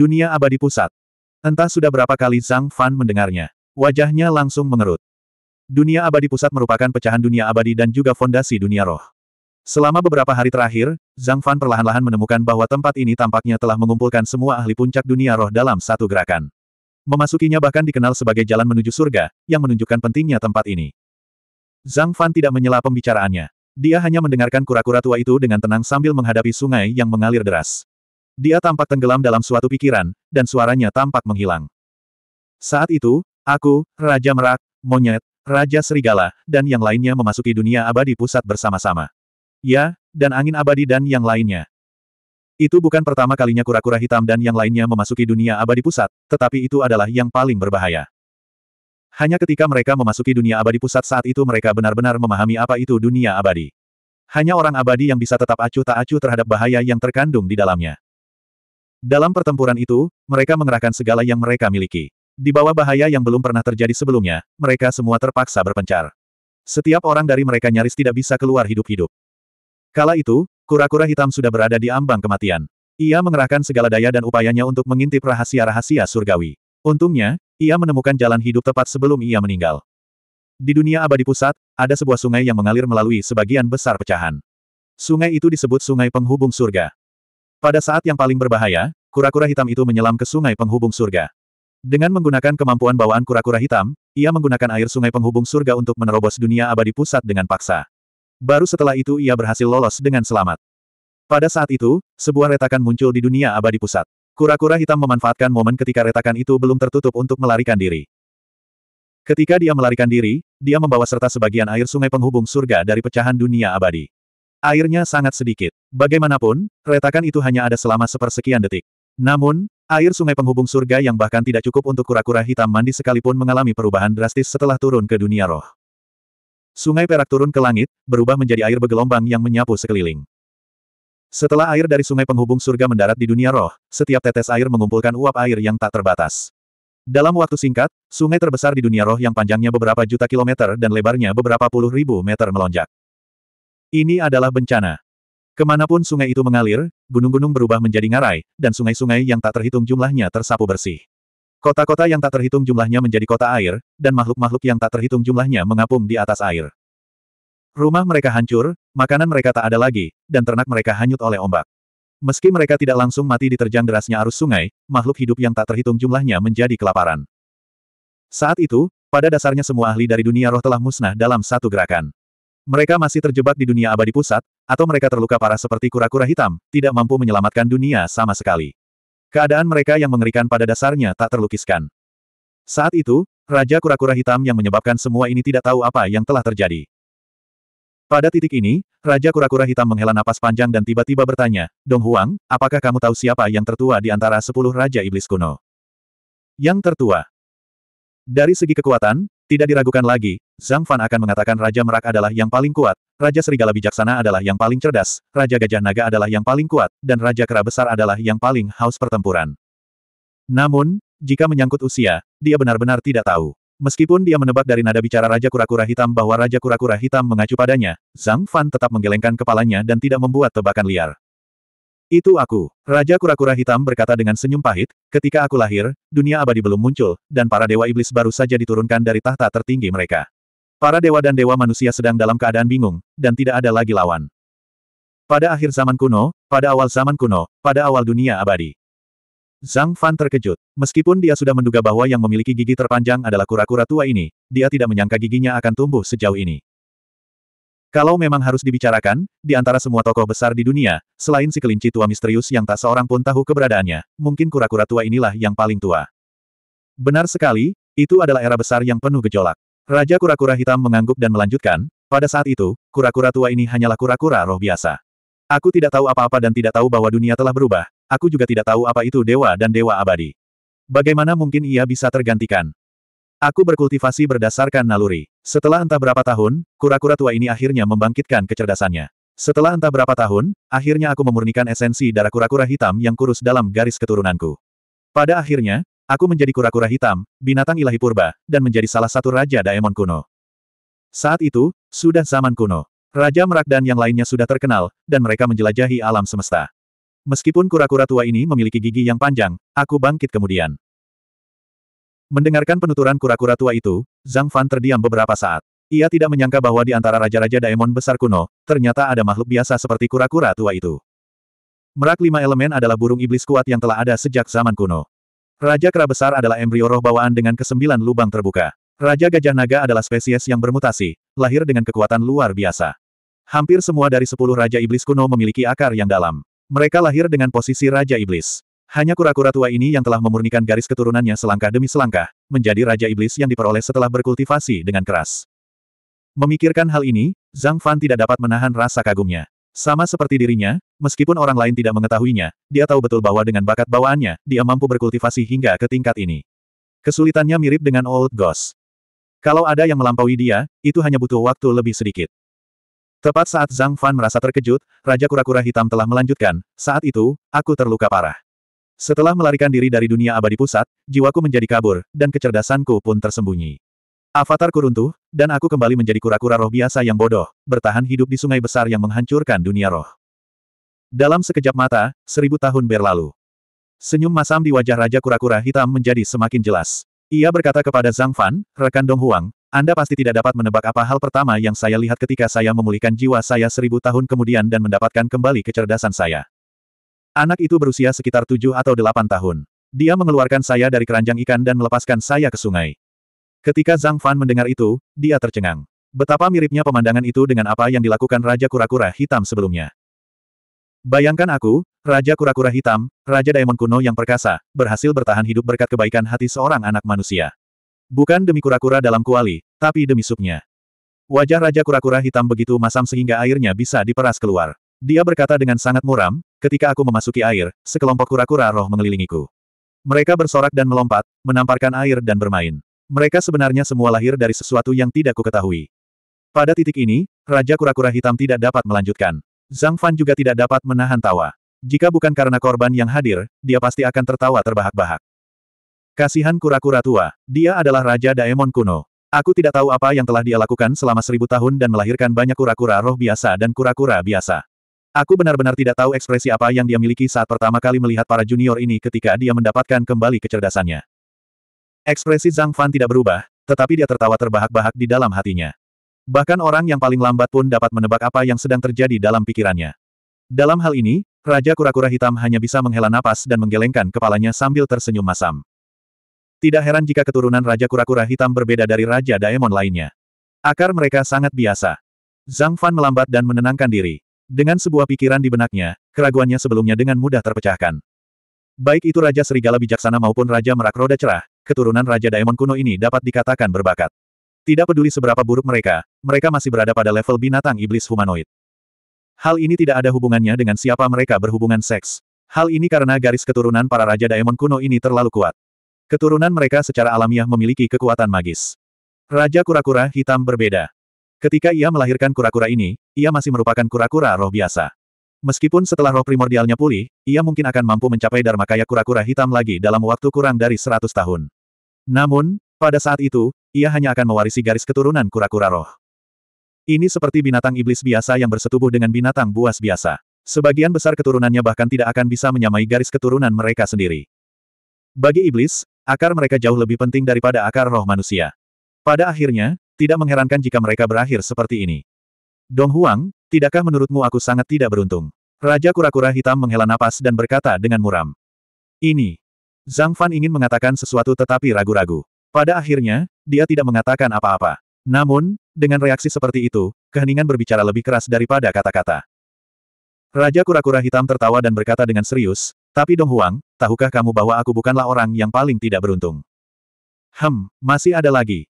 Dunia abadi pusat. Entah sudah berapa kali Zhang Fan mendengarnya. Wajahnya langsung mengerut. Dunia abadi pusat merupakan pecahan dunia abadi dan juga fondasi dunia roh. Selama beberapa hari terakhir, Zhang Fan perlahan-lahan menemukan bahwa tempat ini tampaknya telah mengumpulkan semua ahli puncak dunia roh dalam satu gerakan. Memasukinya bahkan dikenal sebagai jalan menuju surga, yang menunjukkan pentingnya tempat ini. Zhang Fan tidak menyela pembicaraannya. Dia hanya mendengarkan kura-kura tua itu dengan tenang sambil menghadapi sungai yang mengalir deras. Dia tampak tenggelam dalam suatu pikiran, dan suaranya tampak menghilang. Saat itu, aku, Raja Merak, Monyet, Raja Serigala, dan yang lainnya memasuki dunia abadi pusat bersama-sama. Ya, dan angin abadi dan yang lainnya. Itu bukan pertama kalinya kura-kura hitam dan yang lainnya memasuki dunia abadi pusat, tetapi itu adalah yang paling berbahaya. Hanya ketika mereka memasuki dunia abadi pusat saat itu mereka benar-benar memahami apa itu dunia abadi. Hanya orang abadi yang bisa tetap acuh tak acuh terhadap bahaya yang terkandung di dalamnya. Dalam pertempuran itu, mereka mengerahkan segala yang mereka miliki. Di bawah bahaya yang belum pernah terjadi sebelumnya, mereka semua terpaksa berpencar. Setiap orang dari mereka nyaris tidak bisa keluar hidup-hidup. Kala itu, kura-kura hitam sudah berada di ambang kematian. Ia mengerahkan segala daya dan upayanya untuk mengintip rahasia-rahasia surgawi. Untungnya, ia menemukan jalan hidup tepat sebelum ia meninggal. Di dunia abadi pusat, ada sebuah sungai yang mengalir melalui sebagian besar pecahan. Sungai itu disebut Sungai Penghubung Surga. Pada saat yang paling berbahaya, kura-kura hitam itu menyelam ke sungai penghubung surga. Dengan menggunakan kemampuan bawaan kura-kura hitam, ia menggunakan air sungai penghubung surga untuk menerobos dunia abadi pusat dengan paksa. Baru setelah itu ia berhasil lolos dengan selamat. Pada saat itu, sebuah retakan muncul di dunia abadi pusat. Kura-kura hitam memanfaatkan momen ketika retakan itu belum tertutup untuk melarikan diri. Ketika dia melarikan diri, dia membawa serta sebagian air sungai penghubung surga dari pecahan dunia abadi. Airnya sangat sedikit. Bagaimanapun, retakan itu hanya ada selama sepersekian detik. Namun, air sungai penghubung surga yang bahkan tidak cukup untuk kura-kura hitam mandi sekalipun mengalami perubahan drastis setelah turun ke dunia roh. Sungai perak turun ke langit, berubah menjadi air bergelombang yang menyapu sekeliling. Setelah air dari sungai penghubung surga mendarat di dunia roh, setiap tetes air mengumpulkan uap air yang tak terbatas. Dalam waktu singkat, sungai terbesar di dunia roh yang panjangnya beberapa juta kilometer dan lebarnya beberapa puluh ribu meter melonjak. Ini adalah bencana. Kemanapun sungai itu mengalir, gunung-gunung berubah menjadi ngarai, dan sungai-sungai yang tak terhitung jumlahnya tersapu bersih. Kota-kota yang tak terhitung jumlahnya menjadi kota air, dan makhluk-makhluk yang tak terhitung jumlahnya mengapung di atas air. Rumah mereka hancur, makanan mereka tak ada lagi, dan ternak mereka hanyut oleh ombak. Meski mereka tidak langsung mati diterjang derasnya arus sungai, makhluk hidup yang tak terhitung jumlahnya menjadi kelaparan. Saat itu, pada dasarnya semua ahli dari dunia roh telah musnah dalam satu gerakan. Mereka masih terjebak di dunia abadi pusat, atau mereka terluka parah seperti kura-kura hitam, tidak mampu menyelamatkan dunia sama sekali. Keadaan mereka yang mengerikan pada dasarnya tak terlukiskan. Saat itu, Raja kura-kura hitam yang menyebabkan semua ini tidak tahu apa yang telah terjadi. Pada titik ini, Raja kura-kura hitam menghela napas panjang dan tiba-tiba bertanya, Dong Huang, apakah kamu tahu siapa yang tertua di antara sepuluh Raja Iblis kuno? Yang tertua, dari segi kekuatan, tidak diragukan lagi, Zhang Fan akan mengatakan Raja Merak adalah yang paling kuat, Raja Serigala Bijaksana adalah yang paling cerdas, Raja Gajah Naga adalah yang paling kuat, dan Raja Kera Besar adalah yang paling haus pertempuran. Namun, jika menyangkut usia, dia benar-benar tidak tahu. Meskipun dia menebak dari nada bicara Raja Kura-Kura Hitam bahwa Raja Kura-Kura Hitam mengacu padanya, Zhang Fan tetap menggelengkan kepalanya dan tidak membuat tebakan liar. Itu aku. Raja kura-kura hitam berkata dengan senyum pahit, ketika aku lahir, dunia abadi belum muncul, dan para dewa iblis baru saja diturunkan dari tahta tertinggi mereka. Para dewa dan dewa manusia sedang dalam keadaan bingung, dan tidak ada lagi lawan. Pada akhir zaman kuno, pada awal zaman kuno, pada awal dunia abadi. Zhang Fan terkejut. Meskipun dia sudah menduga bahwa yang memiliki gigi terpanjang adalah kura-kura tua ini, dia tidak menyangka giginya akan tumbuh sejauh ini. Kalau memang harus dibicarakan, di antara semua tokoh besar di dunia, selain si kelinci tua misterius yang tak seorang pun tahu keberadaannya, mungkin kura-kura tua inilah yang paling tua. Benar sekali, itu adalah era besar yang penuh gejolak. Raja kura-kura hitam mengangguk dan melanjutkan, pada saat itu, kura-kura tua ini hanyalah kura-kura roh biasa. Aku tidak tahu apa-apa dan tidak tahu bahwa dunia telah berubah, aku juga tidak tahu apa itu dewa dan dewa abadi. Bagaimana mungkin ia bisa tergantikan? Aku berkultivasi berdasarkan naluri. Setelah entah berapa tahun, kura-kura tua ini akhirnya membangkitkan kecerdasannya. Setelah entah berapa tahun, akhirnya aku memurnikan esensi darah kura-kura hitam yang kurus dalam garis keturunanku. Pada akhirnya, aku menjadi kura-kura hitam, binatang ilahi purba, dan menjadi salah satu raja daemon kuno. Saat itu, sudah zaman kuno. Raja Merak dan yang lainnya sudah terkenal, dan mereka menjelajahi alam semesta. Meskipun kura-kura tua ini memiliki gigi yang panjang, aku bangkit kemudian. Mendengarkan penuturan kura-kura tua itu, Zhang Fan terdiam beberapa saat. Ia tidak menyangka bahwa di antara raja-raja Daemon besar kuno, ternyata ada makhluk biasa seperti kura-kura tua itu. Merak lima elemen adalah burung iblis kuat yang telah ada sejak zaman kuno. Raja kera besar adalah embrio roh bawaan dengan kesembilan lubang terbuka. Raja gajah naga adalah spesies yang bermutasi, lahir dengan kekuatan luar biasa. Hampir semua dari sepuluh raja iblis kuno memiliki akar yang dalam. Mereka lahir dengan posisi raja iblis. Hanya kura-kura tua ini yang telah memurnikan garis keturunannya selangkah demi selangkah, menjadi Raja Iblis yang diperoleh setelah berkultivasi dengan keras. Memikirkan hal ini, Zhang Fan tidak dapat menahan rasa kagumnya. Sama seperti dirinya, meskipun orang lain tidak mengetahuinya, dia tahu betul bahwa dengan bakat bawaannya, dia mampu berkultivasi hingga ke tingkat ini. Kesulitannya mirip dengan Old Ghost. Kalau ada yang melampaui dia, itu hanya butuh waktu lebih sedikit. Tepat saat Zhang Fan merasa terkejut, Raja Kura-Kura Hitam telah melanjutkan, saat itu, aku terluka parah. Setelah melarikan diri dari dunia abadi pusat, jiwaku menjadi kabur, dan kecerdasanku pun tersembunyi. Avatar runtuh, dan aku kembali menjadi kura-kura roh biasa yang bodoh, bertahan hidup di sungai besar yang menghancurkan dunia roh. Dalam sekejap mata, seribu tahun berlalu. Senyum masam di wajah Raja Kura-Kura Hitam menjadi semakin jelas. Ia berkata kepada Zhang Fan, rekan Dong Huang, Anda pasti tidak dapat menebak apa hal pertama yang saya lihat ketika saya memulihkan jiwa saya seribu tahun kemudian dan mendapatkan kembali kecerdasan saya. Anak itu berusia sekitar tujuh atau delapan tahun. Dia mengeluarkan saya dari keranjang ikan dan melepaskan saya ke sungai. Ketika Zhang Fan mendengar itu, dia tercengang. Betapa miripnya pemandangan itu dengan apa yang dilakukan Raja Kura-Kura Hitam sebelumnya. Bayangkan aku, Raja Kura-Kura Hitam, Raja Daemon kuno yang perkasa, berhasil bertahan hidup berkat kebaikan hati seorang anak manusia. Bukan demi kura-kura dalam kuali, tapi demi supnya. Wajah Raja Kura-Kura Hitam begitu masam sehingga airnya bisa diperas keluar. Dia berkata dengan sangat muram, ketika aku memasuki air, sekelompok kura-kura roh mengelilingiku. Mereka bersorak dan melompat, menamparkan air dan bermain. Mereka sebenarnya semua lahir dari sesuatu yang tidak kuketahui. Pada titik ini, Raja Kura-Kura Hitam tidak dapat melanjutkan. Zhang Fan juga tidak dapat menahan tawa. Jika bukan karena korban yang hadir, dia pasti akan tertawa terbahak-bahak. Kasihan kura-kura tua, dia adalah Raja Daemon kuno. Aku tidak tahu apa yang telah dia lakukan selama seribu tahun dan melahirkan banyak kura-kura roh biasa dan kura-kura biasa. Aku benar-benar tidak tahu ekspresi apa yang dia miliki saat pertama kali melihat para junior ini ketika dia mendapatkan kembali kecerdasannya. Ekspresi Zhang Fan tidak berubah, tetapi dia tertawa terbahak-bahak di dalam hatinya. Bahkan orang yang paling lambat pun dapat menebak apa yang sedang terjadi dalam pikirannya. Dalam hal ini, Raja Kura-Kura Hitam hanya bisa menghela napas dan menggelengkan kepalanya sambil tersenyum masam. Tidak heran jika keturunan Raja Kura-Kura Hitam berbeda dari Raja Daemon lainnya. Akar mereka sangat biasa. Zhang Fan melambat dan menenangkan diri. Dengan sebuah pikiran di benaknya, keraguannya sebelumnya dengan mudah terpecahkan. Baik itu Raja Serigala Bijaksana maupun Raja Merak Roda Cerah, keturunan Raja Daemon kuno ini dapat dikatakan berbakat. Tidak peduli seberapa buruk mereka, mereka masih berada pada level binatang iblis humanoid. Hal ini tidak ada hubungannya dengan siapa mereka berhubungan seks. Hal ini karena garis keturunan para Raja Daemon kuno ini terlalu kuat. Keturunan mereka secara alamiah memiliki kekuatan magis. Raja kura-kura hitam berbeda. Ketika ia melahirkan kura-kura ini, ia masih merupakan kura-kura roh biasa. Meskipun setelah roh primordialnya pulih, ia mungkin akan mampu mencapai Dharma Kaya kura-kura hitam lagi dalam waktu kurang dari 100 tahun. Namun, pada saat itu, ia hanya akan mewarisi garis keturunan kura-kura roh. Ini seperti binatang iblis biasa yang bersetubuh dengan binatang buas biasa. Sebagian besar keturunannya bahkan tidak akan bisa menyamai garis keturunan mereka sendiri. Bagi iblis, akar mereka jauh lebih penting daripada akar roh manusia. Pada akhirnya, tidak mengherankan jika mereka berakhir seperti ini. Dong Huang, tidakkah menurutmu aku sangat tidak beruntung? Raja kura-kura hitam menghela napas dan berkata dengan muram. Ini. Zhang Fan ingin mengatakan sesuatu tetapi ragu-ragu. Pada akhirnya, dia tidak mengatakan apa-apa. Namun, dengan reaksi seperti itu, keheningan berbicara lebih keras daripada kata-kata. Raja kura-kura hitam tertawa dan berkata dengan serius, tapi Dong Huang, tahukah kamu bahwa aku bukanlah orang yang paling tidak beruntung? Hem, masih ada lagi.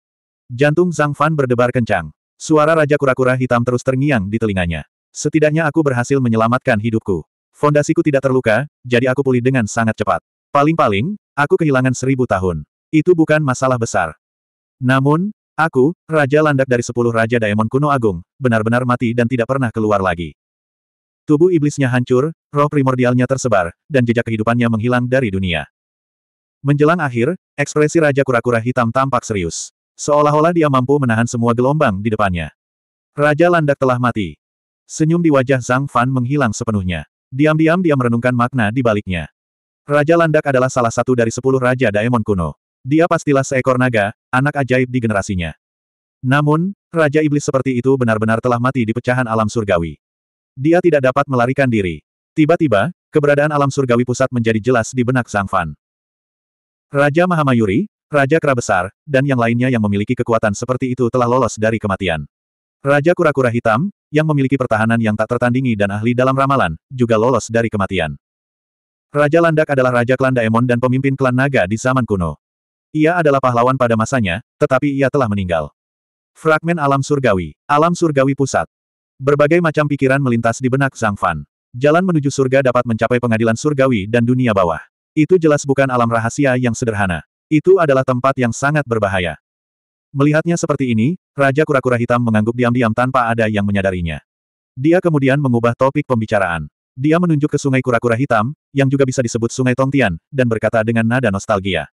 Jantung Zhang Fan berdebar kencang. Suara Raja Kura-Kura hitam terus terngiang di telinganya. Setidaknya aku berhasil menyelamatkan hidupku. Fondasiku tidak terluka, jadi aku pulih dengan sangat cepat. Paling-paling, aku kehilangan seribu tahun. Itu bukan masalah besar. Namun, aku, Raja Landak dari sepuluh Raja Daemon Kuno Agung, benar-benar mati dan tidak pernah keluar lagi. Tubuh iblisnya hancur, roh primordialnya tersebar, dan jejak kehidupannya menghilang dari dunia. Menjelang akhir, ekspresi Raja Kura-Kura Hitam tampak serius. Seolah-olah dia mampu menahan semua gelombang di depannya. Raja landak telah mati. Senyum di wajah Zhang Fan menghilang sepenuhnya. Diam-diam dia merenungkan makna di baliknya. Raja landak adalah salah satu dari sepuluh Raja Daemon kuno. Dia pastilah seekor naga, anak ajaib di generasinya. Namun, Raja Iblis seperti itu benar-benar telah mati di pecahan alam surgawi. Dia tidak dapat melarikan diri. Tiba-tiba, keberadaan alam surgawi pusat menjadi jelas di benak Zhang Fan. Raja Mahamayuri, Raja Kera Besar, dan yang lainnya yang memiliki kekuatan seperti itu telah lolos dari kematian. Raja Kura-Kura Hitam, yang memiliki pertahanan yang tak tertandingi dan ahli dalam ramalan, juga lolos dari kematian. Raja Landak adalah Raja Klan Daemon dan pemimpin klan naga di zaman kuno. Ia adalah pahlawan pada masanya, tetapi ia telah meninggal. Fragmen Alam Surgawi, Alam Surgawi Pusat. Berbagai macam pikiran melintas di benak Zhang Fan. Jalan menuju surga dapat mencapai pengadilan surgawi dan dunia bawah. Itu jelas bukan alam rahasia yang sederhana. Itu adalah tempat yang sangat berbahaya. Melihatnya seperti ini, Raja Kura-Kura Hitam mengangguk diam-diam tanpa ada yang menyadarinya. Dia kemudian mengubah topik pembicaraan. Dia menunjuk ke sungai Kura-Kura Hitam, yang juga bisa disebut Sungai Tongtian, dan berkata dengan nada nostalgia.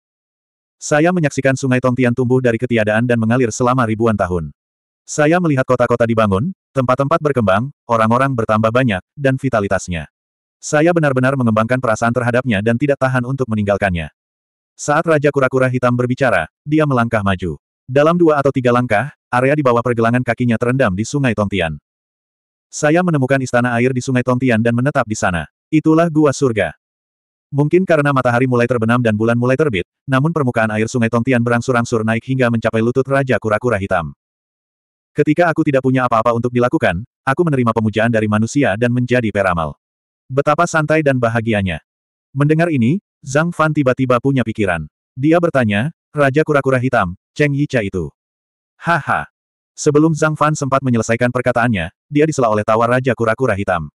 Saya menyaksikan Sungai Tongtian tumbuh dari ketiadaan dan mengalir selama ribuan tahun. Saya melihat kota-kota dibangun, tempat-tempat berkembang, orang-orang bertambah banyak, dan vitalitasnya. Saya benar-benar mengembangkan perasaan terhadapnya dan tidak tahan untuk meninggalkannya. Saat Raja Kura-Kura Hitam berbicara, dia melangkah maju. Dalam dua atau tiga langkah, area di bawah pergelangan kakinya terendam di Sungai Tongtian. Saya menemukan istana air di Sungai Tongtian dan menetap di sana. Itulah gua surga. Mungkin karena matahari mulai terbenam dan bulan mulai terbit, namun permukaan air sungai Tongtian berangsur-angsur naik hingga mencapai lutut Raja Kura-Kura Hitam. Ketika aku tidak punya apa-apa untuk dilakukan, aku menerima pemujaan dari manusia dan menjadi peramal. Betapa santai dan bahagianya. Mendengar ini, Zhang Fan tiba-tiba punya pikiran. Dia bertanya, Raja Kura-Kura Hitam, Cheng Yicha itu. Haha. Sebelum Zhang Fan sempat menyelesaikan perkataannya, dia disela oleh tawa Raja Kura-Kura Hitam.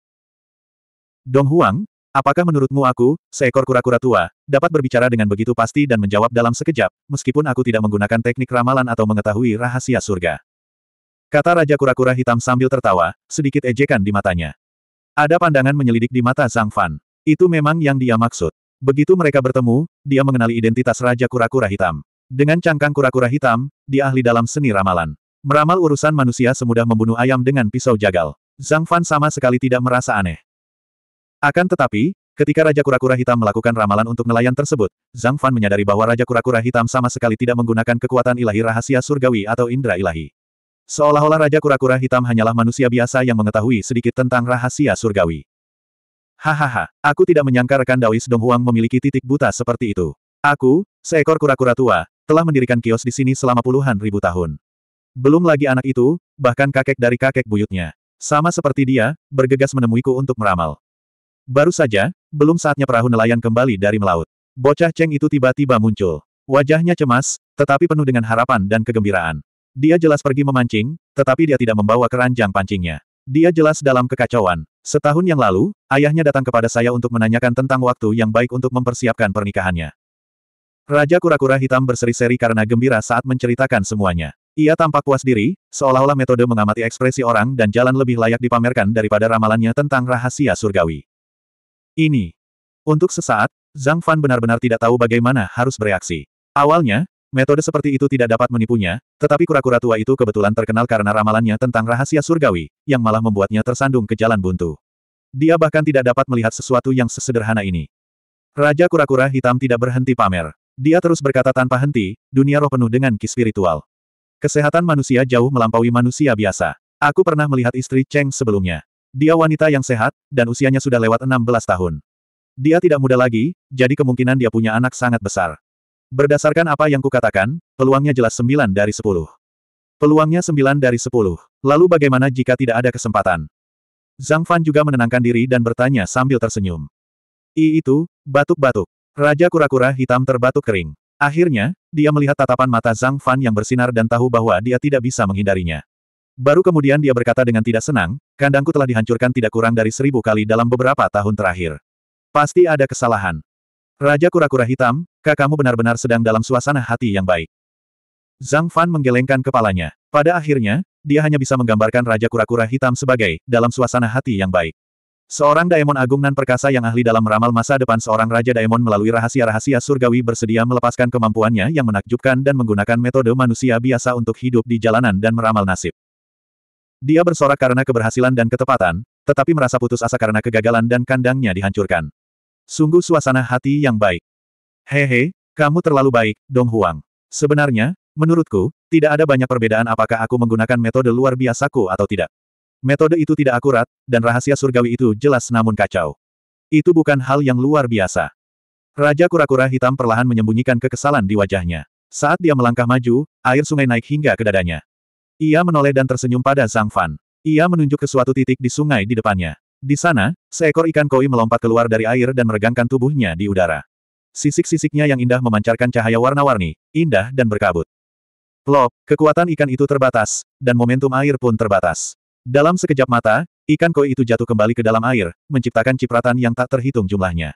Dong Huang, apakah menurutmu aku, seekor kura-kura tua, dapat berbicara dengan begitu pasti dan menjawab dalam sekejap, meskipun aku tidak menggunakan teknik ramalan atau mengetahui rahasia surga? Kata Raja Kura-Kura Hitam sambil tertawa, sedikit ejekan di matanya. Ada pandangan menyelidik di mata Zhang Fan. Itu memang yang dia maksud. Begitu mereka bertemu, dia mengenali identitas Raja Kura-Kura Hitam. Dengan cangkang kura-kura hitam, dia ahli dalam seni ramalan. Meramal urusan manusia semudah membunuh ayam dengan pisau jagal. Zhang Fan sama sekali tidak merasa aneh. Akan tetapi, ketika Raja Kura-Kura Hitam melakukan ramalan untuk nelayan tersebut, Zhang Fan menyadari bahwa Raja Kura-Kura Hitam sama sekali tidak menggunakan kekuatan ilahi rahasia surgawi atau indra ilahi. Seolah-olah Raja Kura-Kura Hitam hanyalah manusia biasa yang mengetahui sedikit tentang rahasia surgawi. Hahaha, aku tidak menyangka rekan Daois Donghuang memiliki titik buta seperti itu. Aku, seekor kura-kura tua, telah mendirikan kios di sini selama puluhan ribu tahun. Belum lagi anak itu, bahkan kakek dari kakek buyutnya. Sama seperti dia, bergegas menemuiku untuk meramal. Baru saja, belum saatnya perahu nelayan kembali dari melaut. Bocah Cheng itu tiba-tiba muncul. Wajahnya cemas, tetapi penuh dengan harapan dan kegembiraan. Dia jelas pergi memancing, tetapi dia tidak membawa keranjang pancingnya. Dia jelas dalam kekacauan, Setahun yang lalu, ayahnya datang kepada saya untuk menanyakan tentang waktu yang baik untuk mempersiapkan pernikahannya. Raja kura-kura hitam berseri-seri karena gembira saat menceritakan semuanya. Ia tampak puas diri, seolah-olah metode mengamati ekspresi orang dan jalan lebih layak dipamerkan daripada ramalannya tentang rahasia surgawi. Ini. Untuk sesaat, Zhang Fan benar-benar tidak tahu bagaimana harus bereaksi. Awalnya, Metode seperti itu tidak dapat menipunya, tetapi kura-kura tua itu kebetulan terkenal karena ramalannya tentang rahasia surgawi, yang malah membuatnya tersandung ke jalan buntu. Dia bahkan tidak dapat melihat sesuatu yang sesederhana ini. Raja kura-kura hitam tidak berhenti pamer. Dia terus berkata tanpa henti, dunia roh penuh dengan ki spiritual. Kesehatan manusia jauh melampaui manusia biasa. Aku pernah melihat istri Cheng sebelumnya. Dia wanita yang sehat, dan usianya sudah lewat 16 tahun. Dia tidak muda lagi, jadi kemungkinan dia punya anak sangat besar. Berdasarkan apa yang kukatakan, peluangnya jelas sembilan dari sepuluh. Peluangnya sembilan dari sepuluh. Lalu bagaimana jika tidak ada kesempatan? Zhang Fan juga menenangkan diri dan bertanya sambil tersenyum. I itu, batuk-batuk. Raja kura-kura hitam terbatuk kering. Akhirnya, dia melihat tatapan mata Zhang Fan yang bersinar dan tahu bahwa dia tidak bisa menghindarinya. Baru kemudian dia berkata dengan tidak senang, kandangku telah dihancurkan tidak kurang dari seribu kali dalam beberapa tahun terakhir. Pasti ada kesalahan. Raja kura-kura hitam, kakakmu benar-benar sedang dalam suasana hati yang baik. Zhang Fan menggelengkan kepalanya. Pada akhirnya, dia hanya bisa menggambarkan Raja Kura-Kura Hitam sebagai dalam suasana hati yang baik. Seorang Daemon Agung nan perkasa yang ahli dalam meramal masa depan seorang Raja Daemon melalui rahasia-rahasia surgawi bersedia melepaskan kemampuannya yang menakjubkan dan menggunakan metode manusia biasa untuk hidup di jalanan dan meramal nasib. Dia bersorak karena keberhasilan dan ketepatan, tetapi merasa putus asa karena kegagalan dan kandangnya dihancurkan. Sungguh suasana hati yang baik. Hehe, kamu terlalu baik, Dong Huang. Sebenarnya, menurutku, tidak ada banyak perbedaan apakah aku menggunakan metode luar biasaku atau tidak. Metode itu tidak akurat, dan rahasia surgawi itu jelas namun kacau. Itu bukan hal yang luar biasa. Raja kura-kura hitam perlahan menyembunyikan kekesalan di wajahnya. Saat dia melangkah maju, air sungai naik hingga ke dadanya. Ia menoleh dan tersenyum pada Zhang Fan. Ia menunjuk ke suatu titik di sungai di depannya. Di sana, seekor ikan koi melompat keluar dari air dan meregangkan tubuhnya di udara. Sisik-sisiknya yang indah memancarkan cahaya warna-warni, indah dan berkabut. Plop, kekuatan ikan itu terbatas, dan momentum air pun terbatas. Dalam sekejap mata, ikan koi itu jatuh kembali ke dalam air, menciptakan cipratan yang tak terhitung jumlahnya.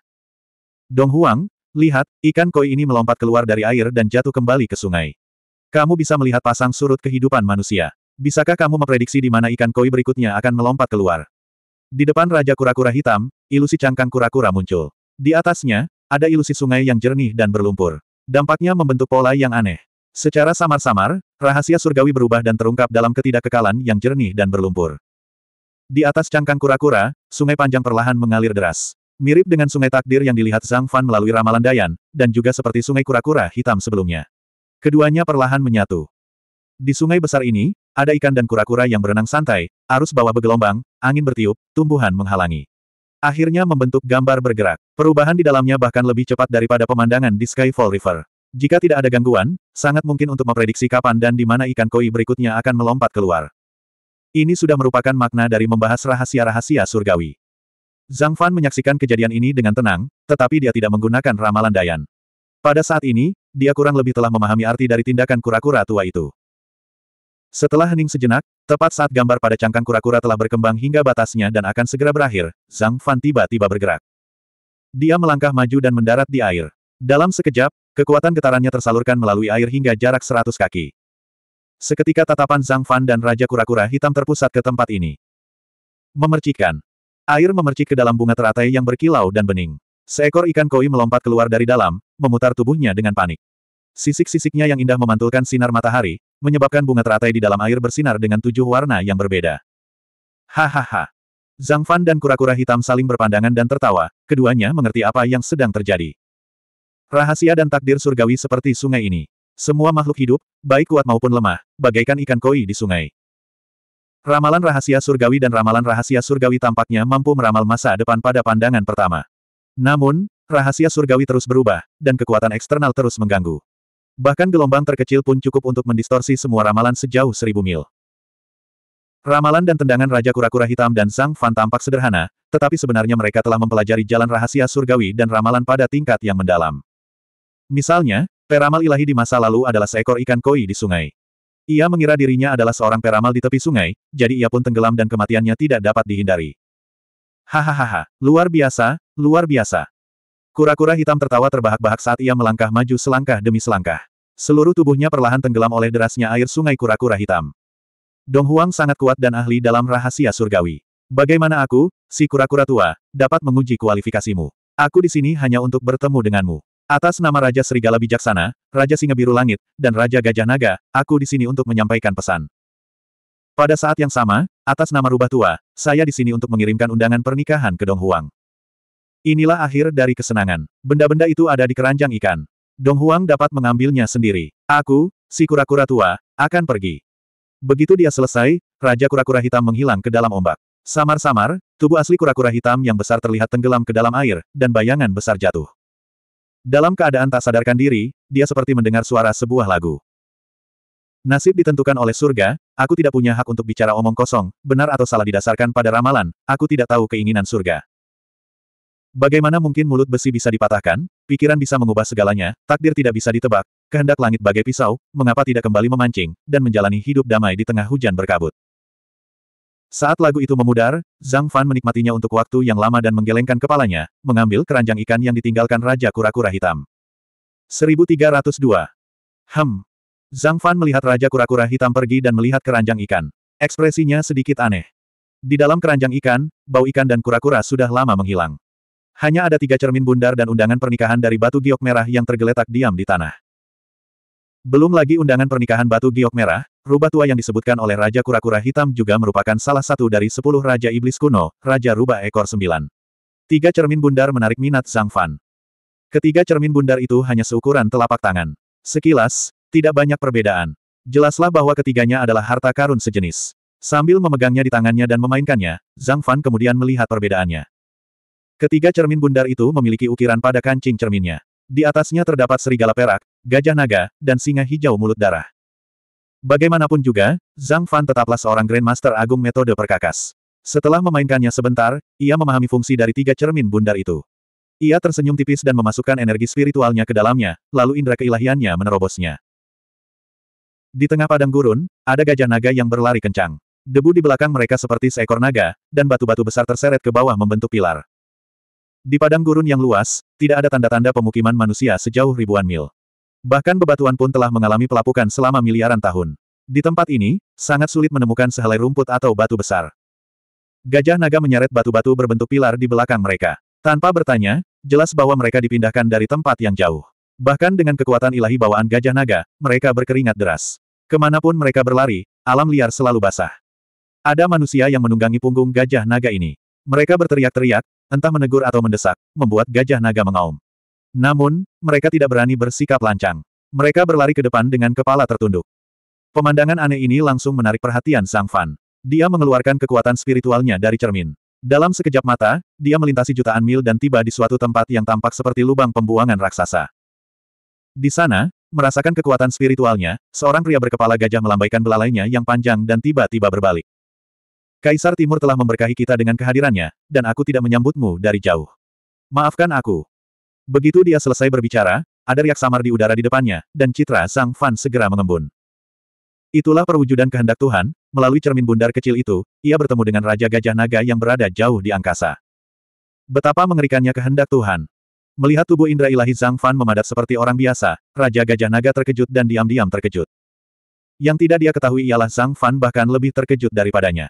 Dong Huang, lihat, ikan koi ini melompat keluar dari air dan jatuh kembali ke sungai. Kamu bisa melihat pasang surut kehidupan manusia. Bisakah kamu memprediksi di mana ikan koi berikutnya akan melompat keluar? Di depan Raja Kura-Kura Hitam, ilusi cangkang kura-kura muncul. Di atasnya, ada ilusi sungai yang jernih dan berlumpur. Dampaknya membentuk pola yang aneh. Secara samar-samar, rahasia surgawi berubah dan terungkap dalam ketidakkekalan yang jernih dan berlumpur. Di atas cangkang kura-kura, sungai panjang perlahan mengalir deras. Mirip dengan sungai takdir yang dilihat Zhang Fan melalui ramalan Dayan, dan juga seperti sungai kura-kura hitam sebelumnya. Keduanya perlahan menyatu. Di sungai besar ini, ada ikan dan kura-kura yang berenang santai, arus bawah bergelombang, angin bertiup, tumbuhan menghalangi. Akhirnya membentuk gambar bergerak. Perubahan di dalamnya bahkan lebih cepat daripada pemandangan di Skyfall River. Jika tidak ada gangguan, sangat mungkin untuk memprediksi kapan dan di mana ikan koi berikutnya akan melompat keluar. Ini sudah merupakan makna dari membahas rahasia-rahasia surgawi. Zhang Fan menyaksikan kejadian ini dengan tenang, tetapi dia tidak menggunakan ramalan Dayan. Pada saat ini, dia kurang lebih telah memahami arti dari tindakan kura-kura tua itu. Setelah hening sejenak, tepat saat gambar pada cangkang kura-kura telah berkembang hingga batasnya dan akan segera berakhir, Zhang Fan tiba-tiba bergerak. Dia melangkah maju dan mendarat di air. Dalam sekejap, kekuatan getarannya tersalurkan melalui air hingga jarak seratus kaki. Seketika tatapan Zhang Fan dan Raja Kura-Kura Hitam terpusat ke tempat ini. Memercikan. Air memercik ke dalam bunga teratai yang berkilau dan bening. Seekor ikan koi melompat keluar dari dalam, memutar tubuhnya dengan panik. Sisik-sisiknya yang indah memantulkan sinar matahari, menyebabkan bunga teratai di dalam air bersinar dengan tujuh warna yang berbeda. Hahaha. Zhang Fan dan kura-kura hitam saling berpandangan dan tertawa, keduanya mengerti apa yang sedang terjadi. Rahasia dan takdir surgawi seperti sungai ini. Semua makhluk hidup, baik kuat maupun lemah, bagaikan ikan koi di sungai. Ramalan rahasia surgawi dan ramalan rahasia surgawi tampaknya mampu meramal masa depan pada pandangan pertama. Namun, rahasia surgawi terus berubah, dan kekuatan eksternal terus mengganggu. Bahkan gelombang terkecil pun cukup untuk mendistorsi semua ramalan sejauh seribu mil. Ramalan dan tendangan Raja Kura-Kura Hitam dan Sang Fan tampak sederhana, tetapi sebenarnya mereka telah mempelajari jalan rahasia surgawi dan ramalan pada tingkat yang mendalam. Misalnya, peramal ilahi di masa lalu adalah seekor ikan koi di sungai. Ia mengira dirinya adalah seorang peramal di tepi sungai, jadi ia pun tenggelam dan kematiannya tidak dapat dihindari. Hahaha, luar biasa, luar biasa. Kura-kura hitam tertawa terbahak-bahak saat ia melangkah maju selangkah demi selangkah. Seluruh tubuhnya perlahan tenggelam oleh derasnya air sungai kura-kura hitam. Dong Huang sangat kuat dan ahli dalam rahasia surgawi. Bagaimana aku, si kura-kura tua, dapat menguji kualifikasimu? Aku di sini hanya untuk bertemu denganmu. Atas nama Raja Serigala Bijaksana, Raja Singa Biru Langit, dan Raja Gajah Naga, aku di sini untuk menyampaikan pesan. Pada saat yang sama, atas nama Rubah Tua, saya di sini untuk mengirimkan undangan pernikahan ke Dong Huang. Inilah akhir dari kesenangan. Benda-benda itu ada di keranjang ikan. Dong Huang dapat mengambilnya sendiri. Aku, si kura-kura tua, akan pergi. Begitu dia selesai, Raja Kura-Kura Hitam menghilang ke dalam ombak. Samar-samar, tubuh asli kura-kura hitam yang besar terlihat tenggelam ke dalam air, dan bayangan besar jatuh. Dalam keadaan tak sadarkan diri, dia seperti mendengar suara sebuah lagu. Nasib ditentukan oleh surga, aku tidak punya hak untuk bicara omong kosong, benar atau salah didasarkan pada ramalan, aku tidak tahu keinginan surga. Bagaimana mungkin mulut besi bisa dipatahkan, pikiran bisa mengubah segalanya, takdir tidak bisa ditebak, kehendak langit bagai pisau, mengapa tidak kembali memancing, dan menjalani hidup damai di tengah hujan berkabut. Saat lagu itu memudar, Zhang Fan menikmatinya untuk waktu yang lama dan menggelengkan kepalanya, mengambil keranjang ikan yang ditinggalkan Raja Kura-Kura Hitam. 1302. Hem. Zhang Fan melihat Raja Kura-Kura Hitam pergi dan melihat keranjang ikan. Ekspresinya sedikit aneh. Di dalam keranjang ikan, bau ikan dan kura-kura sudah lama menghilang. Hanya ada tiga cermin bundar dan undangan pernikahan dari batu giok merah yang tergeletak diam di tanah. Belum lagi undangan pernikahan batu giok merah, rubah tua yang disebutkan oleh Raja Kura-Kura Hitam juga merupakan salah satu dari sepuluh Raja Iblis kuno, Raja Rubah Ekor Sembilan. Tiga cermin bundar menarik minat Zhang Fan. Ketiga cermin bundar itu hanya seukuran telapak tangan. Sekilas, tidak banyak perbedaan. Jelaslah bahwa ketiganya adalah harta karun sejenis. Sambil memegangnya di tangannya dan memainkannya, Zhang Fan kemudian melihat perbedaannya. Ketiga cermin bundar itu memiliki ukiran pada kancing cerminnya. Di atasnya terdapat serigala perak, gajah naga, dan singa hijau mulut darah. Bagaimanapun juga, Zhang Fan tetaplah seorang Grandmaster Agung metode perkakas. Setelah memainkannya sebentar, ia memahami fungsi dari tiga cermin bundar itu. Ia tersenyum tipis dan memasukkan energi spiritualnya ke dalamnya, lalu indera keilahiannya menerobosnya. Di tengah padang gurun, ada gajah naga yang berlari kencang. Debu di belakang mereka seperti seekor naga, dan batu-batu besar terseret ke bawah membentuk pilar. Di padang gurun yang luas, tidak ada tanda-tanda pemukiman manusia sejauh ribuan mil. Bahkan bebatuan pun telah mengalami pelapukan selama miliaran tahun. Di tempat ini, sangat sulit menemukan sehelai rumput atau batu besar. Gajah naga menyeret batu-batu berbentuk pilar di belakang mereka. Tanpa bertanya, jelas bahwa mereka dipindahkan dari tempat yang jauh. Bahkan dengan kekuatan ilahi bawaan gajah naga, mereka berkeringat deras. Kemanapun mereka berlari, alam liar selalu basah. Ada manusia yang menunggangi punggung gajah naga ini. Mereka berteriak-teriak, entah menegur atau mendesak, membuat gajah naga mengaum. Namun, mereka tidak berani bersikap lancang. Mereka berlari ke depan dengan kepala tertunduk. Pemandangan aneh ini langsung menarik perhatian Sang Fan. Dia mengeluarkan kekuatan spiritualnya dari cermin. Dalam sekejap mata, dia melintasi jutaan mil dan tiba di suatu tempat yang tampak seperti lubang pembuangan raksasa. Di sana, merasakan kekuatan spiritualnya, seorang pria berkepala gajah melambaikan belalainya yang panjang dan tiba-tiba berbalik. Kaisar Timur telah memberkahi kita dengan kehadirannya, dan aku tidak menyambutmu dari jauh. Maafkan aku. Begitu dia selesai berbicara, ada riak samar di udara di depannya, dan citra Sang Fan segera mengembun. Itulah perwujudan kehendak Tuhan, melalui cermin bundar kecil itu, ia bertemu dengan Raja Gajah Naga yang berada jauh di angkasa. Betapa mengerikannya kehendak Tuhan. Melihat tubuh indra ilahi Zhang Fan memadat seperti orang biasa, Raja Gajah Naga terkejut dan diam-diam terkejut. Yang tidak dia ketahui ialah Zhang Fan bahkan lebih terkejut daripadanya.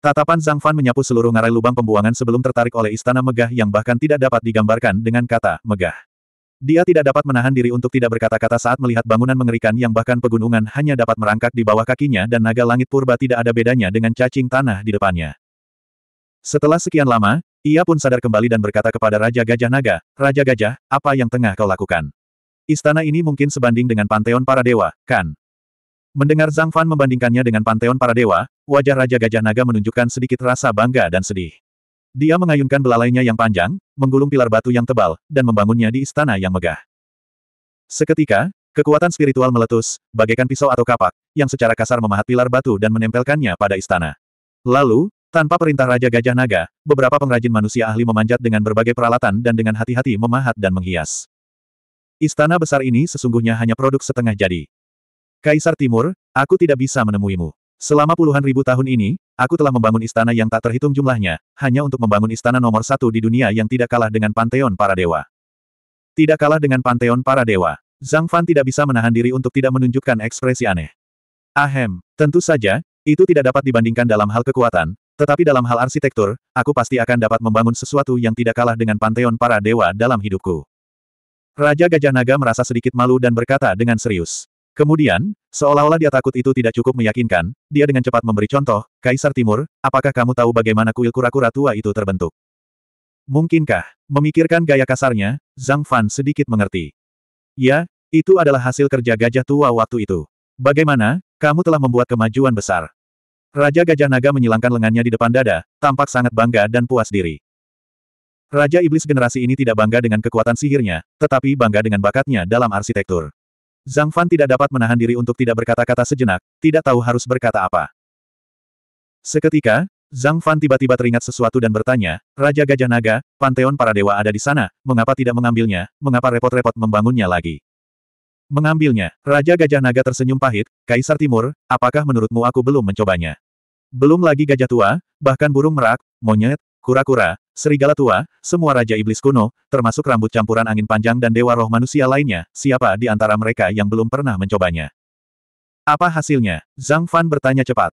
Tatapan Zhang Fan menyapu seluruh ngarai lubang pembuangan sebelum tertarik oleh istana megah yang bahkan tidak dapat digambarkan dengan kata megah. Dia tidak dapat menahan diri untuk tidak berkata-kata saat melihat bangunan mengerikan yang bahkan pegunungan hanya dapat merangkak di bawah kakinya dan naga langit purba tidak ada bedanya dengan cacing tanah di depannya. Setelah sekian lama, ia pun sadar kembali dan berkata kepada Raja Gajah Naga, Raja Gajah, apa yang tengah kau lakukan? Istana ini mungkin sebanding dengan Panteon Para Dewa, kan? Mendengar Zhang Fan membandingkannya dengan panteon para dewa, wajah Raja Gajah Naga menunjukkan sedikit rasa bangga dan sedih. Dia mengayunkan belalainya yang panjang, menggulung pilar batu yang tebal, dan membangunnya di istana yang megah. Seketika, kekuatan spiritual meletus, bagaikan pisau atau kapak, yang secara kasar memahat pilar batu dan menempelkannya pada istana. Lalu, tanpa perintah Raja Gajah Naga, beberapa pengrajin manusia ahli memanjat dengan berbagai peralatan dan dengan hati-hati memahat dan menghias. Istana besar ini sesungguhnya hanya produk setengah jadi. Kaisar Timur, aku tidak bisa menemuimu. Selama puluhan ribu tahun ini, aku telah membangun istana yang tak terhitung jumlahnya, hanya untuk membangun istana nomor satu di dunia yang tidak kalah dengan Panteon Para Dewa. Tidak kalah dengan Panteon Para Dewa. Zhang Fan tidak bisa menahan diri untuk tidak menunjukkan ekspresi aneh. Ahem, tentu saja, itu tidak dapat dibandingkan dalam hal kekuatan, tetapi dalam hal arsitektur, aku pasti akan dapat membangun sesuatu yang tidak kalah dengan Panteon Para Dewa dalam hidupku. Raja Gajah Naga merasa sedikit malu dan berkata dengan serius. Kemudian, seolah-olah dia takut itu tidak cukup meyakinkan, dia dengan cepat memberi contoh, Kaisar Timur, apakah kamu tahu bagaimana kuil kura-kura tua itu terbentuk? Mungkinkah, memikirkan gaya kasarnya, Zhang Fan sedikit mengerti. Ya, itu adalah hasil kerja gajah tua waktu itu. Bagaimana, kamu telah membuat kemajuan besar. Raja Gajah Naga menyilangkan lengannya di depan dada, tampak sangat bangga dan puas diri. Raja Iblis generasi ini tidak bangga dengan kekuatan sihirnya, tetapi bangga dengan bakatnya dalam arsitektur. Zhang Fan tidak dapat menahan diri untuk tidak berkata-kata sejenak, tidak tahu harus berkata apa. Seketika, Zhang Fan tiba-tiba teringat sesuatu dan bertanya, Raja Gajah Naga, Panteon para Dewa ada di sana, mengapa tidak mengambilnya, mengapa repot-repot membangunnya lagi? Mengambilnya, Raja Gajah Naga tersenyum pahit, Kaisar Timur, apakah menurutmu aku belum mencobanya? Belum lagi gajah tua, bahkan burung merak, monyet, kura-kura, Serigala tua, semua raja iblis kuno, termasuk rambut campuran angin panjang dan dewa roh manusia lainnya, siapa di antara mereka yang belum pernah mencobanya? Apa hasilnya? Zhang Fan bertanya cepat.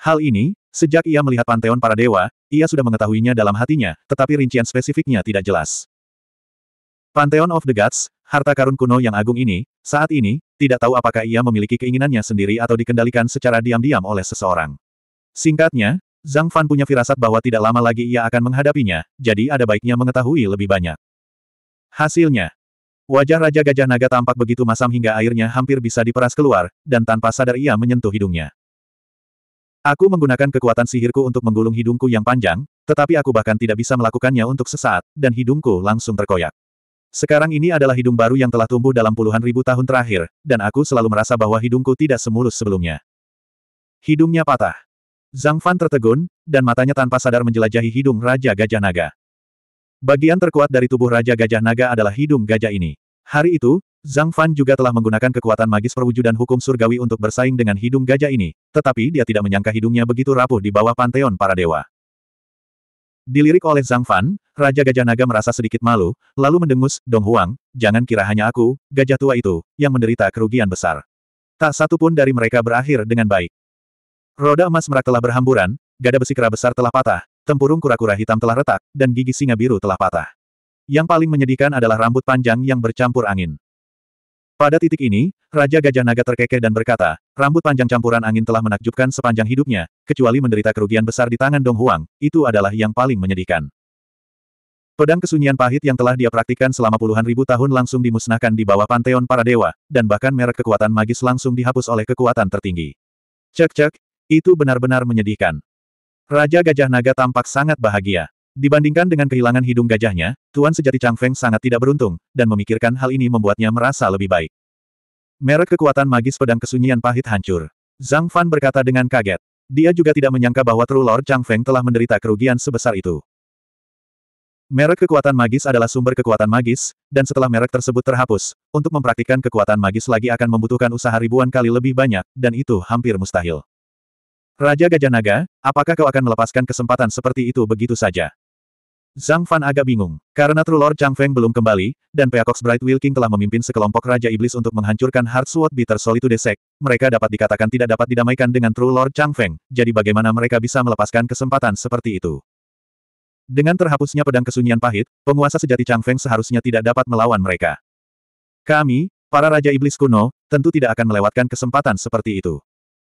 Hal ini, sejak ia melihat panteon para dewa, ia sudah mengetahuinya dalam hatinya, tetapi rincian spesifiknya tidak jelas. Panteon of the Gods, harta karun kuno yang agung ini, saat ini, tidak tahu apakah ia memiliki keinginannya sendiri atau dikendalikan secara diam-diam oleh seseorang. Singkatnya, Zhang Fan punya firasat bahwa tidak lama lagi ia akan menghadapinya, jadi ada baiknya mengetahui lebih banyak. Hasilnya, wajah Raja Gajah Naga tampak begitu masam hingga airnya hampir bisa diperas keluar, dan tanpa sadar ia menyentuh hidungnya. Aku menggunakan kekuatan sihirku untuk menggulung hidungku yang panjang, tetapi aku bahkan tidak bisa melakukannya untuk sesaat, dan hidungku langsung terkoyak. Sekarang ini adalah hidung baru yang telah tumbuh dalam puluhan ribu tahun terakhir, dan aku selalu merasa bahwa hidungku tidak semulus sebelumnya. Hidungnya patah. Zhang Fan tertegun, dan matanya tanpa sadar menjelajahi hidung Raja Gajah Naga. Bagian terkuat dari tubuh Raja Gajah Naga adalah hidung gajah ini. Hari itu, Zhang Fan juga telah menggunakan kekuatan magis perwujudan hukum surgawi untuk bersaing dengan hidung gajah ini, tetapi dia tidak menyangka hidungnya begitu rapuh di bawah panteon para dewa. Dilirik oleh Zhang Fan, Raja Gajah Naga merasa sedikit malu, lalu mendengus, Dong Huang, jangan kira hanya aku, gajah tua itu, yang menderita kerugian besar. Tak satu pun dari mereka berakhir dengan baik. Roda emas merak telah berhamburan, gada besi kera besar telah patah, tempurung kura-kura hitam telah retak, dan gigi singa biru telah patah. Yang paling menyedihkan adalah rambut panjang yang bercampur angin. Pada titik ini, Raja Gajah Naga terkekeh dan berkata, rambut panjang campuran angin telah menakjubkan sepanjang hidupnya, kecuali menderita kerugian besar di tangan Dong Huang, itu adalah yang paling menyedihkan. Pedang kesunyian pahit yang telah dia praktikkan selama puluhan ribu tahun langsung dimusnahkan di bawah panteon para dewa, dan bahkan merek kekuatan magis langsung dihapus oleh kekuatan tertinggi. Cek-cek, itu benar-benar menyedihkan. Raja Gajah Naga tampak sangat bahagia. Dibandingkan dengan kehilangan hidung gajahnya, Tuan Sejati Chang Feng sangat tidak beruntung, dan memikirkan hal ini membuatnya merasa lebih baik. Merek kekuatan magis pedang kesunyian pahit hancur. Zhang Fan berkata dengan kaget. Dia juga tidak menyangka bahwa True Lord Chang Feng telah menderita kerugian sebesar itu. Merek kekuatan magis adalah sumber kekuatan magis, dan setelah merek tersebut terhapus, untuk mempraktikkan kekuatan magis lagi akan membutuhkan usaha ribuan kali lebih banyak, dan itu hampir mustahil. Raja Gajah Naga, apakah kau akan melepaskan kesempatan seperti itu begitu saja? Zhang Fan agak bingung, karena True Lord Chang Feng belum kembali, dan Peacock's Bright King telah memimpin sekelompok Raja Iblis untuk menghancurkan Heart Sword Bitter Solitude Sect, mereka dapat dikatakan tidak dapat didamaikan dengan True Lord Chang Feng, jadi bagaimana mereka bisa melepaskan kesempatan seperti itu? Dengan terhapusnya pedang kesunyian pahit, penguasa sejati Chang Feng seharusnya tidak dapat melawan mereka. Kami, para Raja Iblis kuno, tentu tidak akan melewatkan kesempatan seperti itu.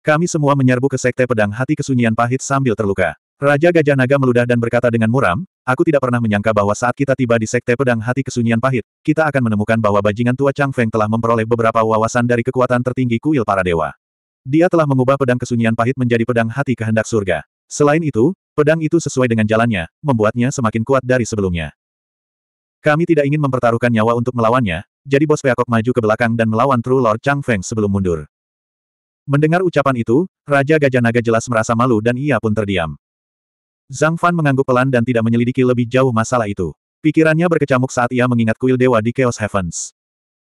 Kami semua menyerbu ke sekte pedang hati kesunyian pahit sambil terluka. Raja Gajah Naga meludah dan berkata dengan muram, aku tidak pernah menyangka bahwa saat kita tiba di sekte pedang hati kesunyian pahit, kita akan menemukan bahwa bajingan tua Chang Feng telah memperoleh beberapa wawasan dari kekuatan tertinggi kuil para dewa. Dia telah mengubah pedang kesunyian pahit menjadi pedang hati kehendak surga. Selain itu, pedang itu sesuai dengan jalannya, membuatnya semakin kuat dari sebelumnya. Kami tidak ingin mempertaruhkan nyawa untuk melawannya, jadi bos Peacock maju ke belakang dan melawan True Lord Chang Feng sebelum mundur. Mendengar ucapan itu, Raja Gajah Naga jelas merasa malu dan ia pun terdiam. Zhang Fan mengangguk pelan dan tidak menyelidiki lebih jauh masalah itu. Pikirannya berkecamuk saat ia mengingat kuil dewa di Chaos Heavens.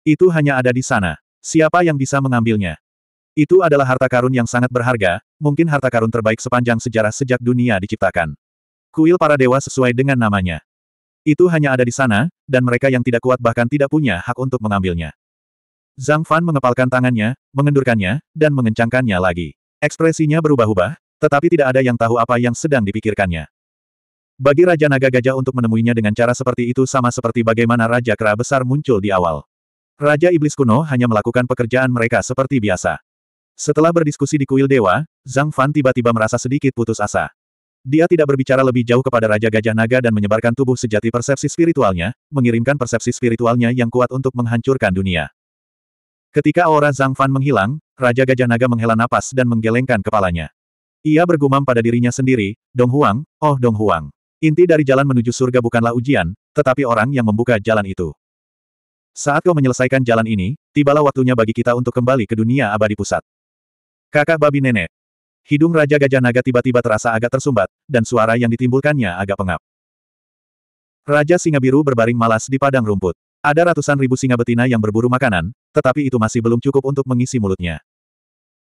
Itu hanya ada di sana. Siapa yang bisa mengambilnya? Itu adalah harta karun yang sangat berharga, mungkin harta karun terbaik sepanjang sejarah sejak dunia diciptakan. Kuil para dewa sesuai dengan namanya. Itu hanya ada di sana, dan mereka yang tidak kuat bahkan tidak punya hak untuk mengambilnya. Zhang Fan mengepalkan tangannya, mengendurkannya, dan mengencangkannya lagi. Ekspresinya berubah-ubah, tetapi tidak ada yang tahu apa yang sedang dipikirkannya. Bagi Raja Naga Gajah untuk menemuinya dengan cara seperti itu sama seperti bagaimana Raja Kera Besar muncul di awal. Raja Iblis kuno hanya melakukan pekerjaan mereka seperti biasa. Setelah berdiskusi di kuil dewa, Zhang Fan tiba-tiba merasa sedikit putus asa. Dia tidak berbicara lebih jauh kepada Raja Gajah Naga dan menyebarkan tubuh sejati persepsi spiritualnya, mengirimkan persepsi spiritualnya yang kuat untuk menghancurkan dunia. Ketika aura Zhang Fan menghilang, Raja Gajah Naga menghela napas dan menggelengkan kepalanya. Ia bergumam pada dirinya sendiri, Dong Huang, oh Dong Huang. Inti dari jalan menuju surga bukanlah ujian, tetapi orang yang membuka jalan itu. Saat kau menyelesaikan jalan ini, tibalah waktunya bagi kita untuk kembali ke dunia abadi pusat. Kakak babi nenek. Hidung Raja Gajah Naga tiba-tiba terasa agak tersumbat, dan suara yang ditimbulkannya agak pengap. Raja Singa Biru berbaring malas di padang rumput. Ada ratusan ribu singa betina yang berburu makanan, tetapi itu masih belum cukup untuk mengisi mulutnya.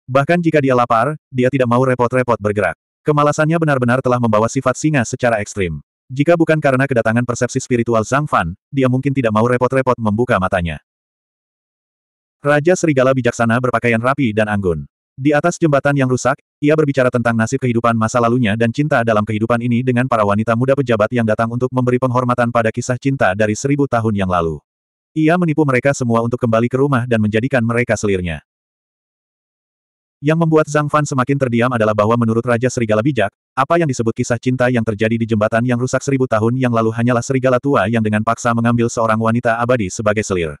Bahkan jika dia lapar, dia tidak mau repot-repot bergerak. Kemalasannya benar-benar telah membawa sifat singa secara ekstrim. Jika bukan karena kedatangan persepsi spiritual Zhang Fan, dia mungkin tidak mau repot-repot membuka matanya. Raja Serigala bijaksana berpakaian rapi dan anggun. Di atas jembatan yang rusak, ia berbicara tentang nasib kehidupan masa lalunya dan cinta dalam kehidupan ini dengan para wanita muda pejabat yang datang untuk memberi penghormatan pada kisah cinta dari seribu tahun yang lalu. Ia menipu mereka semua untuk kembali ke rumah dan menjadikan mereka selirnya. Yang membuat Zhang Fan semakin terdiam adalah bahwa menurut Raja Serigala Bijak, apa yang disebut kisah cinta yang terjadi di jembatan yang rusak seribu tahun yang lalu hanyalah serigala tua yang dengan paksa mengambil seorang wanita abadi sebagai selir.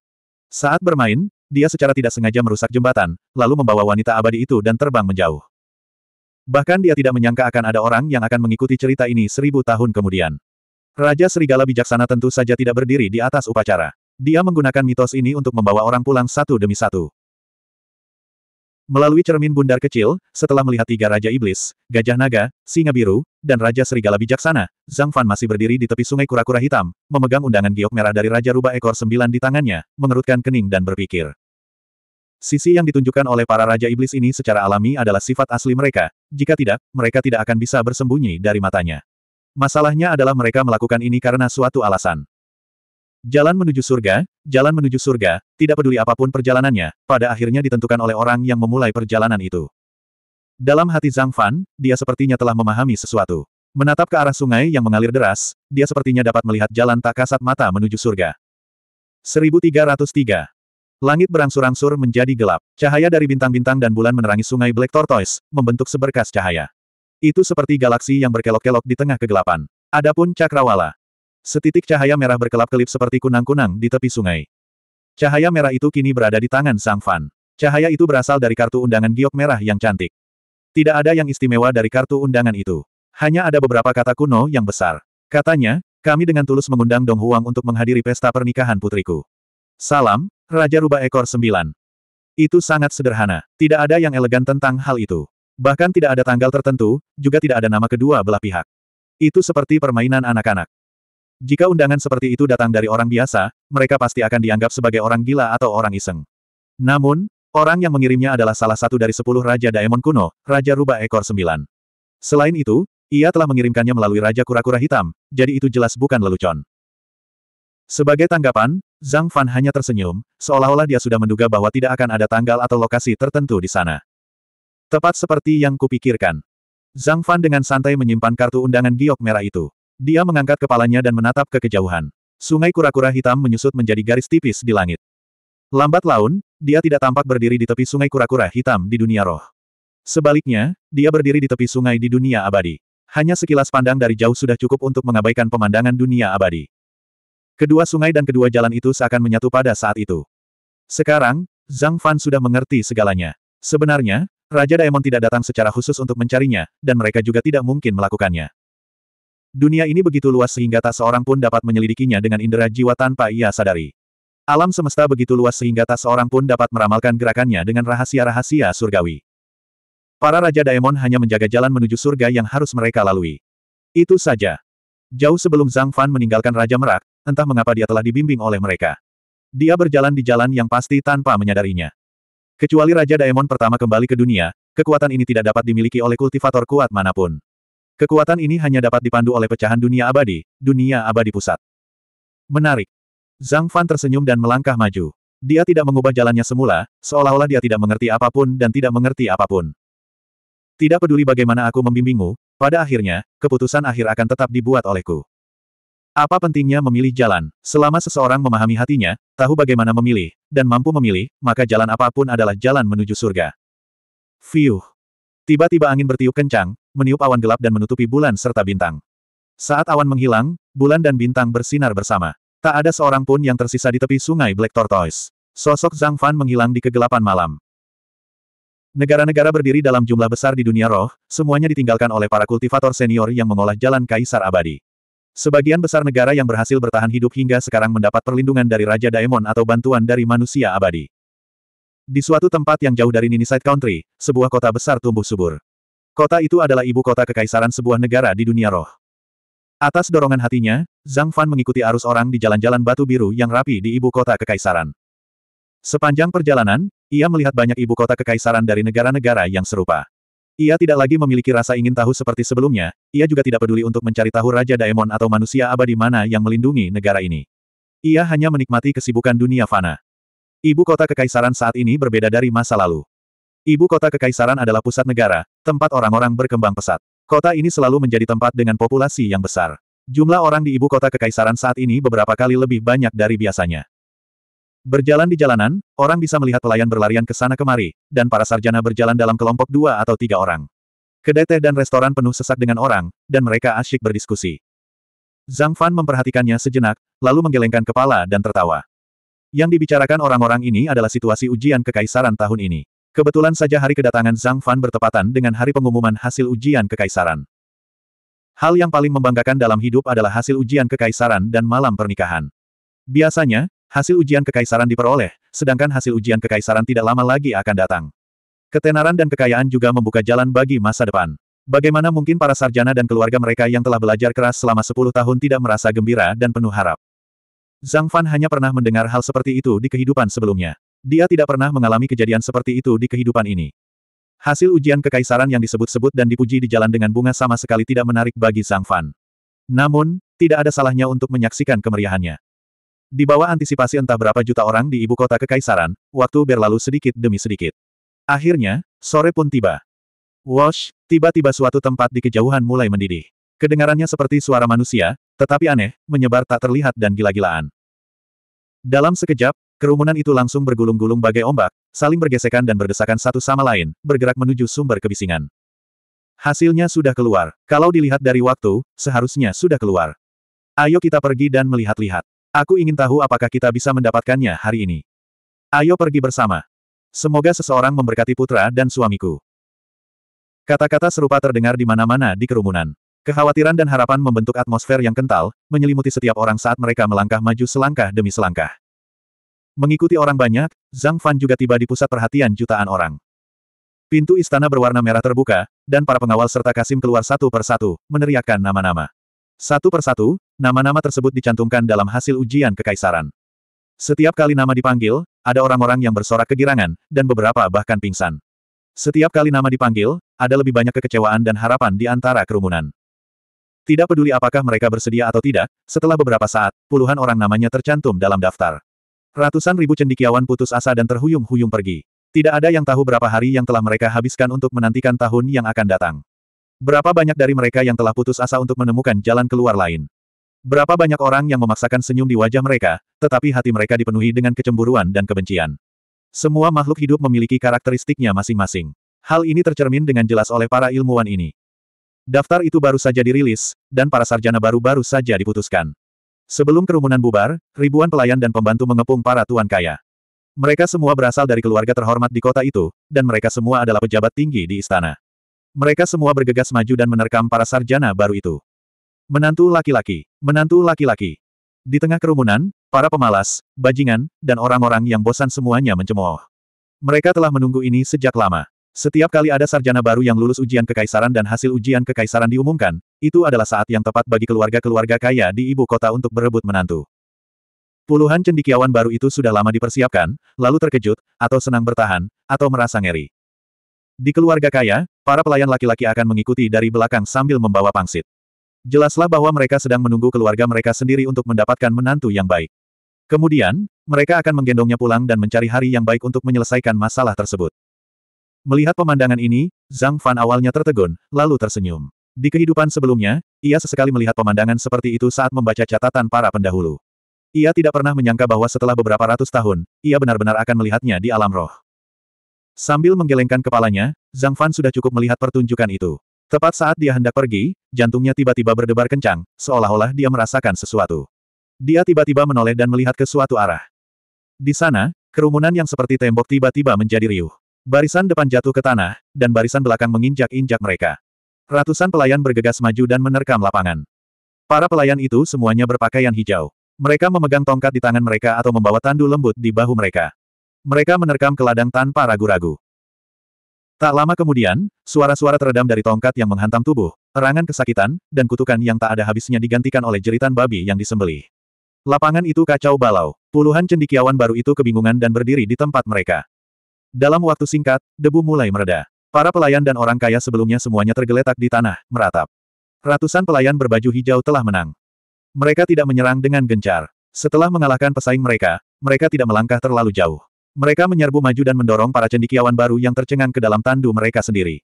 Saat bermain, dia secara tidak sengaja merusak jembatan, lalu membawa wanita abadi itu dan terbang menjauh. Bahkan dia tidak menyangka akan ada orang yang akan mengikuti cerita ini seribu tahun kemudian. Raja Serigala Bijaksana tentu saja tidak berdiri di atas upacara. Dia menggunakan mitos ini untuk membawa orang pulang satu demi satu. Melalui cermin bundar kecil, setelah melihat tiga Raja Iblis, Gajah Naga, Singa Biru, dan Raja Serigala Bijaksana, Zhang Fan masih berdiri di tepi sungai kura-kura hitam, memegang undangan giok merah dari Raja Rubah Ekor Sembilan di tangannya, mengerutkan kening dan berpikir. Sisi yang ditunjukkan oleh para Raja Iblis ini secara alami adalah sifat asli mereka, jika tidak, mereka tidak akan bisa bersembunyi dari matanya. Masalahnya adalah mereka melakukan ini karena suatu alasan. Jalan menuju surga, jalan menuju surga, tidak peduli apapun perjalanannya, pada akhirnya ditentukan oleh orang yang memulai perjalanan itu. Dalam hati Zhang Fan, dia sepertinya telah memahami sesuatu. Menatap ke arah sungai yang mengalir deras, dia sepertinya dapat melihat jalan tak kasat mata menuju surga. 1303 Langit berangsur-angsur menjadi gelap. Cahaya dari bintang-bintang dan bulan menerangi sungai Black Tortoise, membentuk seberkas cahaya. Itu seperti galaksi yang berkelok-kelok di tengah kegelapan. Adapun Cakrawala, Setitik cahaya merah berkelap-kelip seperti kunang-kunang di tepi sungai. Cahaya merah itu kini berada di tangan Sang Fan. Cahaya itu berasal dari kartu undangan giok merah yang cantik. Tidak ada yang istimewa dari kartu undangan itu. Hanya ada beberapa kata kuno yang besar. Katanya, kami dengan tulus mengundang Dong Huang untuk menghadiri pesta pernikahan putriku. Salam, Raja Rubah Ekor Sembilan. Itu sangat sederhana. Tidak ada yang elegan tentang hal itu. Bahkan tidak ada tanggal tertentu, juga tidak ada nama kedua belah pihak. Itu seperti permainan anak-anak. Jika undangan seperti itu datang dari orang biasa, mereka pasti akan dianggap sebagai orang gila atau orang iseng. Namun, orang yang mengirimnya adalah salah satu dari sepuluh Raja Daemon kuno, Raja Rubah Ekor Sembilan. Selain itu, ia telah mengirimkannya melalui Raja Kura-Kura Hitam, jadi itu jelas bukan lelucon. Sebagai tanggapan, Zhang Fan hanya tersenyum, seolah-olah dia sudah menduga bahwa tidak akan ada tanggal atau lokasi tertentu di sana. Tepat seperti yang kupikirkan. Zhang Fan dengan santai menyimpan kartu undangan giok merah itu. Dia mengangkat kepalanya dan menatap ke kejauhan. Sungai kura-kura hitam menyusut menjadi garis tipis di langit. Lambat laun, dia tidak tampak berdiri di tepi sungai kura-kura hitam di dunia roh. Sebaliknya, dia berdiri di tepi sungai di dunia abadi. Hanya sekilas pandang dari jauh sudah cukup untuk mengabaikan pemandangan dunia abadi. Kedua sungai dan kedua jalan itu seakan menyatu pada saat itu. Sekarang, Zhang Fan sudah mengerti segalanya. Sebenarnya, Raja Daemon tidak datang secara khusus untuk mencarinya, dan mereka juga tidak mungkin melakukannya. Dunia ini begitu luas sehingga tak seorang pun dapat menyelidikinya dengan indera jiwa tanpa ia sadari. Alam semesta begitu luas sehingga tak seorang pun dapat meramalkan gerakannya dengan rahasia-rahasia surgawi. Para Raja Daemon hanya menjaga jalan menuju surga yang harus mereka lalui. Itu saja. Jauh sebelum Zhang Fan meninggalkan Raja Merak, entah mengapa dia telah dibimbing oleh mereka. Dia berjalan di jalan yang pasti tanpa menyadarinya. Kecuali Raja Daemon pertama kembali ke dunia, kekuatan ini tidak dapat dimiliki oleh kultivator kuat manapun. Kekuatan ini hanya dapat dipandu oleh pecahan dunia abadi, dunia abadi pusat. Menarik. Zhang Fan tersenyum dan melangkah maju. Dia tidak mengubah jalannya semula, seolah-olah dia tidak mengerti apapun dan tidak mengerti apapun. Tidak peduli bagaimana aku membimbingmu, pada akhirnya, keputusan akhir akan tetap dibuat olehku. Apa pentingnya memilih jalan? Selama seseorang memahami hatinya, tahu bagaimana memilih, dan mampu memilih, maka jalan apapun adalah jalan menuju surga. Fiuh! Tiba-tiba angin bertiup kencang, meniup awan gelap dan menutupi bulan serta bintang. Saat awan menghilang, bulan dan bintang bersinar bersama. Tak ada seorang pun yang tersisa di tepi sungai Black Tortoise. Sosok Zhang Fan menghilang di kegelapan malam. Negara-negara berdiri dalam jumlah besar di dunia roh, semuanya ditinggalkan oleh para kultivator senior yang mengolah jalan kaisar abadi. Sebagian besar negara yang berhasil bertahan hidup hingga sekarang mendapat perlindungan dari Raja Daemon atau bantuan dari manusia abadi. Di suatu tempat yang jauh dari Niniside Country, sebuah kota besar tumbuh subur. Kota itu adalah ibu kota kekaisaran sebuah negara di dunia roh. Atas dorongan hatinya, Zhang Fan mengikuti arus orang di jalan-jalan batu biru yang rapi di ibu kota kekaisaran. Sepanjang perjalanan, ia melihat banyak ibu kota kekaisaran dari negara-negara yang serupa. Ia tidak lagi memiliki rasa ingin tahu seperti sebelumnya, ia juga tidak peduli untuk mencari tahu Raja Daemon atau manusia abadi mana yang melindungi negara ini. Ia hanya menikmati kesibukan dunia fana. Ibu kota kekaisaran saat ini berbeda dari masa lalu. Ibu kota kekaisaran adalah pusat negara, tempat orang-orang berkembang pesat. Kota ini selalu menjadi tempat dengan populasi yang besar. Jumlah orang di ibu kota kekaisaran saat ini beberapa kali lebih banyak dari biasanya. Berjalan di jalanan, orang bisa melihat pelayan berlarian ke sana kemari, dan para sarjana berjalan dalam kelompok dua atau tiga orang. Kedai teh dan restoran penuh sesak dengan orang, dan mereka asyik berdiskusi. Zhang Fan memperhatikannya sejenak, lalu menggelengkan kepala dan tertawa. Yang dibicarakan orang-orang ini adalah situasi ujian kekaisaran tahun ini. Kebetulan saja hari kedatangan Zhang Fan bertepatan dengan hari pengumuman hasil ujian kekaisaran. Hal yang paling membanggakan dalam hidup adalah hasil ujian kekaisaran dan malam pernikahan. Biasanya, hasil ujian kekaisaran diperoleh, sedangkan hasil ujian kekaisaran tidak lama lagi akan datang. Ketenaran dan kekayaan juga membuka jalan bagi masa depan. Bagaimana mungkin para sarjana dan keluarga mereka yang telah belajar keras selama 10 tahun tidak merasa gembira dan penuh harap? Zhang Fan hanya pernah mendengar hal seperti itu di kehidupan sebelumnya. Dia tidak pernah mengalami kejadian seperti itu di kehidupan ini. Hasil ujian kekaisaran yang disebut-sebut dan dipuji di jalan dengan bunga sama sekali tidak menarik bagi Zhang Fan. Namun, tidak ada salahnya untuk menyaksikan kemeriahannya. Di bawah antisipasi entah berapa juta orang di ibu kota kekaisaran, waktu berlalu sedikit demi sedikit. Akhirnya, sore pun tiba. Wash, tiba-tiba suatu tempat di kejauhan mulai mendidih. Kedengarannya seperti suara manusia, tetapi aneh, menyebar tak terlihat dan gila-gilaan. Dalam sekejap, kerumunan itu langsung bergulung-gulung bagai ombak, saling bergesekan dan berdesakan satu sama lain, bergerak menuju sumber kebisingan. Hasilnya sudah keluar. Kalau dilihat dari waktu, seharusnya sudah keluar. Ayo kita pergi dan melihat-lihat. Aku ingin tahu apakah kita bisa mendapatkannya hari ini. Ayo pergi bersama. Semoga seseorang memberkati putra dan suamiku. Kata-kata serupa terdengar di mana-mana di kerumunan. Kekhawatiran dan harapan membentuk atmosfer yang kental, menyelimuti setiap orang saat mereka melangkah maju selangkah demi selangkah. Mengikuti orang banyak, Zhang Fan juga tiba di pusat perhatian jutaan orang. Pintu istana berwarna merah terbuka, dan para pengawal serta Kasim keluar satu persatu, meneriakkan nama-nama. Satu persatu, nama-nama tersebut dicantumkan dalam hasil ujian kekaisaran. Setiap kali nama dipanggil, ada orang-orang yang bersorak kegirangan, dan beberapa bahkan pingsan. Setiap kali nama dipanggil, ada lebih banyak kekecewaan dan harapan di antara kerumunan. Tidak peduli apakah mereka bersedia atau tidak, setelah beberapa saat, puluhan orang namanya tercantum dalam daftar. Ratusan ribu cendikiawan putus asa dan terhuyung-huyung pergi. Tidak ada yang tahu berapa hari yang telah mereka habiskan untuk menantikan tahun yang akan datang. Berapa banyak dari mereka yang telah putus asa untuk menemukan jalan keluar lain. Berapa banyak orang yang memaksakan senyum di wajah mereka, tetapi hati mereka dipenuhi dengan kecemburuan dan kebencian. Semua makhluk hidup memiliki karakteristiknya masing-masing. Hal ini tercermin dengan jelas oleh para ilmuwan ini. Daftar itu baru saja dirilis, dan para sarjana baru baru saja diputuskan. Sebelum kerumunan bubar, ribuan pelayan dan pembantu mengepung para tuan kaya. Mereka semua berasal dari keluarga terhormat di kota itu, dan mereka semua adalah pejabat tinggi di istana. Mereka semua bergegas maju dan menerkam para sarjana baru itu. Menantu laki-laki, menantu laki-laki. Di tengah kerumunan, para pemalas, bajingan, dan orang-orang yang bosan semuanya mencemooh. Mereka telah menunggu ini sejak lama. Setiap kali ada sarjana baru yang lulus ujian kekaisaran dan hasil ujian kekaisaran diumumkan, itu adalah saat yang tepat bagi keluarga-keluarga kaya di ibu kota untuk berebut menantu. Puluhan cendikiawan baru itu sudah lama dipersiapkan, lalu terkejut, atau senang bertahan, atau merasa ngeri. Di keluarga kaya, para pelayan laki-laki akan mengikuti dari belakang sambil membawa pangsit. Jelaslah bahwa mereka sedang menunggu keluarga mereka sendiri untuk mendapatkan menantu yang baik. Kemudian, mereka akan menggendongnya pulang dan mencari hari yang baik untuk menyelesaikan masalah tersebut. Melihat pemandangan ini, Zhang Fan awalnya tertegun, lalu tersenyum. Di kehidupan sebelumnya, ia sesekali melihat pemandangan seperti itu saat membaca catatan para pendahulu. Ia tidak pernah menyangka bahwa setelah beberapa ratus tahun, ia benar-benar akan melihatnya di alam roh. Sambil menggelengkan kepalanya, Zhang Fan sudah cukup melihat pertunjukan itu. Tepat saat dia hendak pergi, jantungnya tiba-tiba berdebar kencang, seolah-olah dia merasakan sesuatu. Dia tiba-tiba menoleh dan melihat ke suatu arah. Di sana, kerumunan yang seperti tembok tiba-tiba menjadi riuh. Barisan depan jatuh ke tanah, dan barisan belakang menginjak-injak mereka. Ratusan pelayan bergegas maju dan menerkam lapangan. Para pelayan itu semuanya berpakaian hijau. Mereka memegang tongkat di tangan mereka atau membawa tandu lembut di bahu mereka. Mereka menerkam ke ladang tanpa ragu-ragu. Tak lama kemudian, suara-suara teredam dari tongkat yang menghantam tubuh, erangan kesakitan, dan kutukan yang tak ada habisnya digantikan oleh jeritan babi yang disembelih. Lapangan itu kacau balau. Puluhan cendikiawan baru itu kebingungan dan berdiri di tempat mereka. Dalam waktu singkat, debu mulai mereda. Para pelayan dan orang kaya sebelumnya semuanya tergeletak di tanah, meratap. Ratusan pelayan berbaju hijau telah menang. Mereka tidak menyerang dengan gencar. Setelah mengalahkan pesaing mereka, mereka tidak melangkah terlalu jauh. Mereka menyerbu maju dan mendorong para cendikiawan baru yang tercengang ke dalam tandu mereka sendiri.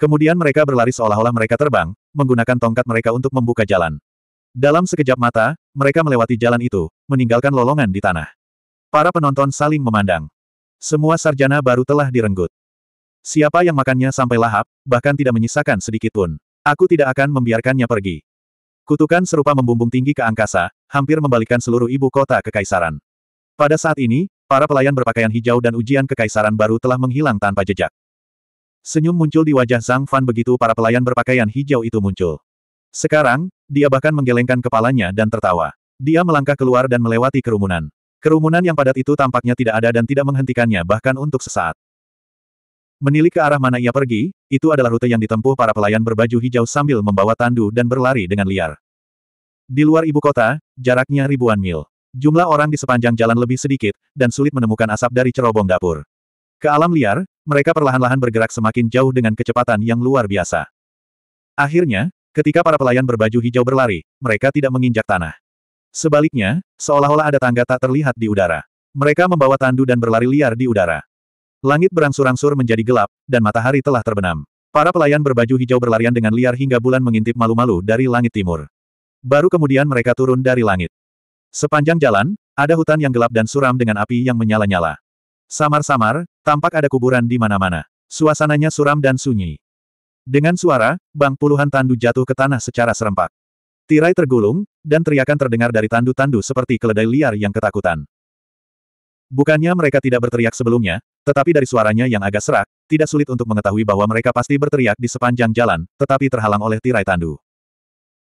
Kemudian mereka berlari seolah-olah mereka terbang, menggunakan tongkat mereka untuk membuka jalan. Dalam sekejap mata, mereka melewati jalan itu, meninggalkan lolongan di tanah. Para penonton saling memandang. Semua sarjana baru telah direnggut. Siapa yang makannya sampai lahap, bahkan tidak menyisakan sedikit pun. Aku tidak akan membiarkannya pergi. Kutukan serupa membumbung tinggi ke angkasa, hampir membalikkan seluruh ibu kota kekaisaran. Pada saat ini, para pelayan berpakaian hijau dan ujian kekaisaran baru telah menghilang tanpa jejak. Senyum muncul di wajah Zhang Fan begitu para pelayan berpakaian hijau itu muncul. Sekarang, dia bahkan menggelengkan kepalanya dan tertawa. Dia melangkah keluar dan melewati kerumunan. Kerumunan yang padat itu tampaknya tidak ada dan tidak menghentikannya bahkan untuk sesaat. Menilik ke arah mana ia pergi, itu adalah rute yang ditempuh para pelayan berbaju hijau sambil membawa tandu dan berlari dengan liar. Di luar ibu kota, jaraknya ribuan mil. Jumlah orang di sepanjang jalan lebih sedikit, dan sulit menemukan asap dari cerobong dapur. Ke alam liar, mereka perlahan-lahan bergerak semakin jauh dengan kecepatan yang luar biasa. Akhirnya, ketika para pelayan berbaju hijau berlari, mereka tidak menginjak tanah. Sebaliknya, seolah-olah ada tangga tak terlihat di udara. Mereka membawa tandu dan berlari liar di udara. Langit berangsur-angsur menjadi gelap, dan matahari telah terbenam. Para pelayan berbaju hijau berlarian dengan liar hingga bulan mengintip malu-malu dari langit timur. Baru kemudian mereka turun dari langit. Sepanjang jalan, ada hutan yang gelap dan suram dengan api yang menyala-nyala. Samar-samar, tampak ada kuburan di mana-mana. Suasananya suram dan sunyi. Dengan suara, bang puluhan tandu jatuh ke tanah secara serempak. Tirai tergulung, dan teriakan terdengar dari tandu-tandu seperti keledai liar yang ketakutan. Bukannya mereka tidak berteriak sebelumnya, tetapi dari suaranya yang agak serak, tidak sulit untuk mengetahui bahwa mereka pasti berteriak di sepanjang jalan, tetapi terhalang oleh tirai tandu.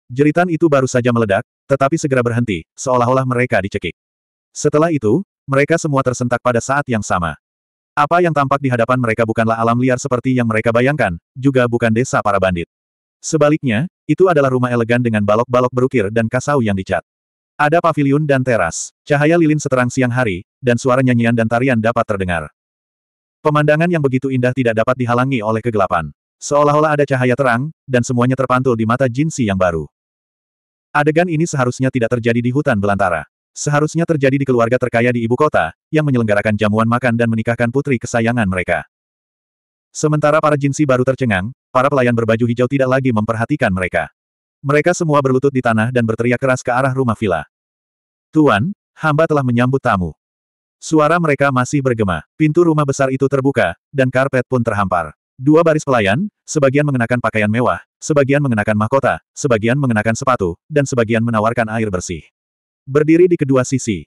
Jeritan itu baru saja meledak, tetapi segera berhenti, seolah-olah mereka dicekik. Setelah itu, mereka semua tersentak pada saat yang sama. Apa yang tampak di hadapan mereka bukanlah alam liar seperti yang mereka bayangkan, juga bukan desa para bandit. Sebaliknya, itu adalah rumah elegan dengan balok-balok berukir dan kasau yang dicat. Ada paviliun dan teras, cahaya lilin seterang siang hari, dan suara nyanyian dan tarian dapat terdengar. Pemandangan yang begitu indah tidak dapat dihalangi oleh kegelapan. Seolah-olah ada cahaya terang, dan semuanya terpantul di mata Jinsi yang baru. Adegan ini seharusnya tidak terjadi di hutan belantara. Seharusnya terjadi di keluarga terkaya di ibu kota, yang menyelenggarakan jamuan makan dan menikahkan putri kesayangan mereka. Sementara para jinsi baru tercengang, para pelayan berbaju hijau tidak lagi memperhatikan mereka. Mereka semua berlutut di tanah dan berteriak keras ke arah rumah villa. Tuan, hamba telah menyambut tamu. Suara mereka masih bergema. Pintu rumah besar itu terbuka, dan karpet pun terhampar. Dua baris pelayan, sebagian mengenakan pakaian mewah, sebagian mengenakan mahkota, sebagian mengenakan sepatu, dan sebagian menawarkan air bersih. Berdiri di kedua sisi.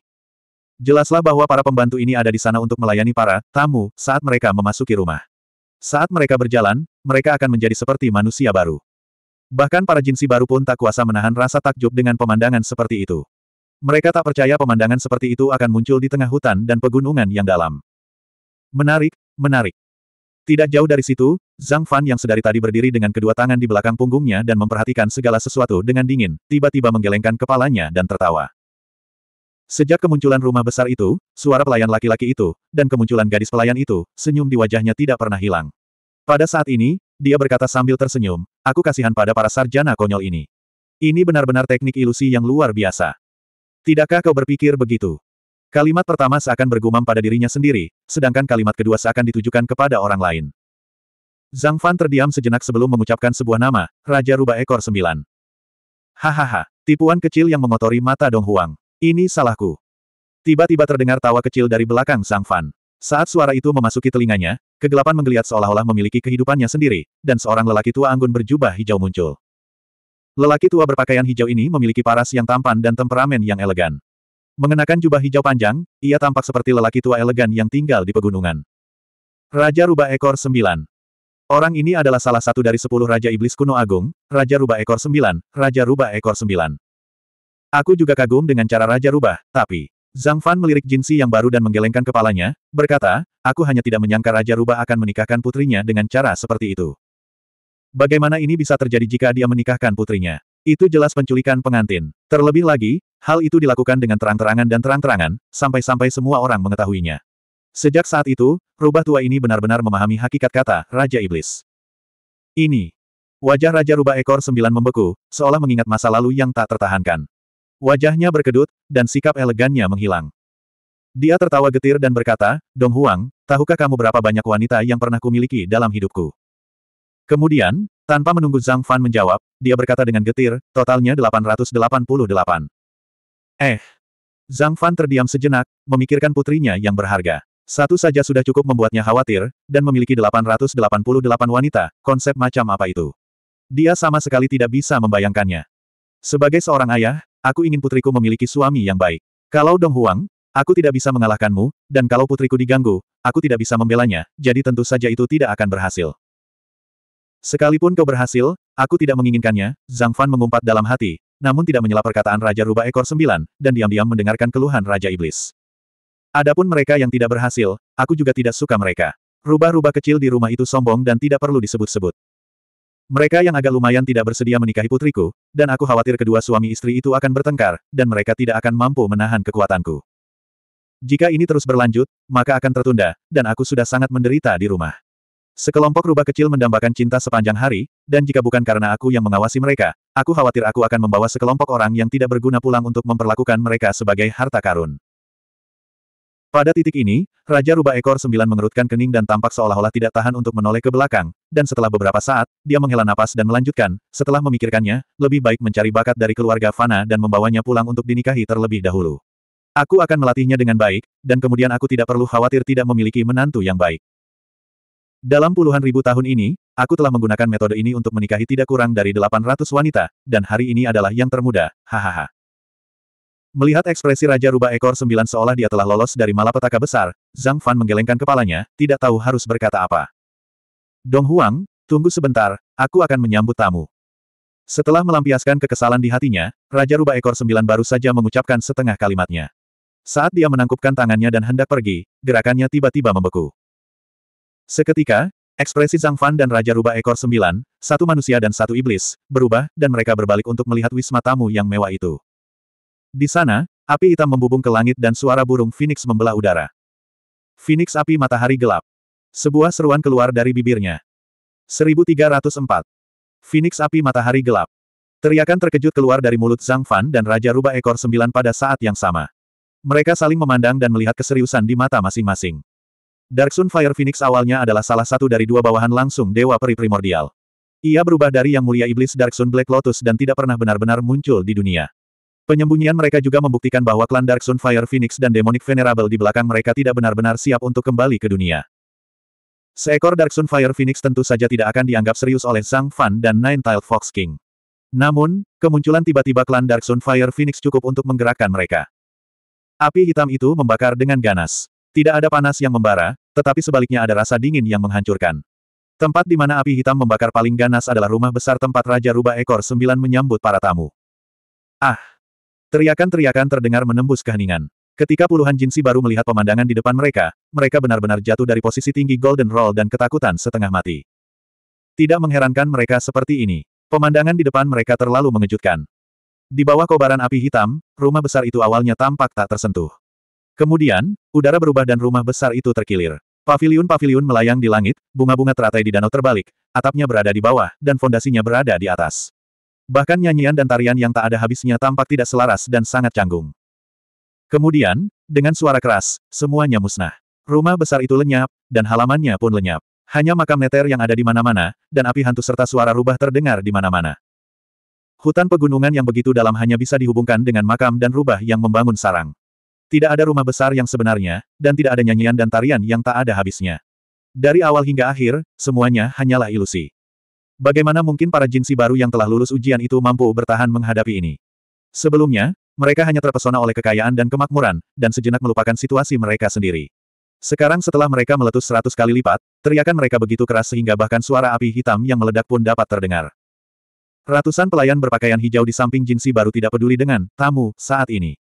Jelaslah bahwa para pembantu ini ada di sana untuk melayani para tamu saat mereka memasuki rumah. Saat mereka berjalan, mereka akan menjadi seperti manusia baru. Bahkan para jinsi baru pun tak kuasa menahan rasa takjub dengan pemandangan seperti itu. Mereka tak percaya pemandangan seperti itu akan muncul di tengah hutan dan pegunungan yang dalam. Menarik, menarik. Tidak jauh dari situ, Zhang Fan yang sedari tadi berdiri dengan kedua tangan di belakang punggungnya dan memperhatikan segala sesuatu dengan dingin, tiba-tiba menggelengkan kepalanya dan tertawa. Sejak kemunculan rumah besar itu, suara pelayan laki-laki itu, dan kemunculan gadis pelayan itu, senyum di wajahnya tidak pernah hilang. Pada saat ini, dia berkata sambil tersenyum, aku kasihan pada para sarjana konyol ini. Ini benar-benar teknik ilusi yang luar biasa. Tidakkah kau berpikir begitu? Kalimat pertama seakan bergumam pada dirinya sendiri, sedangkan kalimat kedua seakan ditujukan kepada orang lain. Zhang Fan terdiam sejenak sebelum mengucapkan sebuah nama, Raja Rubah Ekor Sembilan. Hahaha, tipuan kecil yang mengotori mata Dong Huang. Ini salahku. Tiba-tiba terdengar tawa kecil dari belakang sang Fan. Saat suara itu memasuki telinganya, kegelapan menggeliat seolah-olah memiliki kehidupannya sendiri, dan seorang lelaki tua anggun berjubah hijau muncul. Lelaki tua berpakaian hijau ini memiliki paras yang tampan dan temperamen yang elegan. Mengenakan jubah hijau panjang, ia tampak seperti lelaki tua elegan yang tinggal di pegunungan. Raja Rubah Ekor sembilan. Orang ini adalah salah satu dari sepuluh Raja Iblis Kuno Agung, Raja Rubah Ekor sembilan. Raja Rubah Ekor sembilan. Aku juga kagum dengan cara Raja rubah, tapi... Zhang Fan melirik Jinsi yang baru dan menggelengkan kepalanya, berkata, aku hanya tidak menyangka Raja Rubah akan menikahkan putrinya dengan cara seperti itu. Bagaimana ini bisa terjadi jika dia menikahkan putrinya? Itu jelas penculikan pengantin. Terlebih lagi, hal itu dilakukan dengan terang-terangan dan terang-terangan, sampai-sampai semua orang mengetahuinya. Sejak saat itu, rubah tua ini benar-benar memahami hakikat kata Raja Iblis. Ini. Wajah Raja Rubah Ekor Sembilan membeku, seolah mengingat masa lalu yang tak tertahankan. Wajahnya berkedut, dan sikap elegannya menghilang. Dia tertawa getir dan berkata, Dong Huang, tahukah kamu berapa banyak wanita yang pernah kumiliki dalam hidupku? Kemudian, tanpa menunggu Zhang Fan menjawab, dia berkata dengan getir, totalnya 888. Eh. Zhang Fan terdiam sejenak, memikirkan putrinya yang berharga. Satu saja sudah cukup membuatnya khawatir, dan memiliki 888 wanita, konsep macam apa itu? Dia sama sekali tidak bisa membayangkannya. Sebagai seorang ayah, aku ingin putriku memiliki suami yang baik. Kalau Dong Huang, aku tidak bisa mengalahkanmu, dan kalau putriku diganggu, aku tidak bisa membelanya, jadi tentu saja itu tidak akan berhasil. Sekalipun kau berhasil, aku tidak menginginkannya, Zhang Fan mengumpat dalam hati, namun tidak menyela perkataan Raja Rubah Ekor Sembilan, dan diam-diam mendengarkan keluhan Raja Iblis. Adapun mereka yang tidak berhasil, aku juga tidak suka mereka. Rubah-rubah kecil di rumah itu sombong dan tidak perlu disebut-sebut. Mereka yang agak lumayan tidak bersedia menikahi putriku, dan aku khawatir kedua suami istri itu akan bertengkar, dan mereka tidak akan mampu menahan kekuatanku. Jika ini terus berlanjut, maka akan tertunda, dan aku sudah sangat menderita di rumah. Sekelompok rubah kecil mendambakan cinta sepanjang hari, dan jika bukan karena aku yang mengawasi mereka, aku khawatir aku akan membawa sekelompok orang yang tidak berguna pulang untuk memperlakukan mereka sebagai harta karun. Pada titik ini, Raja Rubah Ekor Sembilan mengerutkan kening dan tampak seolah-olah tidak tahan untuk menoleh ke belakang, dan setelah beberapa saat, dia menghela napas dan melanjutkan, setelah memikirkannya, lebih baik mencari bakat dari keluarga Fana dan membawanya pulang untuk dinikahi terlebih dahulu. Aku akan melatihnya dengan baik, dan kemudian aku tidak perlu khawatir tidak memiliki menantu yang baik. Dalam puluhan ribu tahun ini, aku telah menggunakan metode ini untuk menikahi tidak kurang dari 800 wanita, dan hari ini adalah yang termuda, hahaha. Melihat ekspresi Raja Rubah Ekor Sembilan seolah dia telah lolos dari malapetaka besar, Zhang Fan menggelengkan kepalanya, tidak tahu harus berkata apa. Dong Huang, tunggu sebentar, aku akan menyambut tamu. Setelah melampiaskan kekesalan di hatinya, Raja Rubah Ekor Sembilan baru saja mengucapkan setengah kalimatnya. Saat dia menangkupkan tangannya dan hendak pergi, gerakannya tiba-tiba membeku. Seketika, ekspresi Zhang Fan dan Raja Rubah Ekor Sembilan, satu manusia dan satu iblis, berubah, dan mereka berbalik untuk melihat wisma tamu yang mewah itu. Di sana, api hitam membubung ke langit dan suara burung Phoenix membelah udara. Phoenix api matahari gelap. Sebuah seruan keluar dari bibirnya. 1304. Phoenix api matahari gelap. Teriakan terkejut keluar dari mulut Zhang Fan dan Raja Rubah Ekor Sembilan pada saat yang sama. Mereka saling memandang dan melihat keseriusan di mata masing-masing. Dark Sun Fire Phoenix awalnya adalah salah satu dari dua bawahan langsung Dewa Peri Primordial. Ia berubah dari yang mulia iblis Dark Sun Black Lotus dan tidak pernah benar-benar muncul di dunia. Penyembunyian mereka juga membuktikan bahwa klan Dark Sunfire Phoenix dan Demonic Venerable di belakang mereka tidak benar-benar siap untuk kembali ke dunia. Seekor Dark Sunfire Phoenix tentu saja tidak akan dianggap serius oleh sang Fan dan Nine-Tailed Fox King. Namun, kemunculan tiba-tiba klan Dark Sunfire Phoenix cukup untuk menggerakkan mereka. Api hitam itu membakar dengan ganas. Tidak ada panas yang membara, tetapi sebaliknya ada rasa dingin yang menghancurkan. Tempat di mana api hitam membakar paling ganas adalah rumah besar tempat Raja Rubah Ekor Sembilan menyambut para tamu. Ah! Teriakan-teriakan terdengar menembus keheningan. Ketika puluhan jinsi baru melihat pemandangan di depan mereka, mereka benar-benar jatuh dari posisi tinggi Golden Roll dan ketakutan setengah mati. Tidak mengherankan mereka seperti ini. Pemandangan di depan mereka terlalu mengejutkan. Di bawah kobaran api hitam, rumah besar itu awalnya tampak tak tersentuh. Kemudian, udara berubah dan rumah besar itu terkilir. Paviliun-paviliun melayang di langit, bunga-bunga teratai di danau terbalik, atapnya berada di bawah, dan fondasinya berada di atas. Bahkan nyanyian dan tarian yang tak ada habisnya tampak tidak selaras dan sangat canggung. Kemudian, dengan suara keras, semuanya musnah. Rumah besar itu lenyap, dan halamannya pun lenyap. Hanya makam neter yang ada di mana-mana, dan api hantu serta suara rubah terdengar di mana-mana. Hutan pegunungan yang begitu dalam hanya bisa dihubungkan dengan makam dan rubah yang membangun sarang. Tidak ada rumah besar yang sebenarnya, dan tidak ada nyanyian dan tarian yang tak ada habisnya. Dari awal hingga akhir, semuanya hanyalah ilusi. Bagaimana mungkin para jinsi baru yang telah lulus ujian itu mampu bertahan menghadapi ini? Sebelumnya, mereka hanya terpesona oleh kekayaan dan kemakmuran, dan sejenak melupakan situasi mereka sendiri. Sekarang setelah mereka meletus seratus kali lipat, teriakan mereka begitu keras sehingga bahkan suara api hitam yang meledak pun dapat terdengar. Ratusan pelayan berpakaian hijau di samping jinsi baru tidak peduli dengan tamu saat ini.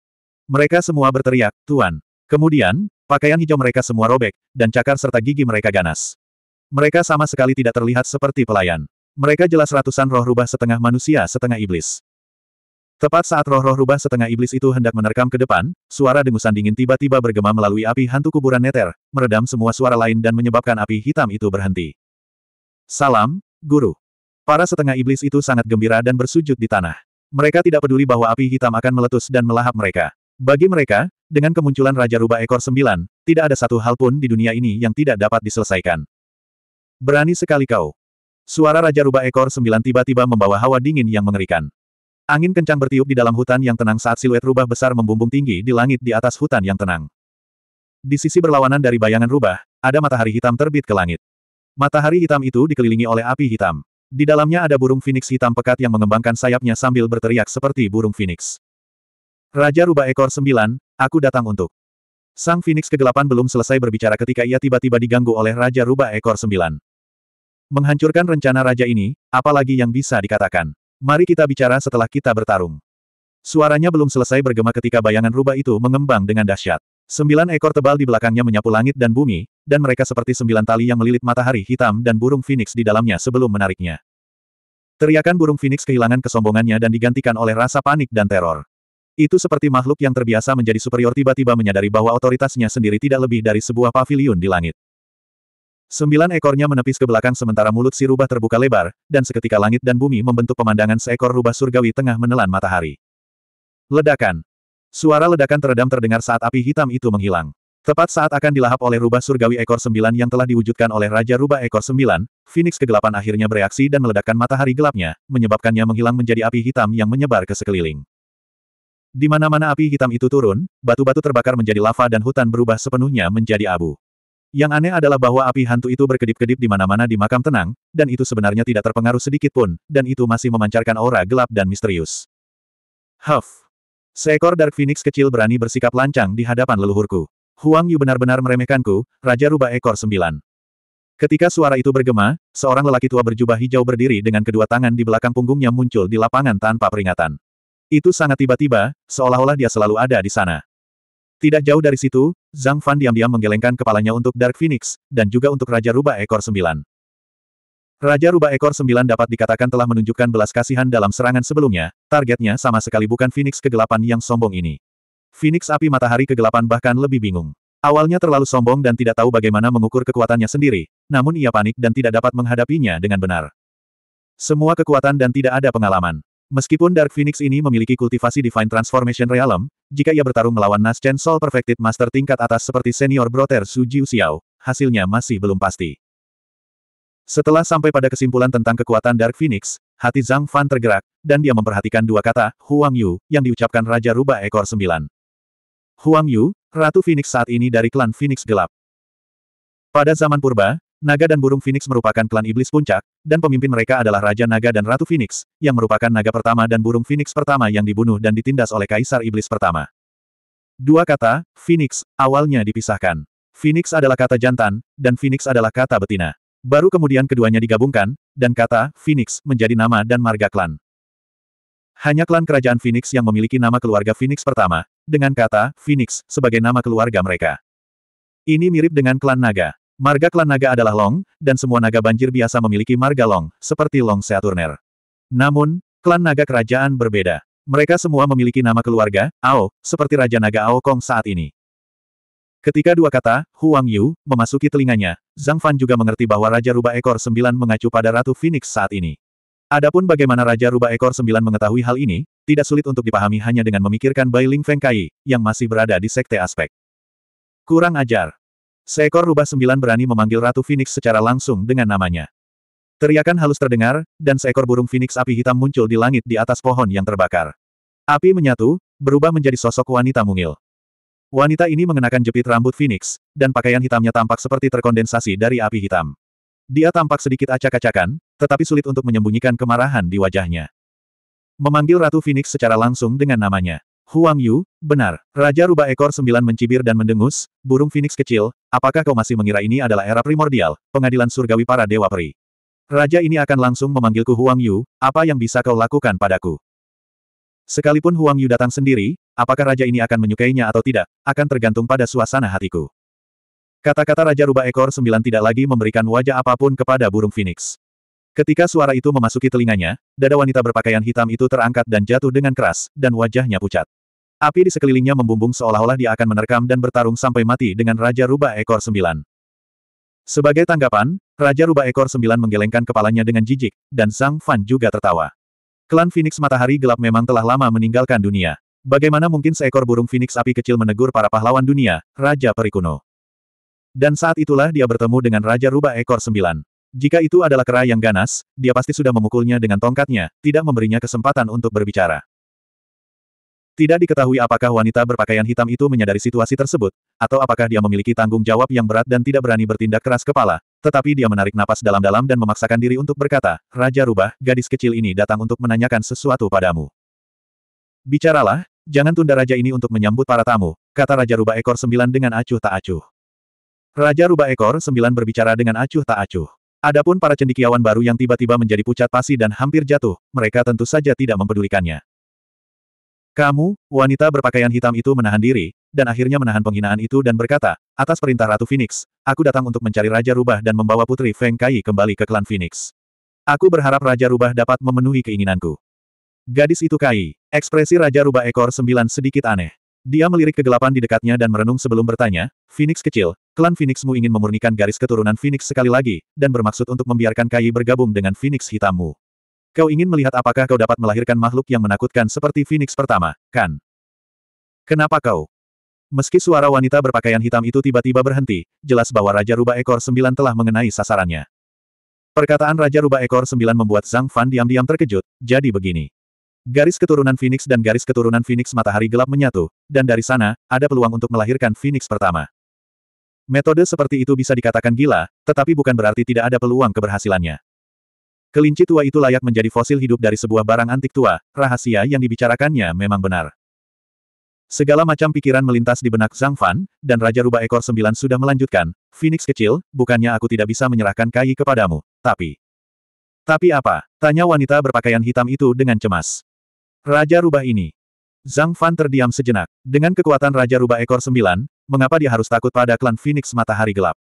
Mereka semua berteriak, Tuan. Kemudian, pakaian hijau mereka semua robek, dan cakar serta gigi mereka ganas. Mereka sama sekali tidak terlihat seperti pelayan. Mereka jelas ratusan roh rubah setengah manusia setengah iblis. Tepat saat roh-roh rubah setengah iblis itu hendak menerkam ke depan, suara dengusan dingin tiba-tiba bergema melalui api hantu kuburan Neter, meredam semua suara lain dan menyebabkan api hitam itu berhenti. Salam, Guru. Para setengah iblis itu sangat gembira dan bersujud di tanah. Mereka tidak peduli bahwa api hitam akan meletus dan melahap mereka. Bagi mereka, dengan kemunculan Raja Rubah Ekor Sembilan, tidak ada satu hal pun di dunia ini yang tidak dapat diselesaikan. Berani sekali kau. Suara Raja Rubah Ekor Sembilan tiba-tiba membawa hawa dingin yang mengerikan. Angin kencang bertiup di dalam hutan yang tenang saat siluet rubah besar membumbung tinggi di langit di atas hutan yang tenang. Di sisi berlawanan dari bayangan rubah, ada matahari hitam terbit ke langit. Matahari hitam itu dikelilingi oleh api hitam. Di dalamnya ada burung phoenix hitam pekat yang mengembangkan sayapnya sambil berteriak seperti burung phoenix. Raja Rubah Ekor Sembilan, aku datang untuk. Sang Phoenix kegelapan belum selesai berbicara ketika ia tiba-tiba diganggu oleh Raja Rubah Ekor Sembilan. Menghancurkan rencana raja ini, apalagi yang bisa dikatakan. Mari kita bicara setelah kita bertarung. Suaranya belum selesai bergema ketika bayangan rubah itu mengembang dengan dahsyat. Sembilan ekor tebal di belakangnya menyapu langit dan bumi, dan mereka seperti sembilan tali yang melilit matahari hitam dan burung phoenix di dalamnya sebelum menariknya. Teriakan burung phoenix kehilangan kesombongannya dan digantikan oleh rasa panik dan teror. Itu seperti makhluk yang terbiasa menjadi superior tiba-tiba menyadari bahwa otoritasnya sendiri tidak lebih dari sebuah pavilion di langit. Sembilan ekornya menepis ke belakang sementara mulut si rubah terbuka lebar, dan seketika langit dan bumi membentuk pemandangan seekor rubah surgawi tengah menelan matahari. Ledakan. Suara ledakan teredam terdengar saat api hitam itu menghilang. Tepat saat akan dilahap oleh rubah surgawi ekor sembilan yang telah diwujudkan oleh Raja Rubah Ekor Sembilan, Phoenix kegelapan akhirnya bereaksi dan meledakkan matahari gelapnya, menyebabkannya menghilang menjadi api hitam yang menyebar ke sekeliling. Di mana-mana api hitam itu turun, batu-batu terbakar menjadi lava dan hutan berubah sepenuhnya menjadi abu. Yang aneh adalah bahwa api hantu itu berkedip-kedip di mana-mana di makam tenang, dan itu sebenarnya tidak terpengaruh sedikit pun, dan itu masih memancarkan aura gelap dan misterius. Huff. Seekor Dark Phoenix kecil berani bersikap lancang di hadapan leluhurku. Huang Yu benar-benar meremehkanku, Raja Rubah Ekor Sembilan. Ketika suara itu bergema, seorang lelaki tua berjubah hijau berdiri dengan kedua tangan di belakang punggungnya muncul di lapangan tanpa peringatan. Itu sangat tiba-tiba, seolah-olah dia selalu ada di sana. Tidak jauh dari situ, Zhang Fan diam-diam menggelengkan kepalanya untuk Dark Phoenix, dan juga untuk Raja Rubah Ekor Sembilan. Raja Rubah Ekor Sembilan dapat dikatakan telah menunjukkan belas kasihan dalam serangan sebelumnya, targetnya sama sekali bukan Phoenix kegelapan yang sombong ini. Phoenix api matahari kegelapan bahkan lebih bingung. Awalnya terlalu sombong dan tidak tahu bagaimana mengukur kekuatannya sendiri, namun ia panik dan tidak dapat menghadapinya dengan benar. Semua kekuatan dan tidak ada pengalaman. Meskipun Dark Phoenix ini memiliki kultivasi Divine Transformation Realm, jika ia bertarung melawan Nas Naschen Soul Perfected Master tingkat atas seperti senior brother Su Jiu Xiao, hasilnya masih belum pasti. Setelah sampai pada kesimpulan tentang kekuatan Dark Phoenix, hati Zhang Fan tergerak, dan dia memperhatikan dua kata, Huang Yu, yang diucapkan Raja Rubah Ekor Sembilan. Huang Yu, Ratu Phoenix saat ini dari klan Phoenix Gelap. Pada zaman purba, Naga dan burung Phoenix merupakan klan iblis puncak, dan pemimpin mereka adalah Raja Naga dan Ratu Phoenix, yang merupakan naga pertama dan burung Phoenix pertama yang dibunuh dan ditindas oleh Kaisar Iblis pertama. Dua kata, Phoenix, awalnya dipisahkan. Phoenix adalah kata jantan, dan Phoenix adalah kata betina. Baru kemudian keduanya digabungkan, dan kata, Phoenix, menjadi nama dan marga klan. Hanya klan kerajaan Phoenix yang memiliki nama keluarga Phoenix pertama, dengan kata, Phoenix, sebagai nama keluarga mereka. Ini mirip dengan klan naga. Marga klan naga adalah long, dan semua naga banjir biasa memiliki marga long, seperti long Seaturner. Namun, klan naga kerajaan berbeda. Mereka semua memiliki nama keluarga, Ao, seperti Raja Naga Ao Kong saat ini. Ketika dua kata, Huang Yu, memasuki telinganya, Zhang Fan juga mengerti bahwa Raja Rubah Ekor Sembilan mengacu pada Ratu Phoenix saat ini. Adapun bagaimana Raja Rubah Ekor Sembilan mengetahui hal ini, tidak sulit untuk dipahami hanya dengan memikirkan Bai Ling Feng Kai, yang masih berada di Sekte Aspek. Kurang ajar. Seekor rubah sembilan berani memanggil Ratu Phoenix secara langsung dengan namanya. Teriakan halus terdengar, dan seekor burung Phoenix api hitam muncul di langit di atas pohon yang terbakar. Api menyatu, berubah menjadi sosok wanita mungil. Wanita ini mengenakan jepit rambut Phoenix, dan pakaian hitamnya tampak seperti terkondensasi dari api hitam. Dia tampak sedikit acak-acakan, tetapi sulit untuk menyembunyikan kemarahan di wajahnya. Memanggil Ratu Phoenix secara langsung dengan namanya. Huang Yu, benar. Raja rubah ekor sembilan mencibir dan mendengus, burung Phoenix kecil, apakah kau masih mengira ini adalah era primordial, pengadilan surgawi para dewa peri? Raja ini akan langsung memanggilku Huang Yu, apa yang bisa kau lakukan padaku? Sekalipun Huang Yu datang sendiri, apakah raja ini akan menyukainya atau tidak, akan tergantung pada suasana hatiku. Kata-kata Raja Rubah Ekor Sembilan tidak lagi memberikan wajah apapun kepada burung Phoenix. Ketika suara itu memasuki telinganya, dada wanita berpakaian hitam itu terangkat dan jatuh dengan keras, dan wajahnya pucat. Api di sekelilingnya membumbung seolah-olah dia akan menerkam dan bertarung sampai mati dengan Raja Rubah Ekor Sembilan. Sebagai tanggapan, Raja Rubah Ekor Sembilan menggelengkan kepalanya dengan jijik, dan Sang Fan juga tertawa. Klan Phoenix Matahari Gelap memang telah lama meninggalkan dunia. Bagaimana mungkin seekor burung Phoenix api kecil menegur para pahlawan dunia, Raja Perikuno? Dan saat itulah dia bertemu dengan Raja Rubah Ekor Sembilan. Jika itu adalah kera yang ganas, dia pasti sudah memukulnya dengan tongkatnya, tidak memberinya kesempatan untuk berbicara. Tidak diketahui apakah wanita berpakaian hitam itu menyadari situasi tersebut, atau apakah dia memiliki tanggung jawab yang berat dan tidak berani bertindak keras kepala. Tetapi dia menarik napas dalam-dalam dan memaksakan diri untuk berkata, Raja Rubah, gadis kecil ini datang untuk menanyakan sesuatu padamu. Bicaralah, jangan tunda raja ini untuk menyambut para tamu, kata Raja Rubah Ekor Sembilan dengan acuh tak acuh. Raja Rubah Ekor Sembilan berbicara dengan acuh tak acuh. Adapun para cendikiawan baru yang tiba-tiba menjadi pucat pasi dan hampir jatuh, mereka tentu saja tidak mempedulikannya. Kamu, wanita berpakaian hitam itu menahan diri, dan akhirnya menahan penghinaan itu dan berkata, atas perintah Ratu Phoenix, aku datang untuk mencari Raja Rubah dan membawa Putri Feng Kai kembali ke klan Phoenix. Aku berharap Raja Rubah dapat memenuhi keinginanku. Gadis itu Kai, ekspresi Raja Rubah ekor sembilan sedikit aneh. Dia melirik kegelapan di dekatnya dan merenung sebelum bertanya, Phoenix kecil, klan Phoenixmu ingin memurnikan garis keturunan Phoenix sekali lagi, dan bermaksud untuk membiarkan Kai bergabung dengan Phoenix hitammu. Kau ingin melihat apakah kau dapat melahirkan makhluk yang menakutkan seperti Phoenix pertama, kan? Kenapa kau? Meski suara wanita berpakaian hitam itu tiba-tiba berhenti, jelas bahwa Raja Rubah Ekor Sembilan telah mengenai sasarannya. Perkataan Raja Rubah Ekor Sembilan membuat Zhang Fan diam-diam terkejut, jadi begini. Garis keturunan Phoenix dan garis keturunan Phoenix matahari gelap menyatu, dan dari sana, ada peluang untuk melahirkan Phoenix pertama. Metode seperti itu bisa dikatakan gila, tetapi bukan berarti tidak ada peluang keberhasilannya. Kelinci tua itu layak menjadi fosil hidup dari sebuah barang antik tua, rahasia yang dibicarakannya memang benar. Segala macam pikiran melintas di benak Zhang Fan, dan Raja Rubah Ekor Sembilan sudah melanjutkan, Phoenix kecil, bukannya aku tidak bisa menyerahkan Kai kepadamu, tapi... Tapi apa? Tanya wanita berpakaian hitam itu dengan cemas. Raja Rubah ini. Zhang Fan terdiam sejenak. Dengan kekuatan Raja Rubah Ekor Sembilan, mengapa dia harus takut pada klan Phoenix Matahari Gelap?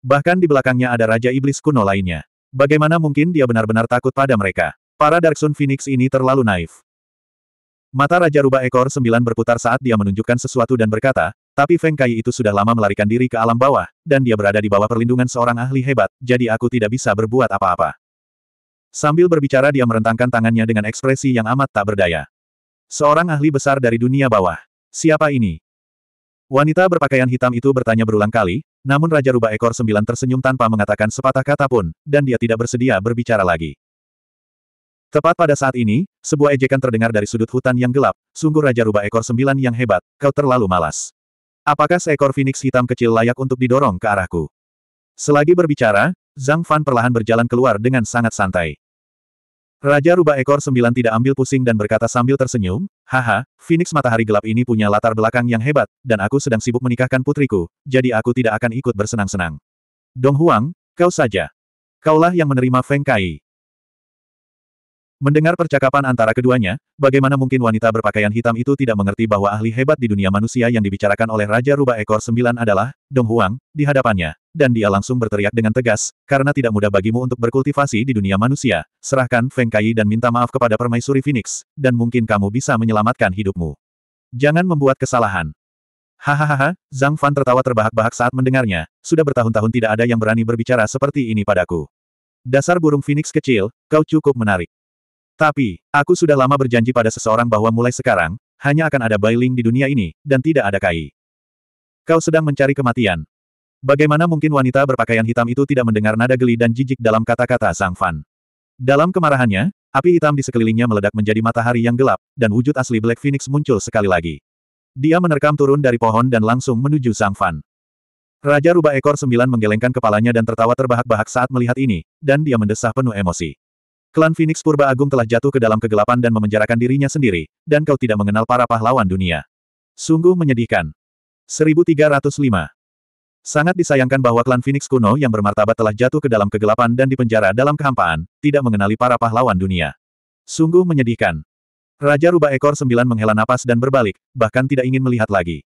Bahkan di belakangnya ada Raja Iblis kuno lainnya. Bagaimana mungkin dia benar-benar takut pada mereka? Para Dark Sun Phoenix ini terlalu naif. Mata Raja Rubah Ekor Sembilan berputar saat dia menunjukkan sesuatu dan berkata, tapi Feng Kai itu sudah lama melarikan diri ke alam bawah, dan dia berada di bawah perlindungan seorang ahli hebat, jadi aku tidak bisa berbuat apa-apa. Sambil berbicara dia merentangkan tangannya dengan ekspresi yang amat tak berdaya. Seorang ahli besar dari dunia bawah. Siapa ini? Wanita berpakaian hitam itu bertanya berulang kali, namun Raja Rubah Ekor Sembilan tersenyum tanpa mengatakan sepatah kata pun, dan dia tidak bersedia berbicara lagi. Tepat pada saat ini, sebuah ejekan terdengar dari sudut hutan yang gelap, sungguh Raja Rubah Ekor Sembilan yang hebat, kau terlalu malas. Apakah seekor Phoenix hitam kecil layak untuk didorong ke arahku? Selagi berbicara, Zhang Fan perlahan berjalan keluar dengan sangat santai. Raja Rubah Ekor Sembilan tidak ambil pusing dan berkata sambil tersenyum, Haha, Phoenix matahari gelap ini punya latar belakang yang hebat, dan aku sedang sibuk menikahkan putriku, jadi aku tidak akan ikut bersenang-senang. Dong Huang, kau saja. Kaulah yang menerima Feng Kai. Mendengar percakapan antara keduanya, bagaimana mungkin wanita berpakaian hitam itu tidak mengerti bahwa ahli hebat di dunia manusia yang dibicarakan oleh Raja Rubah Ekor Sembilan adalah Dong Huang di hadapannya, dan dia langsung berteriak dengan tegas, karena tidak mudah bagimu untuk berkultivasi di dunia manusia, serahkan Feng Kai dan minta maaf kepada Permaisuri Phoenix, dan mungkin kamu bisa menyelamatkan hidupmu. Jangan membuat kesalahan. Hahaha, Zhang Fan tertawa terbahak-bahak saat mendengarnya, sudah bertahun-tahun tidak ada yang berani berbicara seperti ini padaku. Dasar burung Phoenix kecil, kau cukup menarik. Tapi, aku sudah lama berjanji pada seseorang bahwa mulai sekarang, hanya akan ada Bailing di dunia ini, dan tidak ada Kai. Kau sedang mencari kematian. Bagaimana mungkin wanita berpakaian hitam itu tidak mendengar nada geli dan jijik dalam kata-kata Sang Fan? Dalam kemarahannya, api hitam di sekelilingnya meledak menjadi matahari yang gelap, dan wujud asli Black Phoenix muncul sekali lagi. Dia menerkam turun dari pohon dan langsung menuju Sang Fan. Raja rubah ekor sembilan menggelengkan kepalanya dan tertawa terbahak-bahak saat melihat ini, dan dia mendesah penuh emosi. Klan Phoenix Purba Agung telah jatuh ke dalam kegelapan dan memenjarakan dirinya sendiri, dan kau tidak mengenal para pahlawan dunia. Sungguh menyedihkan. 1305. Sangat disayangkan bahwa klan Phoenix kuno yang bermartabat telah jatuh ke dalam kegelapan dan dipenjara dalam kehampaan, tidak mengenali para pahlawan dunia. Sungguh menyedihkan. Raja Rubah Ekor Sembilan menghela napas dan berbalik, bahkan tidak ingin melihat lagi.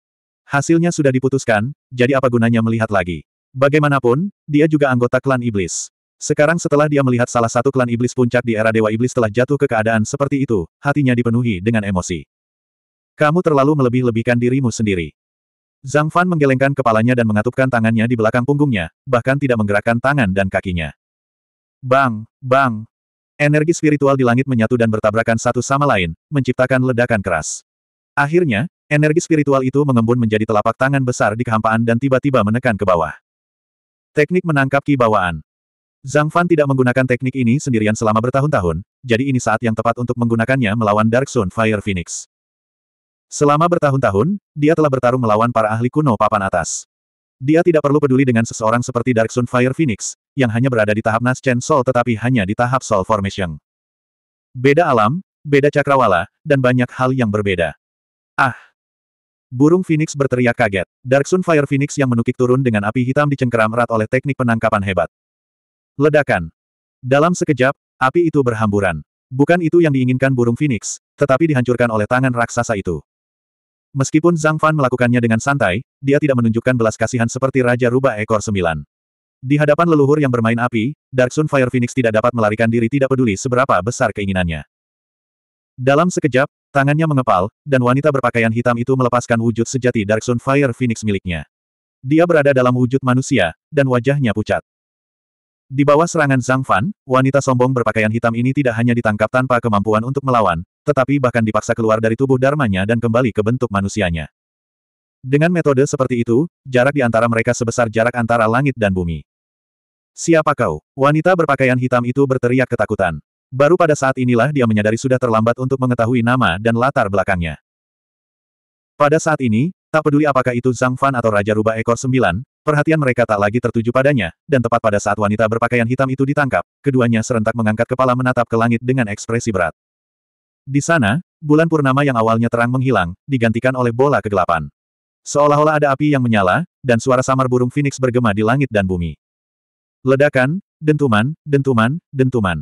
Hasilnya sudah diputuskan, jadi apa gunanya melihat lagi? Bagaimanapun, dia juga anggota klan iblis. Sekarang setelah dia melihat salah satu klan iblis puncak di era Dewa Iblis telah jatuh ke keadaan seperti itu, hatinya dipenuhi dengan emosi. Kamu terlalu melebih-lebihkan dirimu sendiri. Zhang Fan menggelengkan kepalanya dan mengatupkan tangannya di belakang punggungnya, bahkan tidak menggerakkan tangan dan kakinya. Bang, bang. Energi spiritual di langit menyatu dan bertabrakan satu sama lain, menciptakan ledakan keras. Akhirnya, energi spiritual itu mengembun menjadi telapak tangan besar di kehampaan dan tiba-tiba menekan ke bawah. Teknik menangkap ki bawaan, Zhang Fan tidak menggunakan teknik ini sendirian selama bertahun-tahun, jadi ini saat yang tepat untuk menggunakannya melawan Dark Sun Fire Phoenix. Selama bertahun-tahun, dia telah bertarung melawan para ahli kuno papan atas. Dia tidak perlu peduli dengan seseorang seperti Dark Sun Fire Phoenix, yang hanya berada di tahap Naschen Soul tetapi hanya di tahap Soul Formation. Beda alam, beda cakrawala, dan banyak hal yang berbeda. Ah! Burung Phoenix berteriak kaget. Dark Sun Fire Phoenix yang menukik turun dengan api hitam dicengkeram erat oleh teknik penangkapan hebat. Ledakan. Dalam sekejap, api itu berhamburan. Bukan itu yang diinginkan burung Phoenix, tetapi dihancurkan oleh tangan raksasa itu. Meskipun Zhang Fan melakukannya dengan santai, dia tidak menunjukkan belas kasihan seperti Raja Rubah Ekor Sembilan. Di hadapan leluhur yang bermain api, Dark Sun Fire Phoenix tidak dapat melarikan diri tidak peduli seberapa besar keinginannya. Dalam sekejap, tangannya mengepal, dan wanita berpakaian hitam itu melepaskan wujud sejati Dark Sun Fire Phoenix miliknya. Dia berada dalam wujud manusia, dan wajahnya pucat. Di bawah serangan Zhang Fan, wanita sombong berpakaian hitam ini tidak hanya ditangkap tanpa kemampuan untuk melawan, tetapi bahkan dipaksa keluar dari tubuh dharmanya dan kembali ke bentuk manusianya. Dengan metode seperti itu, jarak di antara mereka sebesar jarak antara langit dan bumi. Siapa kau? Wanita berpakaian hitam itu berteriak ketakutan. Baru pada saat inilah dia menyadari sudah terlambat untuk mengetahui nama dan latar belakangnya. Pada saat ini, tak peduli apakah itu Zhang Fan atau Raja Rubah Ekor Sembilan, Perhatian mereka tak lagi tertuju padanya, dan tepat pada saat wanita berpakaian hitam itu ditangkap, keduanya serentak mengangkat kepala menatap ke langit dengan ekspresi berat. Di sana, bulan purnama yang awalnya terang menghilang, digantikan oleh bola kegelapan. Seolah-olah ada api yang menyala, dan suara samar burung phoenix bergema di langit dan bumi. Ledakan, dentuman, dentuman, dentuman.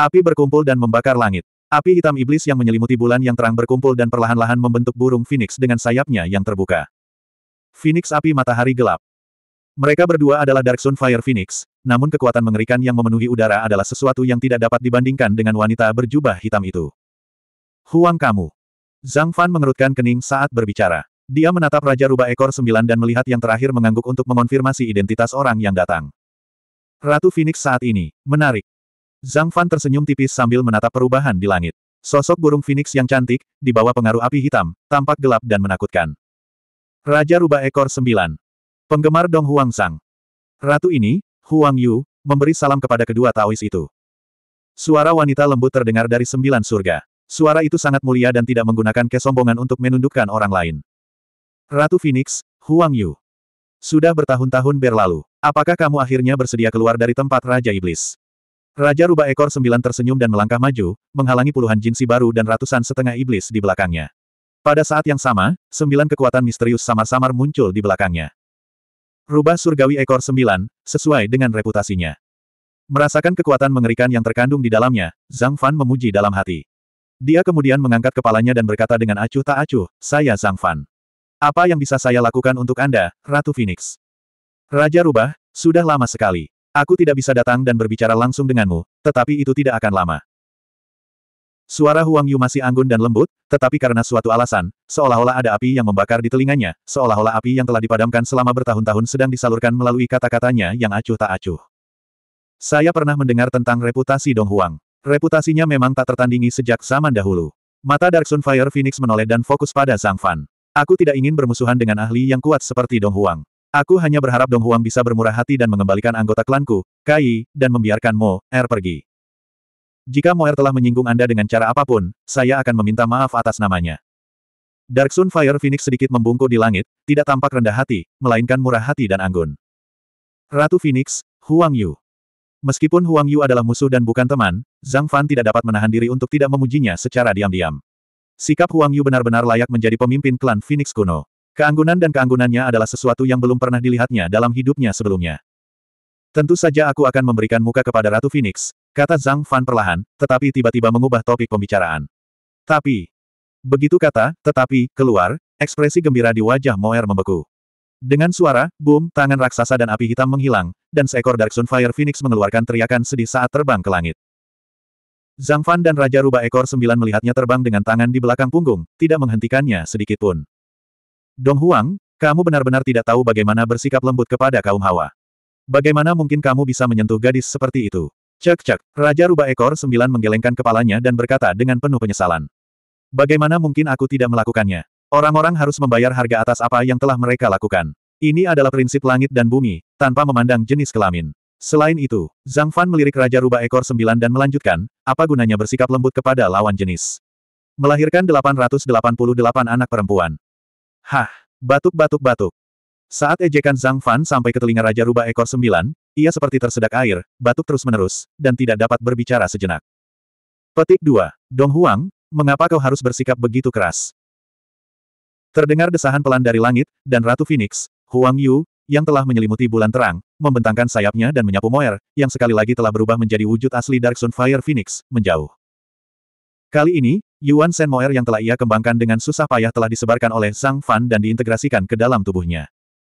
Api berkumpul dan membakar langit. Api hitam iblis yang menyelimuti bulan yang terang berkumpul dan perlahan-lahan membentuk burung phoenix dengan sayapnya yang terbuka. Phoenix api matahari gelap. Mereka berdua adalah Dark Sun Fire Phoenix, namun kekuatan mengerikan yang memenuhi udara adalah sesuatu yang tidak dapat dibandingkan dengan wanita berjubah hitam itu. Huang kamu. Zhang Fan mengerutkan kening saat berbicara. Dia menatap Raja Rubah Ekor Sembilan dan melihat yang terakhir mengangguk untuk mengonfirmasi identitas orang yang datang. Ratu Phoenix saat ini, menarik. Zhang Fan tersenyum tipis sambil menatap perubahan di langit. Sosok burung Phoenix yang cantik, di bawah pengaruh api hitam, tampak gelap dan menakutkan. Raja Rubah Ekor Sembilan, Penggemar Dong Huang Sang. Ratu ini, Huang Yu, memberi salam kepada kedua Taois itu. Suara wanita lembut terdengar dari sembilan surga. Suara itu sangat mulia dan tidak menggunakan kesombongan untuk menundukkan orang lain. Ratu Phoenix, Huang Yu. Sudah bertahun-tahun berlalu. Apakah kamu akhirnya bersedia keluar dari tempat Raja Iblis? Raja Rubah Ekor Sembilan tersenyum dan melangkah maju, menghalangi puluhan jinsi baru dan ratusan setengah iblis di belakangnya. Pada saat yang sama, sembilan kekuatan misterius samar-samar muncul di belakangnya. Rubah surgawi ekor sembilan, sesuai dengan reputasinya. Merasakan kekuatan mengerikan yang terkandung di dalamnya, Zhang Fan memuji dalam hati. Dia kemudian mengangkat kepalanya dan berkata dengan acuh tak acuh, saya Zhang Fan. Apa yang bisa saya lakukan untuk Anda, Ratu Phoenix? Raja Rubah, sudah lama sekali. Aku tidak bisa datang dan berbicara langsung denganmu, tetapi itu tidak akan lama. Suara Huang Yu masih anggun dan lembut, tetapi karena suatu alasan, seolah-olah ada api yang membakar di telinganya, seolah-olah api yang telah dipadamkan selama bertahun-tahun sedang disalurkan melalui kata-katanya yang acuh tak acuh. Saya pernah mendengar tentang reputasi Dong Huang. Reputasinya memang tak tertandingi sejak zaman dahulu. Mata Dark Fire Phoenix menoleh dan fokus pada Zhang Fan. Aku tidak ingin bermusuhan dengan ahli yang kuat seperti Dong Huang. Aku hanya berharap Dong Huang bisa bermurah hati dan mengembalikan anggota klanku, Kai, dan membiarkan Mo, Er pergi. Jika Moer telah menyinggung Anda dengan cara apapun, saya akan meminta maaf atas namanya. Dark Sun Fire Phoenix sedikit membungkuk di langit, tidak tampak rendah hati, melainkan murah hati dan anggun. Ratu Phoenix, Huang Yu. Meskipun Huang Yu adalah musuh dan bukan teman, Zhang Fan tidak dapat menahan diri untuk tidak memujinya secara diam-diam. Sikap Huang Yu benar-benar layak menjadi pemimpin klan Phoenix kuno. Keanggunan dan keanggunannya adalah sesuatu yang belum pernah dilihatnya dalam hidupnya sebelumnya. Tentu saja aku akan memberikan muka kepada Ratu Phoenix, kata Zhang Fan perlahan, tetapi tiba-tiba mengubah topik pembicaraan. Tapi, begitu kata, tetapi, keluar, ekspresi gembira di wajah Moer membeku. Dengan suara, boom, tangan raksasa dan api hitam menghilang, dan seekor Dark Sunfire Phoenix mengeluarkan teriakan sedih saat terbang ke langit. Zhang Fan dan Raja Rubah Ekor Sembilan melihatnya terbang dengan tangan di belakang punggung, tidak menghentikannya sedikitpun. Dong Huang, kamu benar-benar tidak tahu bagaimana bersikap lembut kepada kaum hawa. Bagaimana mungkin kamu bisa menyentuh gadis seperti itu? Cek-cek, Raja Rubah Ekor Sembilan menggelengkan kepalanya dan berkata dengan penuh penyesalan. Bagaimana mungkin aku tidak melakukannya? Orang-orang harus membayar harga atas apa yang telah mereka lakukan. Ini adalah prinsip langit dan bumi, tanpa memandang jenis kelamin. Selain itu, Zhang Fan melirik Raja Rubah Ekor Sembilan dan melanjutkan, apa gunanya bersikap lembut kepada lawan jenis? Melahirkan 888 anak perempuan. Hah, batuk-batuk-batuk. Saat ejekan Zhang Fan sampai ke telinga Raja Rubah Ekor Sembilan, ia seperti tersedak air, batuk terus-menerus, dan tidak dapat berbicara sejenak. Petik 2. Dong Huang, mengapa kau harus bersikap begitu keras? Terdengar desahan pelan dari langit, dan Ratu Phoenix, Huang Yu, yang telah menyelimuti bulan terang, membentangkan sayapnya dan menyapu Moer, yang sekali lagi telah berubah menjadi wujud asli Dark Fire Phoenix, menjauh. Kali ini, Yuan Shen Moer yang telah ia kembangkan dengan susah payah telah disebarkan oleh Zhang Fan dan diintegrasikan ke dalam tubuhnya.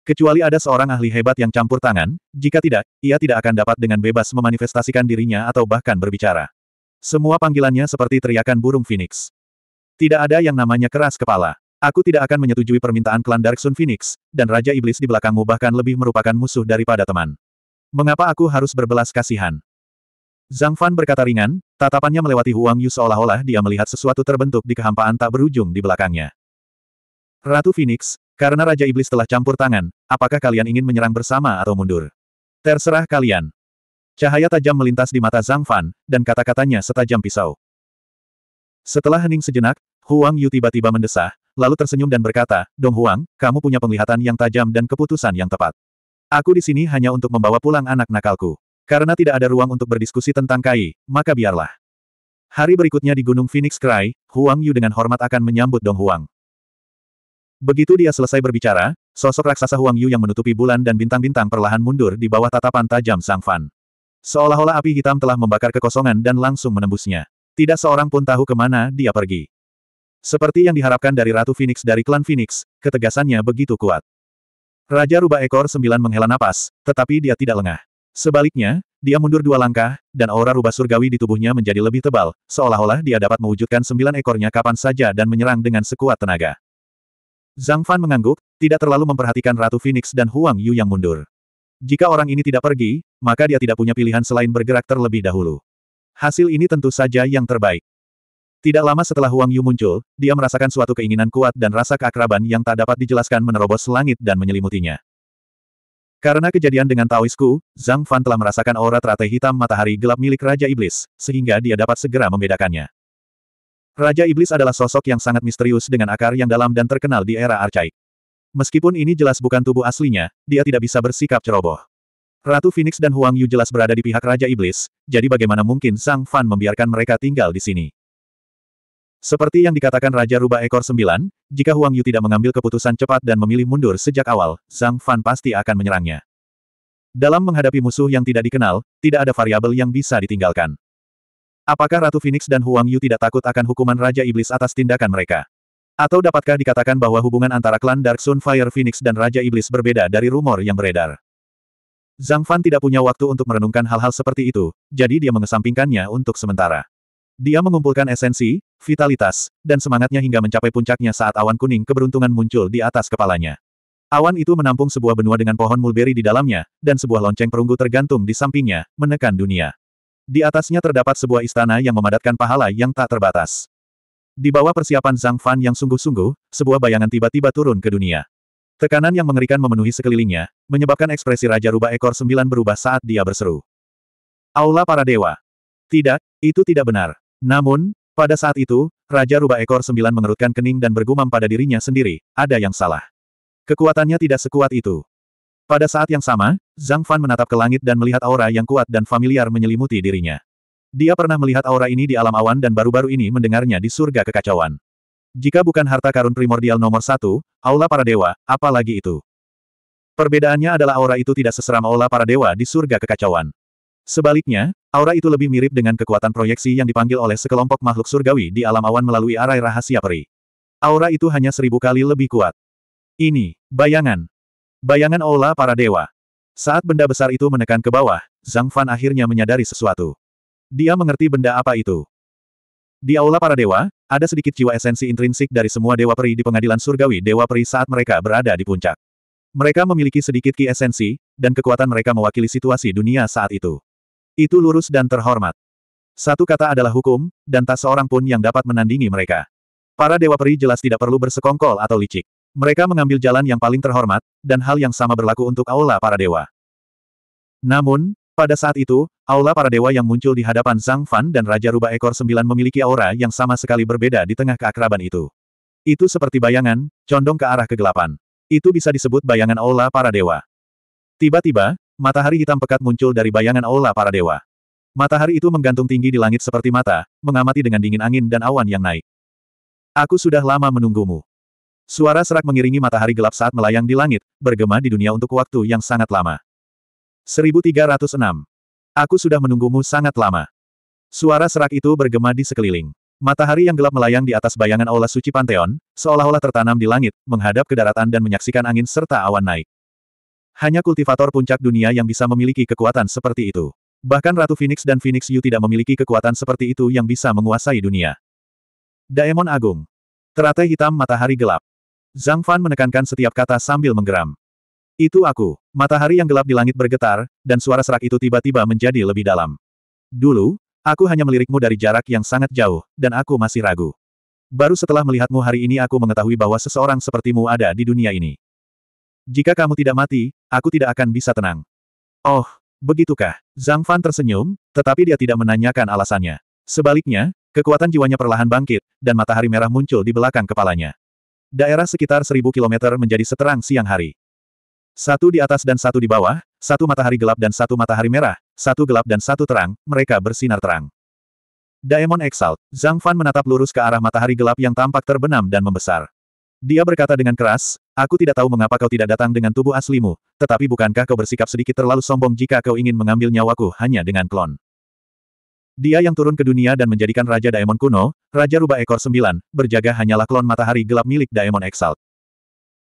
Kecuali ada seorang ahli hebat yang campur tangan, jika tidak, ia tidak akan dapat dengan bebas memanifestasikan dirinya atau bahkan berbicara. Semua panggilannya seperti teriakan burung Phoenix. Tidak ada yang namanya keras kepala. Aku tidak akan menyetujui permintaan klan Dark Sun Phoenix, dan Raja Iblis di belakangmu bahkan lebih merupakan musuh daripada teman. Mengapa aku harus berbelas kasihan? Zhang Fan berkata ringan, tatapannya melewati Huang Yu seolah-olah dia melihat sesuatu terbentuk di kehampaan tak berujung di belakangnya. Ratu Phoenix, karena Raja Iblis telah campur tangan, apakah kalian ingin menyerang bersama atau mundur? Terserah kalian. Cahaya tajam melintas di mata Zhang Fan, dan kata-katanya setajam pisau. Setelah hening sejenak, Huang Yu tiba-tiba mendesah, lalu tersenyum dan berkata, Dong Huang, kamu punya penglihatan yang tajam dan keputusan yang tepat. Aku di sini hanya untuk membawa pulang anak nakalku. Karena tidak ada ruang untuk berdiskusi tentang Kai, maka biarlah. Hari berikutnya di Gunung Phoenix Cry, Huang Yu dengan hormat akan menyambut Dong Huang. Begitu dia selesai berbicara, sosok raksasa Huang Yu yang menutupi bulan dan bintang-bintang perlahan mundur di bawah tatapan tajam Sang Fan. Seolah-olah api hitam telah membakar kekosongan dan langsung menembusnya. Tidak seorang pun tahu kemana dia pergi. Seperti yang diharapkan dari Ratu Phoenix dari klan Phoenix, ketegasannya begitu kuat. Raja Rubah Ekor Sembilan menghela napas, tetapi dia tidak lengah. Sebaliknya, dia mundur dua langkah, dan aura rubah surgawi di tubuhnya menjadi lebih tebal, seolah-olah dia dapat mewujudkan sembilan ekornya kapan saja dan menyerang dengan sekuat tenaga. Zhang Fan mengangguk, tidak terlalu memperhatikan Ratu Phoenix dan Huang Yu yang mundur. Jika orang ini tidak pergi, maka dia tidak punya pilihan selain bergerak terlebih dahulu. Hasil ini tentu saja yang terbaik. Tidak lama setelah Huang Yu muncul, dia merasakan suatu keinginan kuat dan rasa keakraban yang tak dapat dijelaskan menerobos langit dan menyelimutinya. Karena kejadian dengan Taoisku, Zhang Fan telah merasakan aura teratai hitam matahari gelap milik Raja Iblis, sehingga dia dapat segera membedakannya. Raja Iblis adalah sosok yang sangat misterius dengan akar yang dalam dan terkenal di era arcaik. Meskipun ini jelas bukan tubuh aslinya, dia tidak bisa bersikap ceroboh. Ratu Phoenix dan Huang Yu jelas berada di pihak Raja Iblis, jadi bagaimana mungkin Sang Fan membiarkan mereka tinggal di sini? Seperti yang dikatakan Raja Rubah Ekor Sembilan, jika Huang Yu tidak mengambil keputusan cepat dan memilih mundur sejak awal, Sang Fan pasti akan menyerangnya. Dalam menghadapi musuh yang tidak dikenal, tidak ada variabel yang bisa ditinggalkan. Apakah Ratu Phoenix dan Huang Yu tidak takut akan hukuman Raja Iblis atas tindakan mereka? Atau dapatkah dikatakan bahwa hubungan antara klan Dark Fire Phoenix dan Raja Iblis berbeda dari rumor yang beredar? Zhang Fan tidak punya waktu untuk merenungkan hal-hal seperti itu, jadi dia mengesampingkannya untuk sementara. Dia mengumpulkan esensi, vitalitas, dan semangatnya hingga mencapai puncaknya saat awan kuning keberuntungan muncul di atas kepalanya. Awan itu menampung sebuah benua dengan pohon mulberry di dalamnya, dan sebuah lonceng perunggu tergantung di sampingnya, menekan dunia. Di atasnya terdapat sebuah istana yang memadatkan pahala yang tak terbatas. Di bawah persiapan Zhang Fan yang sungguh-sungguh, sebuah bayangan tiba-tiba turun ke dunia. Tekanan yang mengerikan memenuhi sekelilingnya, menyebabkan ekspresi Raja Rubah Ekor Sembilan berubah saat dia berseru. Aula para dewa. Tidak, itu tidak benar. Namun, pada saat itu, Raja Rubah Ekor Sembilan mengerutkan kening dan bergumam pada dirinya sendiri, ada yang salah. Kekuatannya tidak sekuat itu. Pada saat yang sama, Zhang Fan menatap ke langit dan melihat aura yang kuat dan familiar menyelimuti dirinya. Dia pernah melihat aura ini di alam awan dan baru-baru ini mendengarnya di surga kekacauan. Jika bukan harta karun primordial nomor satu, aula para dewa, apalagi itu. Perbedaannya adalah aura itu tidak seseram aula para dewa di surga kekacauan. Sebaliknya, aura itu lebih mirip dengan kekuatan proyeksi yang dipanggil oleh sekelompok makhluk surgawi di alam awan melalui arai rahasia peri. Aura itu hanya seribu kali lebih kuat. Ini, bayangan, Bayangan aula para dewa. Saat benda besar itu menekan ke bawah, Zhang Fan akhirnya menyadari sesuatu. Dia mengerti benda apa itu. Di aula para dewa, ada sedikit jiwa esensi intrinsik dari semua dewa peri di pengadilan surgawi dewa peri saat mereka berada di puncak. Mereka memiliki sedikit ki esensi, dan kekuatan mereka mewakili situasi dunia saat itu. Itu lurus dan terhormat. Satu kata adalah hukum, dan tak seorang pun yang dapat menandingi mereka. Para dewa peri jelas tidak perlu bersekongkol atau licik. Mereka mengambil jalan yang paling terhormat, dan hal yang sama berlaku untuk Aula para dewa. Namun, pada saat itu, Aula para dewa yang muncul di hadapan Zhang Fan dan Raja Rubah Ekor Sembilan memiliki aura yang sama sekali berbeda di tengah keakraban itu. Itu seperti bayangan, condong ke arah kegelapan. Itu bisa disebut bayangan Aula para dewa. Tiba-tiba, matahari hitam pekat muncul dari bayangan Aula para dewa. Matahari itu menggantung tinggi di langit seperti mata, mengamati dengan dingin angin dan awan yang naik. Aku sudah lama menunggumu. Suara serak mengiringi matahari gelap saat melayang di langit, bergema di dunia untuk waktu yang sangat lama. 1306. Aku sudah menunggumu sangat lama. Suara serak itu bergema di sekeliling. Matahari yang gelap melayang di atas bayangan aula suci pantheon, seolah-olah tertanam di langit, menghadap ke daratan dan menyaksikan angin serta awan naik. Hanya kultivator puncak dunia yang bisa memiliki kekuatan seperti itu. Bahkan Ratu Phoenix dan Phoenix Yu tidak memiliki kekuatan seperti itu yang bisa menguasai dunia. Daemon Agung. Teratai hitam matahari gelap. Zhang Fan menekankan setiap kata sambil menggeram. Itu aku. Matahari yang gelap di langit bergetar, dan suara serak itu tiba-tiba menjadi lebih dalam. Dulu, aku hanya melirikmu dari jarak yang sangat jauh, dan aku masih ragu. Baru setelah melihatmu hari ini aku mengetahui bahwa seseorang sepertimu ada di dunia ini. Jika kamu tidak mati, aku tidak akan bisa tenang. Oh, begitukah? Zhang Fan tersenyum, tetapi dia tidak menanyakan alasannya. Sebaliknya, kekuatan jiwanya perlahan bangkit, dan matahari merah muncul di belakang kepalanya. Daerah sekitar seribu kilometer menjadi seterang siang hari. Satu di atas dan satu di bawah, satu matahari gelap dan satu matahari merah, satu gelap dan satu terang, mereka bersinar terang. Daemon Exalt, Zhang Fan menatap lurus ke arah matahari gelap yang tampak terbenam dan membesar. Dia berkata dengan keras, aku tidak tahu mengapa kau tidak datang dengan tubuh aslimu, tetapi bukankah kau bersikap sedikit terlalu sombong jika kau ingin mengambil nyawaku hanya dengan klon. Dia yang turun ke dunia dan menjadikan Raja Daemon kuno, Raja Rubah Ekor Sembilan, berjaga hanyalah klon matahari gelap milik Daemon Exalt.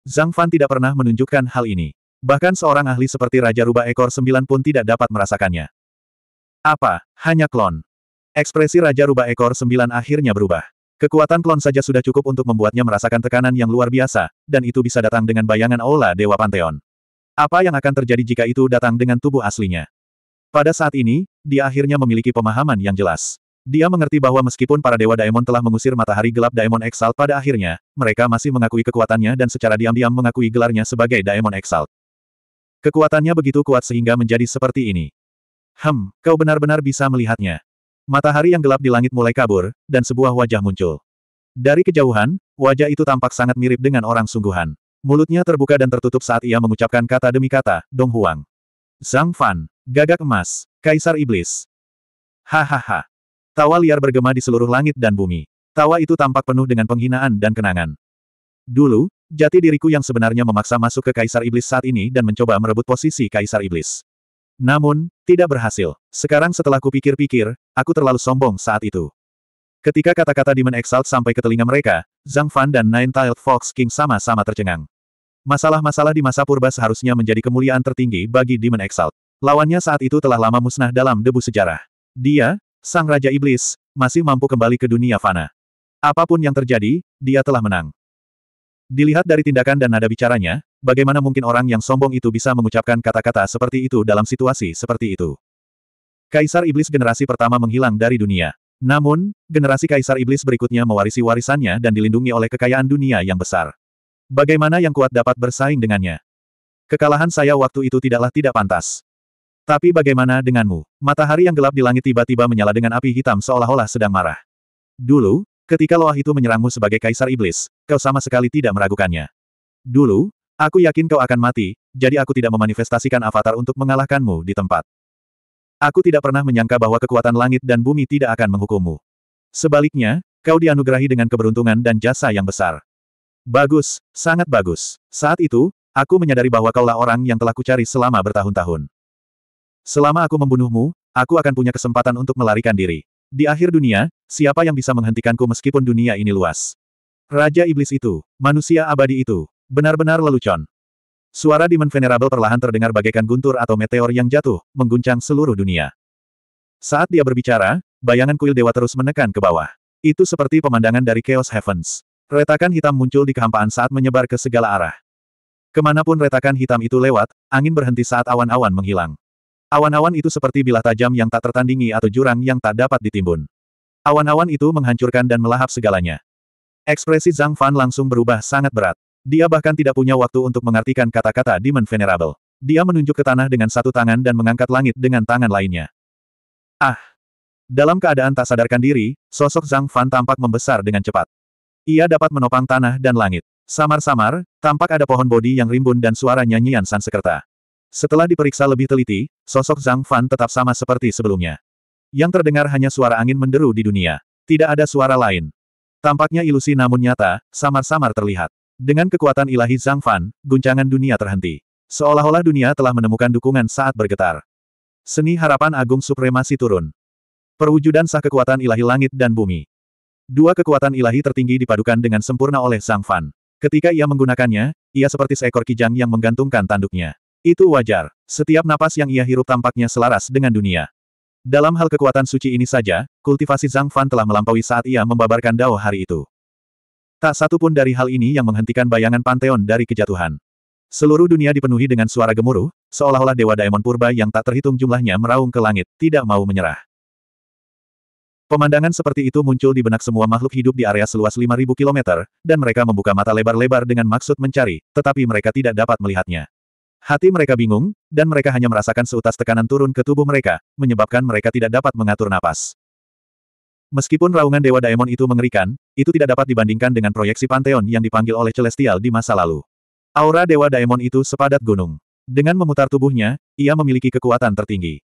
Zhang Fan tidak pernah menunjukkan hal ini. Bahkan seorang ahli seperti Raja Rubah Ekor Sembilan pun tidak dapat merasakannya. Apa? Hanya klon. Ekspresi Raja Rubah Ekor Sembilan akhirnya berubah. Kekuatan klon saja sudah cukup untuk membuatnya merasakan tekanan yang luar biasa, dan itu bisa datang dengan bayangan Aula Dewa Pantheon. Apa yang akan terjadi jika itu datang dengan tubuh aslinya? Pada saat ini, dia akhirnya memiliki pemahaman yang jelas. Dia mengerti bahwa meskipun para dewa Daemon telah mengusir matahari gelap Daemon Exalt pada akhirnya, mereka masih mengakui kekuatannya dan secara diam-diam mengakui gelarnya sebagai Daemon Exalt. Kekuatannya begitu kuat sehingga menjadi seperti ini. Hem, kau benar-benar bisa melihatnya. Matahari yang gelap di langit mulai kabur, dan sebuah wajah muncul. Dari kejauhan, wajah itu tampak sangat mirip dengan orang sungguhan. Mulutnya terbuka dan tertutup saat ia mengucapkan kata demi kata, Dong Huang. Zhang Fan. Gagak emas, Kaisar Iblis. Hahaha. Tawa liar bergema di seluruh langit dan bumi. Tawa itu tampak penuh dengan penghinaan dan kenangan. Dulu, jati diriku yang sebenarnya memaksa masuk ke Kaisar Iblis saat ini dan mencoba merebut posisi Kaisar Iblis. Namun, tidak berhasil. Sekarang setelah kupikir-pikir, aku terlalu sombong saat itu. Ketika kata-kata Demon Exalt sampai ke telinga mereka, Zhang Fan dan Nine-Tailed Fox King sama-sama tercengang. Masalah-masalah di masa purba seharusnya menjadi kemuliaan tertinggi bagi Demon Exalt. Lawannya saat itu telah lama musnah dalam debu sejarah. Dia, Sang Raja Iblis, masih mampu kembali ke dunia fana. Apapun yang terjadi, dia telah menang. Dilihat dari tindakan dan nada bicaranya, bagaimana mungkin orang yang sombong itu bisa mengucapkan kata-kata seperti itu dalam situasi seperti itu. Kaisar Iblis generasi pertama menghilang dari dunia. Namun, generasi Kaisar Iblis berikutnya mewarisi warisannya dan dilindungi oleh kekayaan dunia yang besar. Bagaimana yang kuat dapat bersaing dengannya? Kekalahan saya waktu itu tidaklah tidak pantas. Tapi bagaimana denganmu? Matahari yang gelap di langit tiba-tiba menyala dengan api hitam seolah-olah sedang marah. Dulu, ketika loah itu menyerangmu sebagai kaisar iblis, kau sama sekali tidak meragukannya. Dulu, aku yakin kau akan mati, jadi aku tidak memanifestasikan avatar untuk mengalahkanmu di tempat. Aku tidak pernah menyangka bahwa kekuatan langit dan bumi tidak akan menghukummu. Sebaliknya, kau dianugerahi dengan keberuntungan dan jasa yang besar. Bagus, sangat bagus. Saat itu, aku menyadari bahwa kaulah orang yang telah kucari selama bertahun-tahun. Selama aku membunuhmu, aku akan punya kesempatan untuk melarikan diri. Di akhir dunia, siapa yang bisa menghentikanku meskipun dunia ini luas? Raja Iblis itu, manusia abadi itu, benar-benar lelucon. Suara Demon Venerable perlahan terdengar bagaikan guntur atau meteor yang jatuh, mengguncang seluruh dunia. Saat dia berbicara, bayangan kuil dewa terus menekan ke bawah. Itu seperti pemandangan dari Chaos Heavens. Retakan hitam muncul di kehampaan saat menyebar ke segala arah. Kemanapun retakan hitam itu lewat, angin berhenti saat awan-awan menghilang. Awan-awan itu seperti bilah tajam yang tak tertandingi atau jurang yang tak dapat ditimbun. Awan-awan itu menghancurkan dan melahap segalanya. Ekspresi Zhang Fan langsung berubah sangat berat. Dia bahkan tidak punya waktu untuk mengartikan kata-kata Demon Venerable. Dia menunjuk ke tanah dengan satu tangan dan mengangkat langit dengan tangan lainnya. Ah! Dalam keadaan tak sadarkan diri, sosok Zhang Fan tampak membesar dengan cepat. Ia dapat menopang tanah dan langit. Samar-samar, tampak ada pohon bodi yang rimbun dan suara nyanyian Sansekerta. Setelah diperiksa lebih teliti, sosok Zhang Fan tetap sama seperti sebelumnya. Yang terdengar hanya suara angin menderu di dunia. Tidak ada suara lain. Tampaknya ilusi namun nyata, samar-samar terlihat. Dengan kekuatan ilahi Zhang Fan, guncangan dunia terhenti. Seolah-olah dunia telah menemukan dukungan saat bergetar. Seni harapan agung supremasi turun. Perwujudan sah kekuatan ilahi langit dan bumi. Dua kekuatan ilahi tertinggi dipadukan dengan sempurna oleh Zhang Fan. Ketika ia menggunakannya, ia seperti seekor kijang yang menggantungkan tanduknya. Itu wajar. Setiap napas yang ia hirup tampaknya selaras dengan dunia. Dalam hal kekuatan suci ini saja, kultivasi Zhang Fan telah melampaui saat ia membabarkan Dao hari itu. Tak satu pun dari hal ini yang menghentikan bayangan Panteon dari kejatuhan. Seluruh dunia dipenuhi dengan suara gemuruh, seolah-olah Dewa Daemon Purba yang tak terhitung jumlahnya meraung ke langit, tidak mau menyerah. Pemandangan seperti itu muncul di benak semua makhluk hidup di area seluas 5.000 km, dan mereka membuka mata lebar-lebar dengan maksud mencari, tetapi mereka tidak dapat melihatnya. Hati mereka bingung, dan mereka hanya merasakan seutas tekanan turun ke tubuh mereka, menyebabkan mereka tidak dapat mengatur napas. Meskipun raungan Dewa Daemon itu mengerikan, itu tidak dapat dibandingkan dengan proyeksi Pantheon yang dipanggil oleh Celestial di masa lalu. Aura Dewa Daemon itu sepadat gunung. Dengan memutar tubuhnya, ia memiliki kekuatan tertinggi.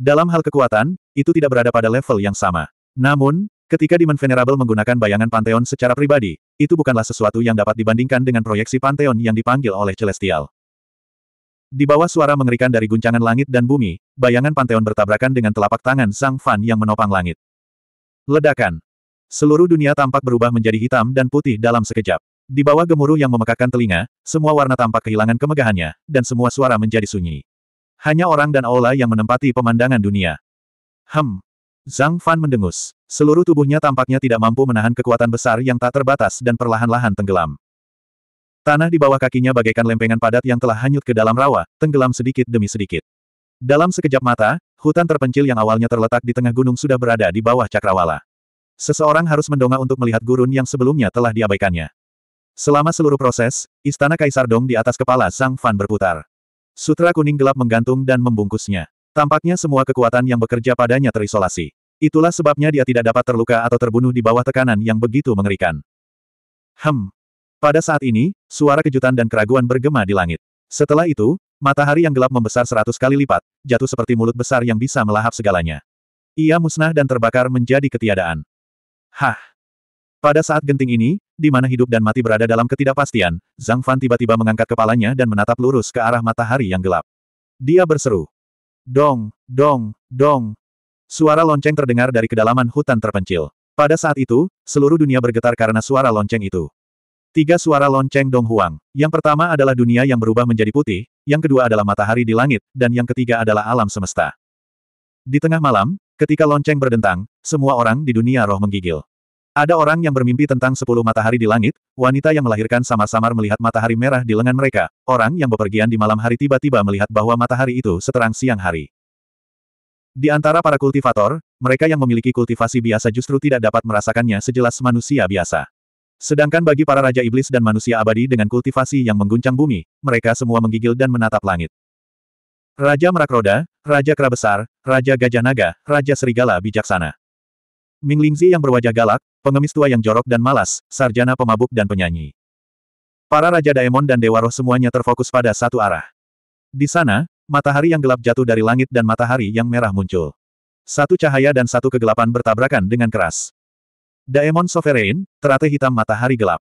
Dalam hal kekuatan, itu tidak berada pada level yang sama. Namun, ketika Demon Venerable menggunakan bayangan Pantheon secara pribadi, itu bukanlah sesuatu yang dapat dibandingkan dengan proyeksi Pantheon yang dipanggil oleh Celestial. Di bawah suara mengerikan dari guncangan langit dan bumi, bayangan Panteon bertabrakan dengan telapak tangan Sang Fan yang menopang langit. Ledakan. Seluruh dunia tampak berubah menjadi hitam dan putih dalam sekejap. Di bawah gemuruh yang memekakkan telinga, semua warna tampak kehilangan kemegahannya, dan semua suara menjadi sunyi. Hanya orang dan aula yang menempati pemandangan dunia. Hem. Zhang Fan mendengus. Seluruh tubuhnya tampaknya tidak mampu menahan kekuatan besar yang tak terbatas dan perlahan-lahan tenggelam. Tanah di bawah kakinya bagaikan lempengan padat yang telah hanyut ke dalam rawa, tenggelam sedikit demi sedikit. Dalam sekejap mata, hutan terpencil yang awalnya terletak di tengah gunung sudah berada di bawah cakrawala. Seseorang harus mendongak untuk melihat gurun yang sebelumnya telah diabaikannya. Selama seluruh proses, istana Kaisar Dong di atas kepala sang Fan berputar. Sutra kuning gelap menggantung dan membungkusnya. Tampaknya semua kekuatan yang bekerja padanya terisolasi. Itulah sebabnya dia tidak dapat terluka atau terbunuh di bawah tekanan yang begitu mengerikan. Hem, pada saat ini, suara kejutan dan keraguan bergema di langit. Setelah itu, matahari yang gelap membesar seratus kali lipat, jatuh seperti mulut besar yang bisa melahap segalanya. Ia musnah dan terbakar menjadi ketiadaan. Hah! Pada saat genting ini, di mana hidup dan mati berada dalam ketidakpastian, Zhang Fan tiba-tiba mengangkat kepalanya dan menatap lurus ke arah matahari yang gelap. Dia berseru. Dong, dong, dong. Suara lonceng terdengar dari kedalaman hutan terpencil. Pada saat itu, seluruh dunia bergetar karena suara lonceng itu. Tiga suara lonceng Dong Huang. Yang pertama adalah dunia yang berubah menjadi putih, yang kedua adalah matahari di langit, dan yang ketiga adalah alam semesta. Di tengah malam, ketika lonceng berdentang, semua orang di dunia roh menggigil. Ada orang yang bermimpi tentang sepuluh matahari di langit, wanita yang melahirkan samar-samar melihat matahari merah di lengan mereka, orang yang bepergian di malam hari tiba-tiba melihat bahwa matahari itu seterang siang hari. Di antara para kultivator, mereka yang memiliki kultivasi biasa justru tidak dapat merasakannya sejelas manusia biasa. Sedangkan bagi para Raja Iblis dan manusia abadi dengan kultivasi yang mengguncang bumi, mereka semua menggigil dan menatap langit. Raja Merak Roda, Raja Kera Besar, Raja Gajah Naga, Raja Serigala Bijaksana. Ming Lingzi yang berwajah galak, pengemis tua yang jorok dan malas, sarjana pemabuk dan penyanyi. Para Raja Daemon dan Dewa Roh semuanya terfokus pada satu arah. Di sana, matahari yang gelap jatuh dari langit dan matahari yang merah muncul. Satu cahaya dan satu kegelapan bertabrakan dengan keras. Daemon Sovereign, Terate Hitam Matahari Gelap.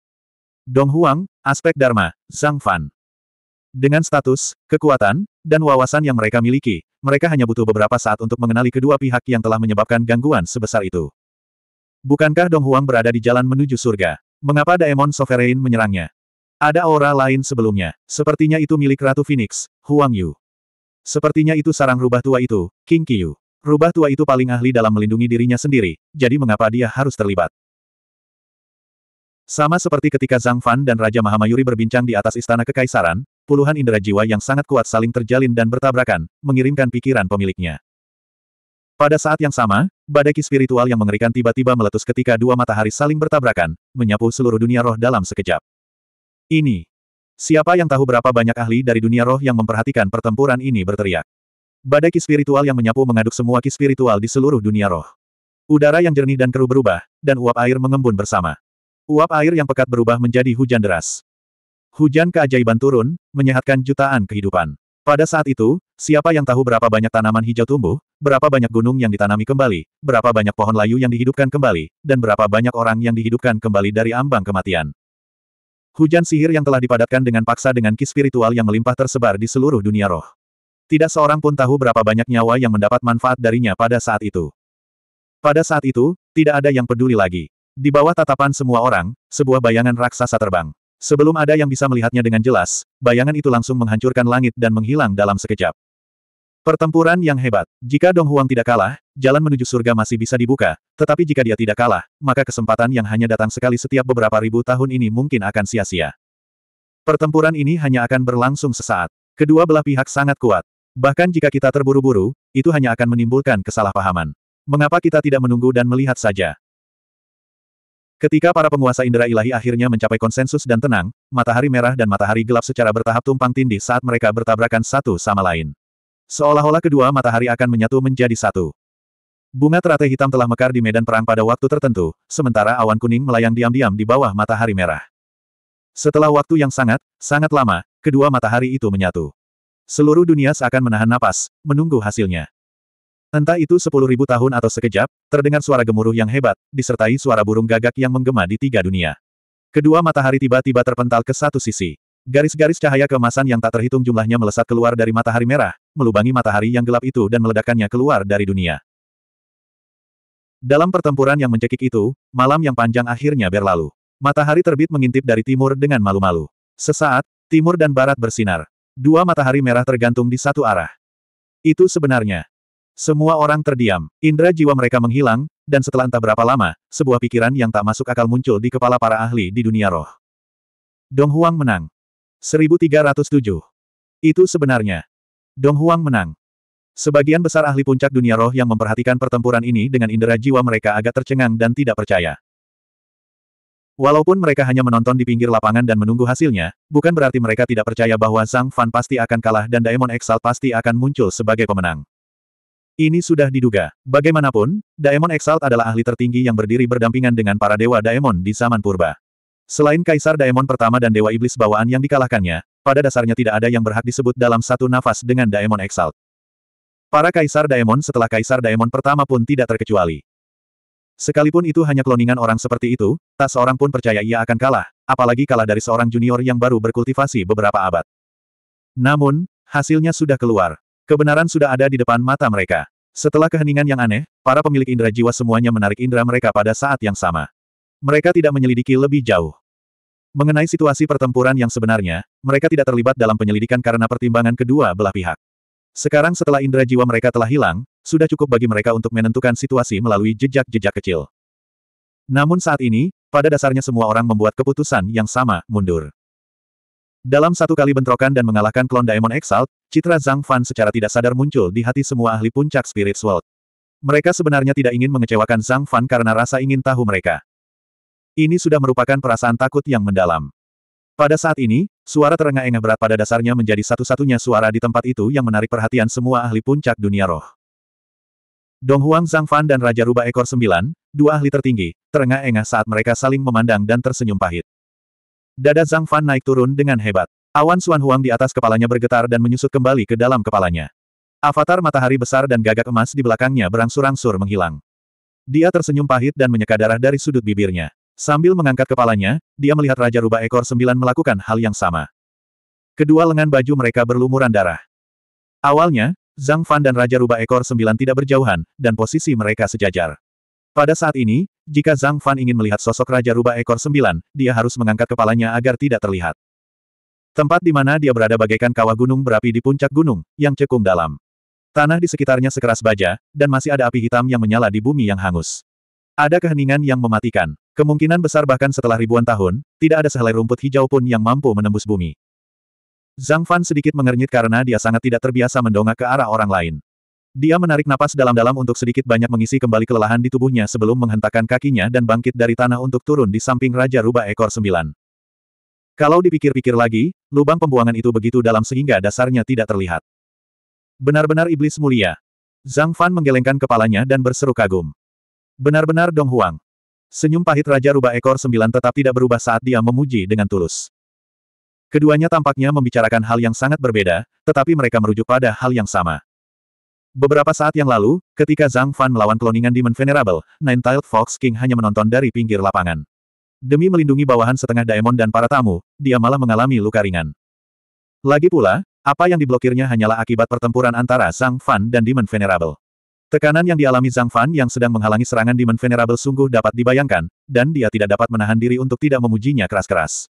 Dong Huang, Aspek Dharma, Zhang Fan. Dengan status, kekuatan, dan wawasan yang mereka miliki, mereka hanya butuh beberapa saat untuk mengenali kedua pihak yang telah menyebabkan gangguan sebesar itu. Bukankah Dong Huang berada di jalan menuju surga? Mengapa Daemon Sovereign menyerangnya? Ada aura lain sebelumnya. Sepertinya itu milik Ratu Phoenix, Huang Yu. Sepertinya itu sarang rubah tua itu, King Qiu. Rubah tua itu paling ahli dalam melindungi dirinya sendiri, jadi mengapa dia harus terlibat? Sama seperti ketika Zhang Fan dan Raja Mahamayuri berbincang di atas istana kekaisaran, puluhan indera jiwa yang sangat kuat saling terjalin dan bertabrakan, mengirimkan pikiran pemiliknya. Pada saat yang sama, badai spiritual yang mengerikan tiba-tiba meletus ketika dua matahari saling bertabrakan, menyapu seluruh dunia roh dalam sekejap. Ini. Siapa yang tahu berapa banyak ahli dari dunia roh yang memperhatikan pertempuran ini berteriak. Badai ki spiritual yang menyapu mengaduk semua ki spiritual di seluruh dunia roh. Udara yang jernih dan keruh berubah, dan uap air mengembun bersama. Uap air yang pekat berubah menjadi hujan deras. Hujan keajaiban turun, menyehatkan jutaan kehidupan. Pada saat itu, siapa yang tahu berapa banyak tanaman hijau tumbuh, berapa banyak gunung yang ditanami kembali, berapa banyak pohon layu yang dihidupkan kembali, dan berapa banyak orang yang dihidupkan kembali dari ambang kematian. Hujan sihir yang telah dipadatkan dengan paksa dengan ki spiritual yang melimpah tersebar di seluruh dunia roh. Tidak seorang pun tahu berapa banyak nyawa yang mendapat manfaat darinya pada saat itu. Pada saat itu, tidak ada yang peduli lagi. Di bawah tatapan semua orang, sebuah bayangan raksasa terbang. Sebelum ada yang bisa melihatnya dengan jelas, bayangan itu langsung menghancurkan langit dan menghilang dalam sekejap. Pertempuran yang hebat. Jika Dong Huang tidak kalah, jalan menuju surga masih bisa dibuka, tetapi jika dia tidak kalah, maka kesempatan yang hanya datang sekali setiap beberapa ribu tahun ini mungkin akan sia-sia. Pertempuran ini hanya akan berlangsung sesaat. Kedua belah pihak sangat kuat. Bahkan jika kita terburu-buru, itu hanya akan menimbulkan kesalahpahaman. Mengapa kita tidak menunggu dan melihat saja? Ketika para penguasa indera ilahi akhirnya mencapai konsensus dan tenang, matahari merah dan matahari gelap secara bertahap tumpang tindih saat mereka bertabrakan satu sama lain. Seolah-olah kedua matahari akan menyatu menjadi satu. Bunga teratai hitam telah mekar di medan perang pada waktu tertentu, sementara awan kuning melayang diam-diam di bawah matahari merah. Setelah waktu yang sangat, sangat lama, kedua matahari itu menyatu. Seluruh dunia seakan menahan napas, menunggu hasilnya. Entah itu sepuluh ribu tahun atau sekejap, terdengar suara gemuruh yang hebat, disertai suara burung gagak yang menggema di tiga dunia. Kedua matahari tiba-tiba terpental ke satu sisi. Garis-garis cahaya kemasan yang tak terhitung jumlahnya melesat keluar dari matahari merah, melubangi matahari yang gelap itu dan meledakannya keluar dari dunia. Dalam pertempuran yang mencekik itu, malam yang panjang akhirnya berlalu. Matahari terbit mengintip dari timur dengan malu-malu. Sesaat, timur dan barat bersinar. Dua matahari merah tergantung di satu arah. Itu sebenarnya. Semua orang terdiam, indera jiwa mereka menghilang, dan setelah entah berapa lama, sebuah pikiran yang tak masuk akal muncul di kepala para ahli di dunia roh. Dong Huang menang. 1307. Itu sebenarnya. Dong Huang menang. Sebagian besar ahli puncak dunia roh yang memperhatikan pertempuran ini dengan indera jiwa mereka agak tercengang dan tidak percaya. Walaupun mereka hanya menonton di pinggir lapangan dan menunggu hasilnya, bukan berarti mereka tidak percaya bahwa Zhang Fan pasti akan kalah dan Daemon Exalt pasti akan muncul sebagai pemenang. Ini sudah diduga. Bagaimanapun, Daemon Exalt adalah ahli tertinggi yang berdiri berdampingan dengan para dewa Daemon di zaman purba. Selain Kaisar Daemon pertama dan Dewa Iblis bawaan yang dikalahkannya, pada dasarnya tidak ada yang berhak disebut dalam satu nafas dengan Daemon Exalt. Para Kaisar Daemon setelah Kaisar Daemon pertama pun tidak terkecuali. Sekalipun itu hanya kloningan orang seperti itu, tak seorang pun percaya ia akan kalah, apalagi kalah dari seorang junior yang baru berkultivasi beberapa abad. Namun, hasilnya sudah keluar. Kebenaran sudah ada di depan mata mereka. Setelah keheningan yang aneh, para pemilik indera jiwa semuanya menarik indera mereka pada saat yang sama. Mereka tidak menyelidiki lebih jauh. Mengenai situasi pertempuran yang sebenarnya, mereka tidak terlibat dalam penyelidikan karena pertimbangan kedua belah pihak. Sekarang setelah indera jiwa mereka telah hilang, sudah cukup bagi mereka untuk menentukan situasi melalui jejak-jejak kecil. Namun saat ini, pada dasarnya semua orang membuat keputusan yang sama, mundur. Dalam satu kali bentrokan dan mengalahkan klon Daemon Exalt, citra Zhang Fan secara tidak sadar muncul di hati semua ahli puncak Spirit World. Mereka sebenarnya tidak ingin mengecewakan Zhang Fan karena rasa ingin tahu mereka. Ini sudah merupakan perasaan takut yang mendalam. Pada saat ini, suara terengah-engah berat pada dasarnya menjadi satu-satunya suara di tempat itu yang menarik perhatian semua ahli puncak dunia roh. Dong Huang Zhang Fan dan Raja Rubah Ekor Sembilan, dua ahli tertinggi, terengah-engah saat mereka saling memandang dan tersenyum pahit. Dada Zhang Fan naik turun dengan hebat. Awan Suan Huang di atas kepalanya bergetar dan menyusut kembali ke dalam kepalanya. Avatar matahari besar dan gagak emas di belakangnya berangsur-angsur menghilang. Dia tersenyum pahit dan menyeka darah dari sudut bibirnya. Sambil mengangkat kepalanya, dia melihat Raja Rubah Ekor Sembilan melakukan hal yang sama. Kedua lengan baju mereka berlumuran darah. Awalnya, Zhang Fan dan Raja Rubah Ekor Sembilan tidak berjauhan, dan posisi mereka sejajar. Pada saat ini, jika Zhang Fan ingin melihat sosok Raja Rubah Ekor Sembilan, dia harus mengangkat kepalanya agar tidak terlihat. Tempat di mana dia berada bagaikan kawah gunung berapi di puncak gunung, yang cekung dalam. Tanah di sekitarnya sekeras baja, dan masih ada api hitam yang menyala di bumi yang hangus. Ada keheningan yang mematikan. Kemungkinan besar bahkan setelah ribuan tahun, tidak ada sehelai rumput hijau pun yang mampu menembus bumi. Zhang Fan sedikit mengernyit karena dia sangat tidak terbiasa mendongak ke arah orang lain. Dia menarik napas dalam-dalam untuk sedikit banyak mengisi kembali kelelahan di tubuhnya sebelum menghentakkan kakinya dan bangkit dari tanah untuk turun di samping Raja Rubah Ekor Sembilan. Kalau dipikir-pikir lagi, lubang pembuangan itu begitu dalam sehingga dasarnya tidak terlihat. Benar-benar iblis mulia. Zhang Fan menggelengkan kepalanya dan berseru kagum. Benar-benar Dong Huang. Senyum pahit Raja Rubah Ekor Sembilan tetap tidak berubah saat dia memuji dengan tulus. Keduanya tampaknya membicarakan hal yang sangat berbeda, tetapi mereka merujuk pada hal yang sama. Beberapa saat yang lalu, ketika Zhang Fan melawan kloningan Demon Venerable, Nine-Tailed Fox King hanya menonton dari pinggir lapangan. Demi melindungi bawahan setengah Daemon dan para tamu, dia malah mengalami luka ringan. Lagi pula, apa yang diblokirnya hanyalah akibat pertempuran antara Zhang Fan dan Demon Venerable. Tekanan yang dialami Zhang Fan yang sedang menghalangi serangan Demon Venerable sungguh dapat dibayangkan, dan dia tidak dapat menahan diri untuk tidak memujinya keras-keras.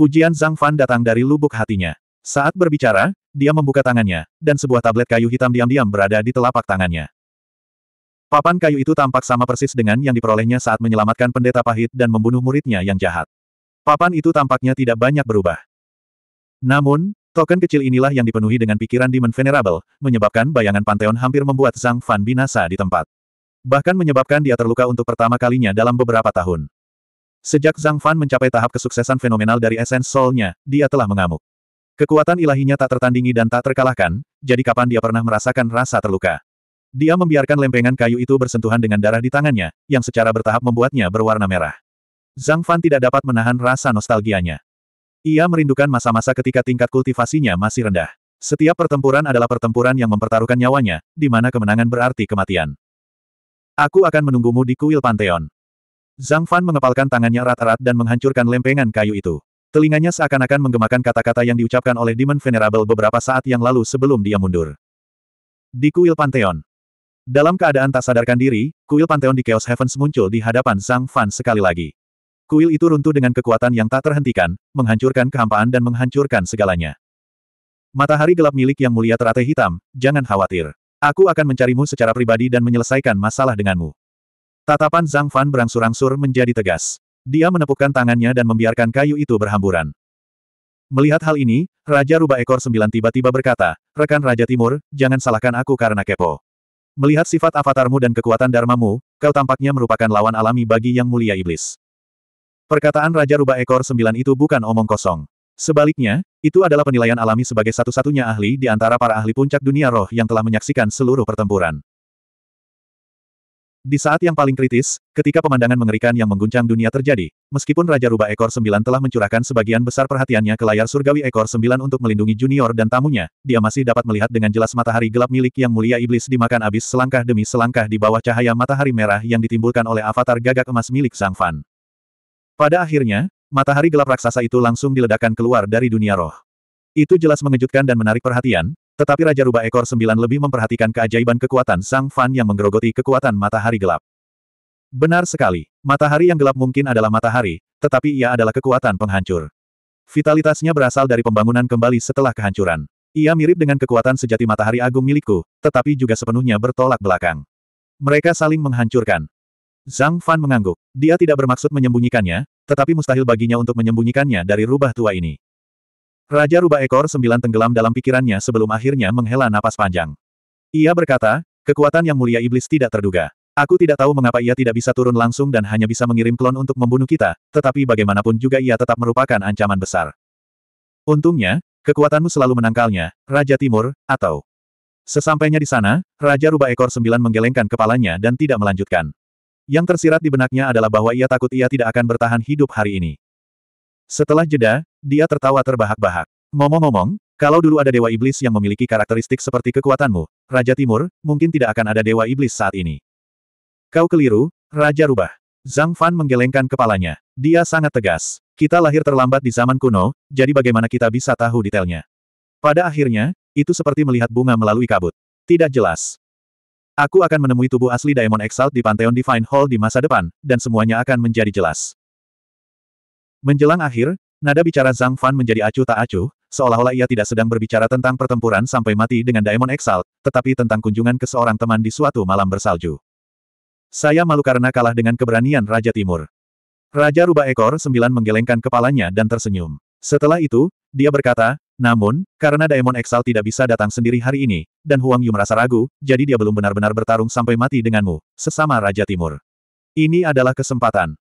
Pujian Zhang Fan datang dari lubuk hatinya. Saat berbicara, dia membuka tangannya, dan sebuah tablet kayu hitam diam-diam berada di telapak tangannya. Papan kayu itu tampak sama persis dengan yang diperolehnya saat menyelamatkan pendeta pahit dan membunuh muridnya yang jahat. Papan itu tampaknya tidak banyak berubah. Namun, Token kecil inilah yang dipenuhi dengan pikiran Demon Venerable, menyebabkan bayangan Pantheon hampir membuat Zhang Fan binasa di tempat. Bahkan menyebabkan dia terluka untuk pertama kalinya dalam beberapa tahun. Sejak Zhang Fan mencapai tahap kesuksesan fenomenal dari esens soul-nya, dia telah mengamuk. Kekuatan ilahinya tak tertandingi dan tak terkalahkan, jadi kapan dia pernah merasakan rasa terluka. Dia membiarkan lempengan kayu itu bersentuhan dengan darah di tangannya, yang secara bertahap membuatnya berwarna merah. Zhang Fan tidak dapat menahan rasa nostalgianya. Ia merindukan masa-masa ketika tingkat kultivasinya masih rendah. Setiap pertempuran adalah pertempuran yang mempertaruhkan nyawanya, di mana kemenangan berarti kematian. Aku akan menunggumu di kuil Pantheon. Zhang Fan mengepalkan tangannya erat-erat dan menghancurkan lempengan kayu itu. Telinganya seakan-akan menggemakan kata-kata yang diucapkan oleh Demon Venerable beberapa saat yang lalu sebelum dia mundur. Di kuil Pantheon. Dalam keadaan tak sadarkan diri, kuil Pantheon di Chaos Heavens muncul di hadapan Zhang Fan sekali lagi. Kuil itu runtuh dengan kekuatan yang tak terhentikan, menghancurkan kehampaan dan menghancurkan segalanya. Matahari gelap milik yang mulia teratai hitam, jangan khawatir. Aku akan mencarimu secara pribadi dan menyelesaikan masalah denganmu. Tatapan Zhang Fan berangsur-angsur menjadi tegas. Dia menepukkan tangannya dan membiarkan kayu itu berhamburan. Melihat hal ini, Raja Rubah Ekor Sembilan tiba-tiba berkata, Rekan Raja Timur, jangan salahkan aku karena kepo. Melihat sifat avatarmu dan kekuatan Darmamu, kau tampaknya merupakan lawan alami bagi Yang Mulia Iblis. Perkataan Raja Rubah Ekor Sembilan itu bukan omong kosong. Sebaliknya, itu adalah penilaian alami sebagai satu-satunya ahli di antara para ahli puncak dunia roh yang telah menyaksikan seluruh pertempuran. Di saat yang paling kritis, ketika pemandangan mengerikan yang mengguncang dunia terjadi, meskipun Raja Rubah Ekor Sembilan telah mencurahkan sebagian besar perhatiannya ke layar surgawi Ekor Sembilan untuk melindungi junior dan tamunya, dia masih dapat melihat dengan jelas matahari gelap milik yang mulia iblis dimakan abis selangkah demi selangkah di bawah cahaya matahari merah yang ditimbulkan oleh avatar gagak emas milik Zhang Fan. Pada akhirnya, matahari gelap raksasa itu langsung diledakkan keluar dari dunia roh. Itu jelas mengejutkan dan menarik perhatian, tetapi Raja Rubah Ekor Sembilan lebih memperhatikan keajaiban kekuatan Sang Fan yang menggerogoti kekuatan matahari gelap. Benar sekali, matahari yang gelap mungkin adalah matahari, tetapi ia adalah kekuatan penghancur. Vitalitasnya berasal dari pembangunan kembali setelah kehancuran. Ia mirip dengan kekuatan sejati matahari agung milikku, tetapi juga sepenuhnya bertolak belakang. Mereka saling menghancurkan. Zhang Fan mengangguk. Dia tidak bermaksud menyembunyikannya, tetapi mustahil baginya untuk menyembunyikannya dari rubah tua ini. Raja rubah ekor sembilan tenggelam dalam pikirannya sebelum akhirnya menghela napas panjang. Ia berkata, kekuatan yang mulia iblis tidak terduga. Aku tidak tahu mengapa ia tidak bisa turun langsung dan hanya bisa mengirim klon untuk membunuh kita, tetapi bagaimanapun juga ia tetap merupakan ancaman besar. Untungnya, kekuatanmu selalu menangkalnya, Raja Timur, atau... Sesampainya di sana, Raja Rubah Ekor Sembilan menggelengkan kepalanya dan tidak melanjutkan. Yang tersirat di benaknya adalah bahwa ia takut ia tidak akan bertahan hidup hari ini. Setelah jeda, dia tertawa terbahak-bahak. Ngomong-ngomong, kalau dulu ada Dewa Iblis yang memiliki karakteristik seperti kekuatanmu, Raja Timur, mungkin tidak akan ada Dewa Iblis saat ini. Kau keliru, Raja Rubah. Zhang Fan menggelengkan kepalanya. Dia sangat tegas. Kita lahir terlambat di zaman kuno, jadi bagaimana kita bisa tahu detailnya? Pada akhirnya, itu seperti melihat bunga melalui kabut. Tidak jelas. Aku akan menemui tubuh asli Diamond Exalt di Pantheon Divine Hall di masa depan, dan semuanya akan menjadi jelas. Menjelang akhir, nada bicara Zhang Fan menjadi acuh tak acuh, seolah-olah ia tidak sedang berbicara tentang pertempuran sampai mati dengan Diamond Exalt, tetapi tentang kunjungan ke seorang teman di suatu malam bersalju. Saya malu karena kalah dengan keberanian Raja Timur. Raja Rubah Ekor Sembilan menggelengkan kepalanya dan tersenyum. Setelah itu, dia berkata, namun, karena Daemon Exal tidak bisa datang sendiri hari ini, dan Huang Yu merasa ragu, jadi dia belum benar-benar bertarung sampai mati denganmu, sesama Raja Timur. Ini adalah kesempatan.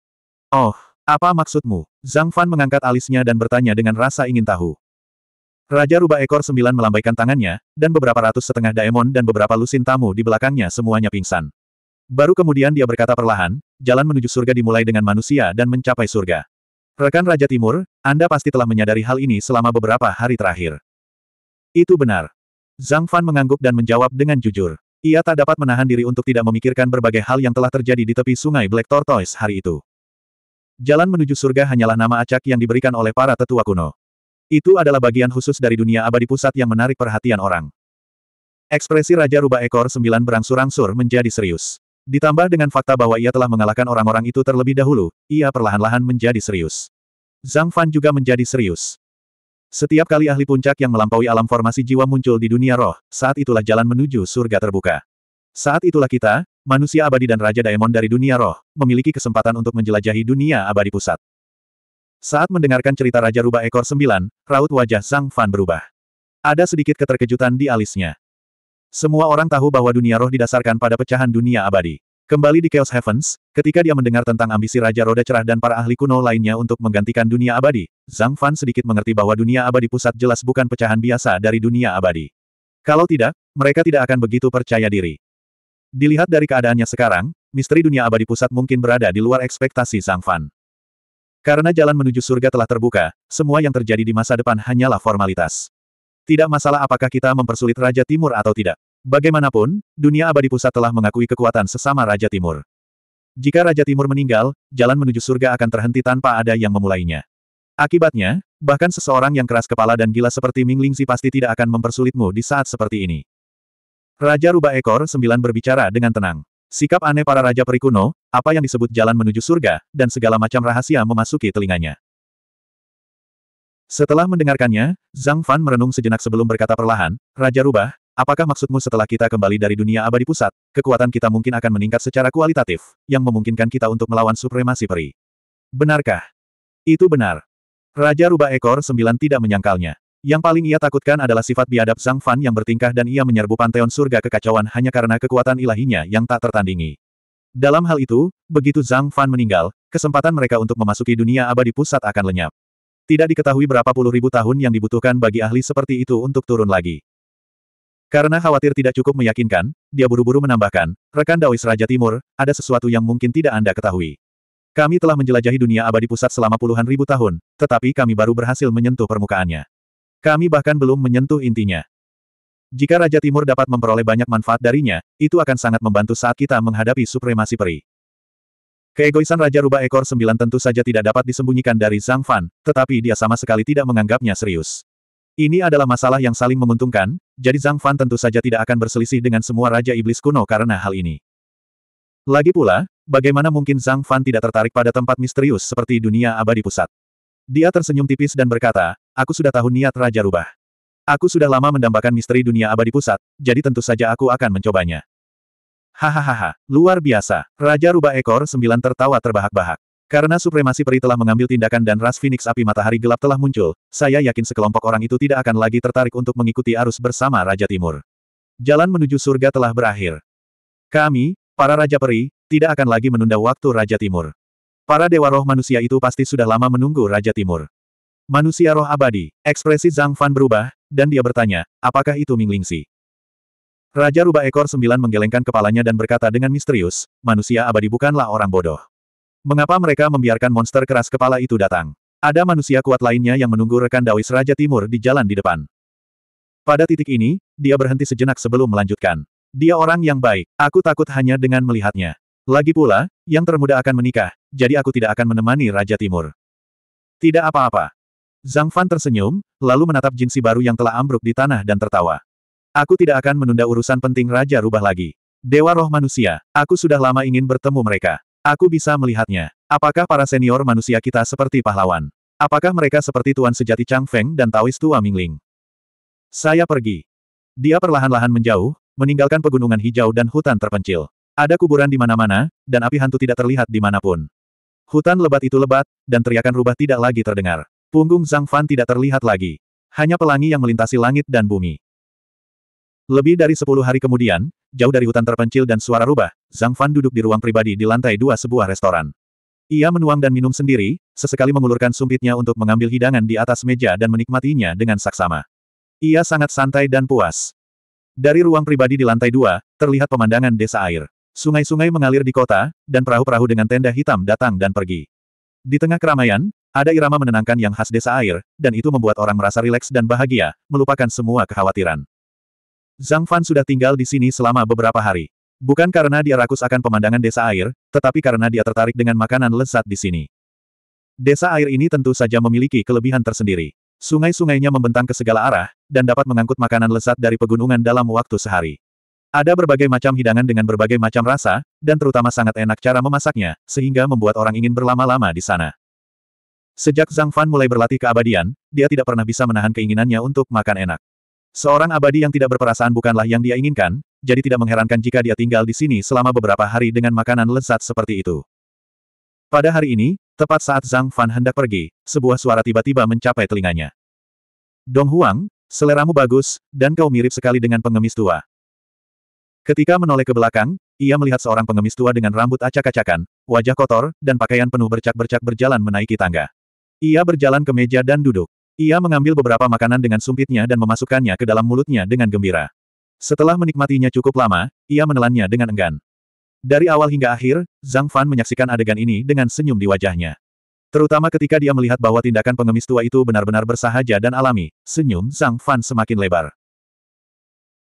Oh, apa maksudmu? Zhang Fan mengangkat alisnya dan bertanya dengan rasa ingin tahu. Raja Rubah Ekor Sembilan melambaikan tangannya, dan beberapa ratus setengah daemon dan beberapa lusin tamu di belakangnya semuanya pingsan. Baru kemudian dia berkata perlahan, jalan menuju surga dimulai dengan manusia dan mencapai surga. Rekan Raja Timur, Anda pasti telah menyadari hal ini selama beberapa hari terakhir. Itu benar. Zhang Fan mengangguk dan menjawab dengan jujur. Ia tak dapat menahan diri untuk tidak memikirkan berbagai hal yang telah terjadi di tepi sungai Black Tortoise hari itu. Jalan menuju surga hanyalah nama acak yang diberikan oleh para tetua kuno. Itu adalah bagian khusus dari dunia abadi pusat yang menarik perhatian orang. Ekspresi Raja Rubah Ekor Sembilan berangsur-angsur menjadi serius. Ditambah dengan fakta bahwa ia telah mengalahkan orang-orang itu terlebih dahulu, ia perlahan-lahan menjadi serius. Zhang Fan juga menjadi serius. Setiap kali ahli puncak yang melampaui alam formasi jiwa muncul di dunia roh, saat itulah jalan menuju surga terbuka. Saat itulah kita, manusia abadi dan Raja Daemon dari dunia roh, memiliki kesempatan untuk menjelajahi dunia abadi pusat. Saat mendengarkan cerita Raja Rubah Ekor Sembilan, raut wajah Zhang Fan berubah. Ada sedikit keterkejutan di alisnya. Semua orang tahu bahwa dunia roh didasarkan pada pecahan dunia abadi. Kembali di Chaos Heavens, ketika dia mendengar tentang ambisi Raja Roda Cerah dan para ahli kuno lainnya untuk menggantikan dunia abadi, Zhang Fan sedikit mengerti bahwa dunia abadi pusat jelas bukan pecahan biasa dari dunia abadi. Kalau tidak, mereka tidak akan begitu percaya diri. Dilihat dari keadaannya sekarang, misteri dunia abadi pusat mungkin berada di luar ekspektasi Zhang Fan. Karena jalan menuju surga telah terbuka, semua yang terjadi di masa depan hanyalah formalitas. Tidak masalah apakah kita mempersulit Raja Timur atau tidak. Bagaimanapun, dunia abadi pusat telah mengakui kekuatan sesama Raja Timur. Jika Raja Timur meninggal, jalan menuju surga akan terhenti tanpa ada yang memulainya. Akibatnya, bahkan seseorang yang keras kepala dan gila seperti Ming Lingzi pasti tidak akan mempersulitmu di saat seperti ini. Raja Rubah Ekor Sembilan berbicara dengan tenang. Sikap aneh para Raja Perikuno, apa yang disebut jalan menuju surga, dan segala macam rahasia memasuki telinganya. Setelah mendengarkannya, Zhang Fan merenung sejenak sebelum berkata perlahan, Raja Rubah, apakah maksudmu setelah kita kembali dari dunia abadi pusat, kekuatan kita mungkin akan meningkat secara kualitatif, yang memungkinkan kita untuk melawan supremasi peri? Benarkah? Itu benar. Raja Rubah Ekor Sembilan tidak menyangkalnya. Yang paling ia takutkan adalah sifat biadab Zhang Fan yang bertingkah dan ia menyerbu panteon surga kekacauan hanya karena kekuatan ilahinya yang tak tertandingi. Dalam hal itu, begitu Zhang Fan meninggal, kesempatan mereka untuk memasuki dunia abadi pusat akan lenyap. Tidak diketahui berapa puluh ribu tahun yang dibutuhkan bagi ahli seperti itu untuk turun lagi. Karena khawatir tidak cukup meyakinkan, dia buru-buru menambahkan, rekan Daois Raja Timur, ada sesuatu yang mungkin tidak Anda ketahui. Kami telah menjelajahi dunia abadi pusat selama puluhan ribu tahun, tetapi kami baru berhasil menyentuh permukaannya. Kami bahkan belum menyentuh intinya. Jika Raja Timur dapat memperoleh banyak manfaat darinya, itu akan sangat membantu saat kita menghadapi supremasi peri. Keegoisan Raja Rubah Ekor Sembilan tentu saja tidak dapat disembunyikan dari Zhang Fan, tetapi dia sama sekali tidak menganggapnya serius. Ini adalah masalah yang saling menguntungkan, jadi Zhang Fan tentu saja tidak akan berselisih dengan semua Raja Iblis kuno karena hal ini. Lagi pula, bagaimana mungkin Zhang Fan tidak tertarik pada tempat misterius seperti dunia abadi pusat? Dia tersenyum tipis dan berkata, aku sudah tahu niat Raja Rubah. Aku sudah lama mendambakan misteri dunia abadi pusat, jadi tentu saja aku akan mencobanya. Hahaha, luar biasa. Raja Rubah Ekor Sembilan tertawa terbahak-bahak. Karena supremasi peri telah mengambil tindakan dan ras Phoenix api matahari gelap telah muncul, saya yakin sekelompok orang itu tidak akan lagi tertarik untuk mengikuti arus bersama Raja Timur. Jalan menuju surga telah berakhir. Kami, para Raja Peri, tidak akan lagi menunda waktu Raja Timur. Para Dewa Roh manusia itu pasti sudah lama menunggu Raja Timur. Manusia roh abadi, ekspresi Zhang Fan berubah, dan dia bertanya, apakah itu Ming Lingxi? Raja Rubah Ekor Sembilan menggelengkan kepalanya dan berkata dengan misterius, manusia abadi bukanlah orang bodoh. Mengapa mereka membiarkan monster keras kepala itu datang? Ada manusia kuat lainnya yang menunggu rekan Dawis Raja Timur di jalan di depan. Pada titik ini, dia berhenti sejenak sebelum melanjutkan. Dia orang yang baik, aku takut hanya dengan melihatnya. Lagi pula, yang termuda akan menikah, jadi aku tidak akan menemani Raja Timur. Tidak apa-apa. Zhang Fan tersenyum, lalu menatap Jinsi baru yang telah ambruk di tanah dan tertawa. Aku tidak akan menunda urusan penting Raja Rubah lagi. Dewa roh manusia, aku sudah lama ingin bertemu mereka. Aku bisa melihatnya. Apakah para senior manusia kita seperti pahlawan? Apakah mereka seperti Tuan Sejati Chang Feng dan Taoist Tua Mingling? Saya pergi. Dia perlahan-lahan menjauh, meninggalkan pegunungan hijau dan hutan terpencil. Ada kuburan di mana-mana, dan api hantu tidak terlihat di manapun. Hutan lebat itu lebat, dan teriakan rubah tidak lagi terdengar. Punggung Zhang Fan tidak terlihat lagi. Hanya pelangi yang melintasi langit dan bumi. Lebih dari sepuluh hari kemudian, jauh dari hutan terpencil dan suara rubah, Zhang Fan duduk di ruang pribadi di lantai dua sebuah restoran. Ia menuang dan minum sendiri, sesekali mengulurkan sumpitnya untuk mengambil hidangan di atas meja dan menikmatinya dengan saksama. Ia sangat santai dan puas. Dari ruang pribadi di lantai dua, terlihat pemandangan desa air. Sungai-sungai mengalir di kota, dan perahu-perahu dengan tenda hitam datang dan pergi. Di tengah keramaian, ada irama menenangkan yang khas desa air, dan itu membuat orang merasa rileks dan bahagia, melupakan semua kekhawatiran. Zhang Fan sudah tinggal di sini selama beberapa hari. Bukan karena dia rakus akan pemandangan desa air, tetapi karena dia tertarik dengan makanan lezat di sini. Desa air ini tentu saja memiliki kelebihan tersendiri. Sungai-sungainya membentang ke segala arah, dan dapat mengangkut makanan lezat dari pegunungan dalam waktu sehari. Ada berbagai macam hidangan dengan berbagai macam rasa, dan terutama sangat enak cara memasaknya, sehingga membuat orang ingin berlama-lama di sana. Sejak Zhang Fan mulai berlatih keabadian, dia tidak pernah bisa menahan keinginannya untuk makan enak. Seorang abadi yang tidak berperasaan bukanlah yang dia inginkan, jadi tidak mengherankan jika dia tinggal di sini selama beberapa hari dengan makanan lezat seperti itu. Pada hari ini, tepat saat Zhang Fan hendak pergi, sebuah suara tiba-tiba mencapai telinganya. Dong Huang, seleramu bagus, dan kau mirip sekali dengan pengemis tua. Ketika menoleh ke belakang, ia melihat seorang pengemis tua dengan rambut acak-acakan, wajah kotor, dan pakaian penuh bercak-bercak berjalan menaiki tangga. Ia berjalan ke meja dan duduk. Ia mengambil beberapa makanan dengan sumpitnya dan memasukkannya ke dalam mulutnya dengan gembira. Setelah menikmatinya cukup lama, ia menelannya dengan enggan. Dari awal hingga akhir, Zhang Fan menyaksikan adegan ini dengan senyum di wajahnya. Terutama ketika dia melihat bahwa tindakan pengemis tua itu benar-benar bersahaja dan alami, senyum Zhang Fan semakin lebar.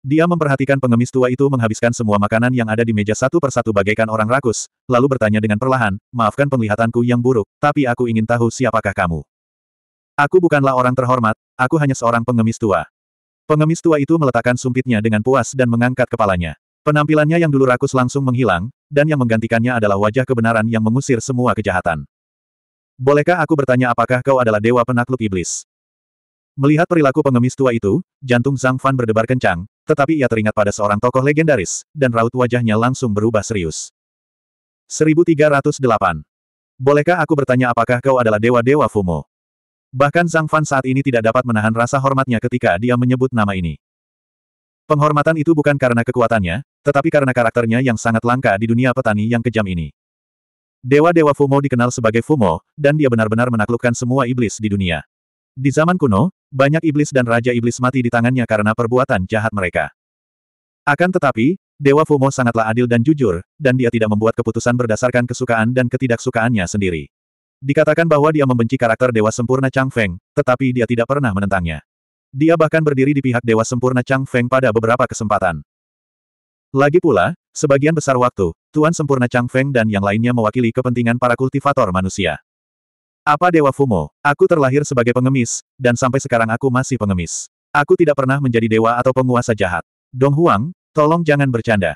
Dia memperhatikan pengemis tua itu menghabiskan semua makanan yang ada di meja satu persatu bagaikan orang rakus, lalu bertanya dengan perlahan, maafkan penglihatanku yang buruk, tapi aku ingin tahu siapakah kamu. Aku bukanlah orang terhormat, aku hanya seorang pengemis tua. Pengemis tua itu meletakkan sumpitnya dengan puas dan mengangkat kepalanya. Penampilannya yang dulu rakus langsung menghilang, dan yang menggantikannya adalah wajah kebenaran yang mengusir semua kejahatan. Bolehkah aku bertanya apakah kau adalah dewa penakluk iblis? Melihat perilaku pengemis tua itu, jantung Zhang Fan berdebar kencang, tetapi ia teringat pada seorang tokoh legendaris, dan raut wajahnya langsung berubah serius. 1308. Bolehkah aku bertanya apakah kau adalah dewa-dewa Fumo? Bahkan Zhang Fan saat ini tidak dapat menahan rasa hormatnya ketika dia menyebut nama ini. Penghormatan itu bukan karena kekuatannya, tetapi karena karakternya yang sangat langka di dunia petani yang kejam ini. Dewa-dewa Fumo dikenal sebagai Fumo, dan dia benar-benar menaklukkan semua iblis di dunia. Di zaman kuno, banyak iblis dan raja iblis mati di tangannya karena perbuatan jahat mereka. Akan tetapi, Dewa Fumo sangatlah adil dan jujur, dan dia tidak membuat keputusan berdasarkan kesukaan dan ketidaksukaannya sendiri. Dikatakan bahwa dia membenci karakter Dewa Sempurna Chang Feng, tetapi dia tidak pernah menentangnya. Dia bahkan berdiri di pihak Dewa Sempurna Chang Feng pada beberapa kesempatan. Lagi pula, sebagian besar waktu, Tuan Sempurna Chang Feng dan yang lainnya mewakili kepentingan para kultivator manusia. Apa Dewa Fumo, aku terlahir sebagai pengemis, dan sampai sekarang aku masih pengemis. Aku tidak pernah menjadi dewa atau penguasa jahat. Dong Huang, tolong jangan bercanda.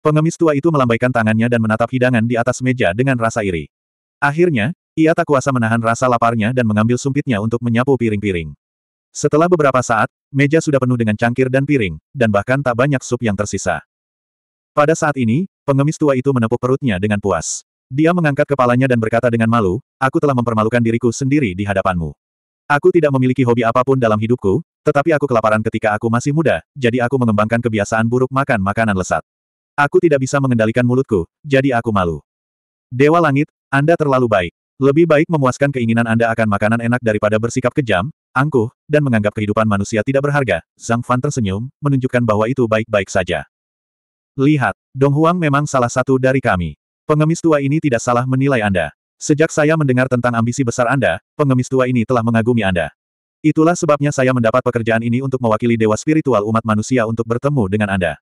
Pengemis tua itu melambaikan tangannya dan menatap hidangan di atas meja dengan rasa iri. Akhirnya, ia tak kuasa menahan rasa laparnya dan mengambil sumpitnya untuk menyapu piring-piring. Setelah beberapa saat, meja sudah penuh dengan cangkir dan piring, dan bahkan tak banyak sup yang tersisa. Pada saat ini, pengemis tua itu menepuk perutnya dengan puas. Dia mengangkat kepalanya dan berkata dengan malu, aku telah mempermalukan diriku sendiri di hadapanmu. Aku tidak memiliki hobi apapun dalam hidupku, tetapi aku kelaparan ketika aku masih muda, jadi aku mengembangkan kebiasaan buruk makan makanan lesat. Aku tidak bisa mengendalikan mulutku, jadi aku malu. Dewa Langit, Anda terlalu baik. Lebih baik memuaskan keinginan Anda akan makanan enak daripada bersikap kejam, angkuh, dan menganggap kehidupan manusia tidak berharga. Zhang Fan tersenyum, menunjukkan bahwa itu baik-baik saja. Lihat, Dong Huang memang salah satu dari kami. Pengemis tua ini tidak salah menilai Anda. Sejak saya mendengar tentang ambisi besar Anda, pengemis tua ini telah mengagumi Anda. Itulah sebabnya saya mendapat pekerjaan ini untuk mewakili dewa spiritual umat manusia untuk bertemu dengan Anda.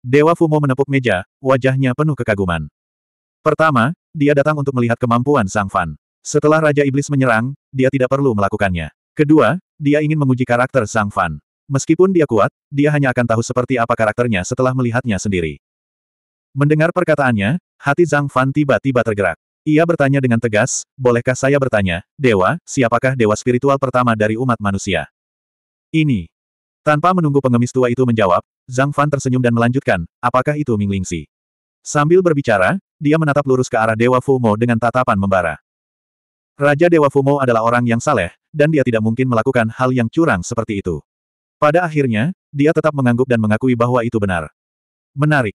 Dewa Fumo menepuk meja, wajahnya penuh kekaguman. Pertama, dia datang untuk melihat kemampuan Sang Fan. Setelah Raja Iblis menyerang, dia tidak perlu melakukannya. Kedua, dia ingin menguji karakter Sang Fan. Meskipun dia kuat, dia hanya akan tahu seperti apa karakternya setelah melihatnya sendiri. Mendengar perkataannya, hati Zhang Fan tiba-tiba tergerak. Ia bertanya dengan tegas, bolehkah saya bertanya, Dewa, siapakah Dewa spiritual pertama dari umat manusia? Ini. Tanpa menunggu pengemis tua itu menjawab, Zhang Fan tersenyum dan melanjutkan, apakah itu Ming Lingxi? Sambil berbicara, dia menatap lurus ke arah Dewa Fumo dengan tatapan membara. Raja Dewa Fumo adalah orang yang saleh, dan dia tidak mungkin melakukan hal yang curang seperti itu. Pada akhirnya, dia tetap mengangguk dan mengakui bahwa itu benar. Menarik.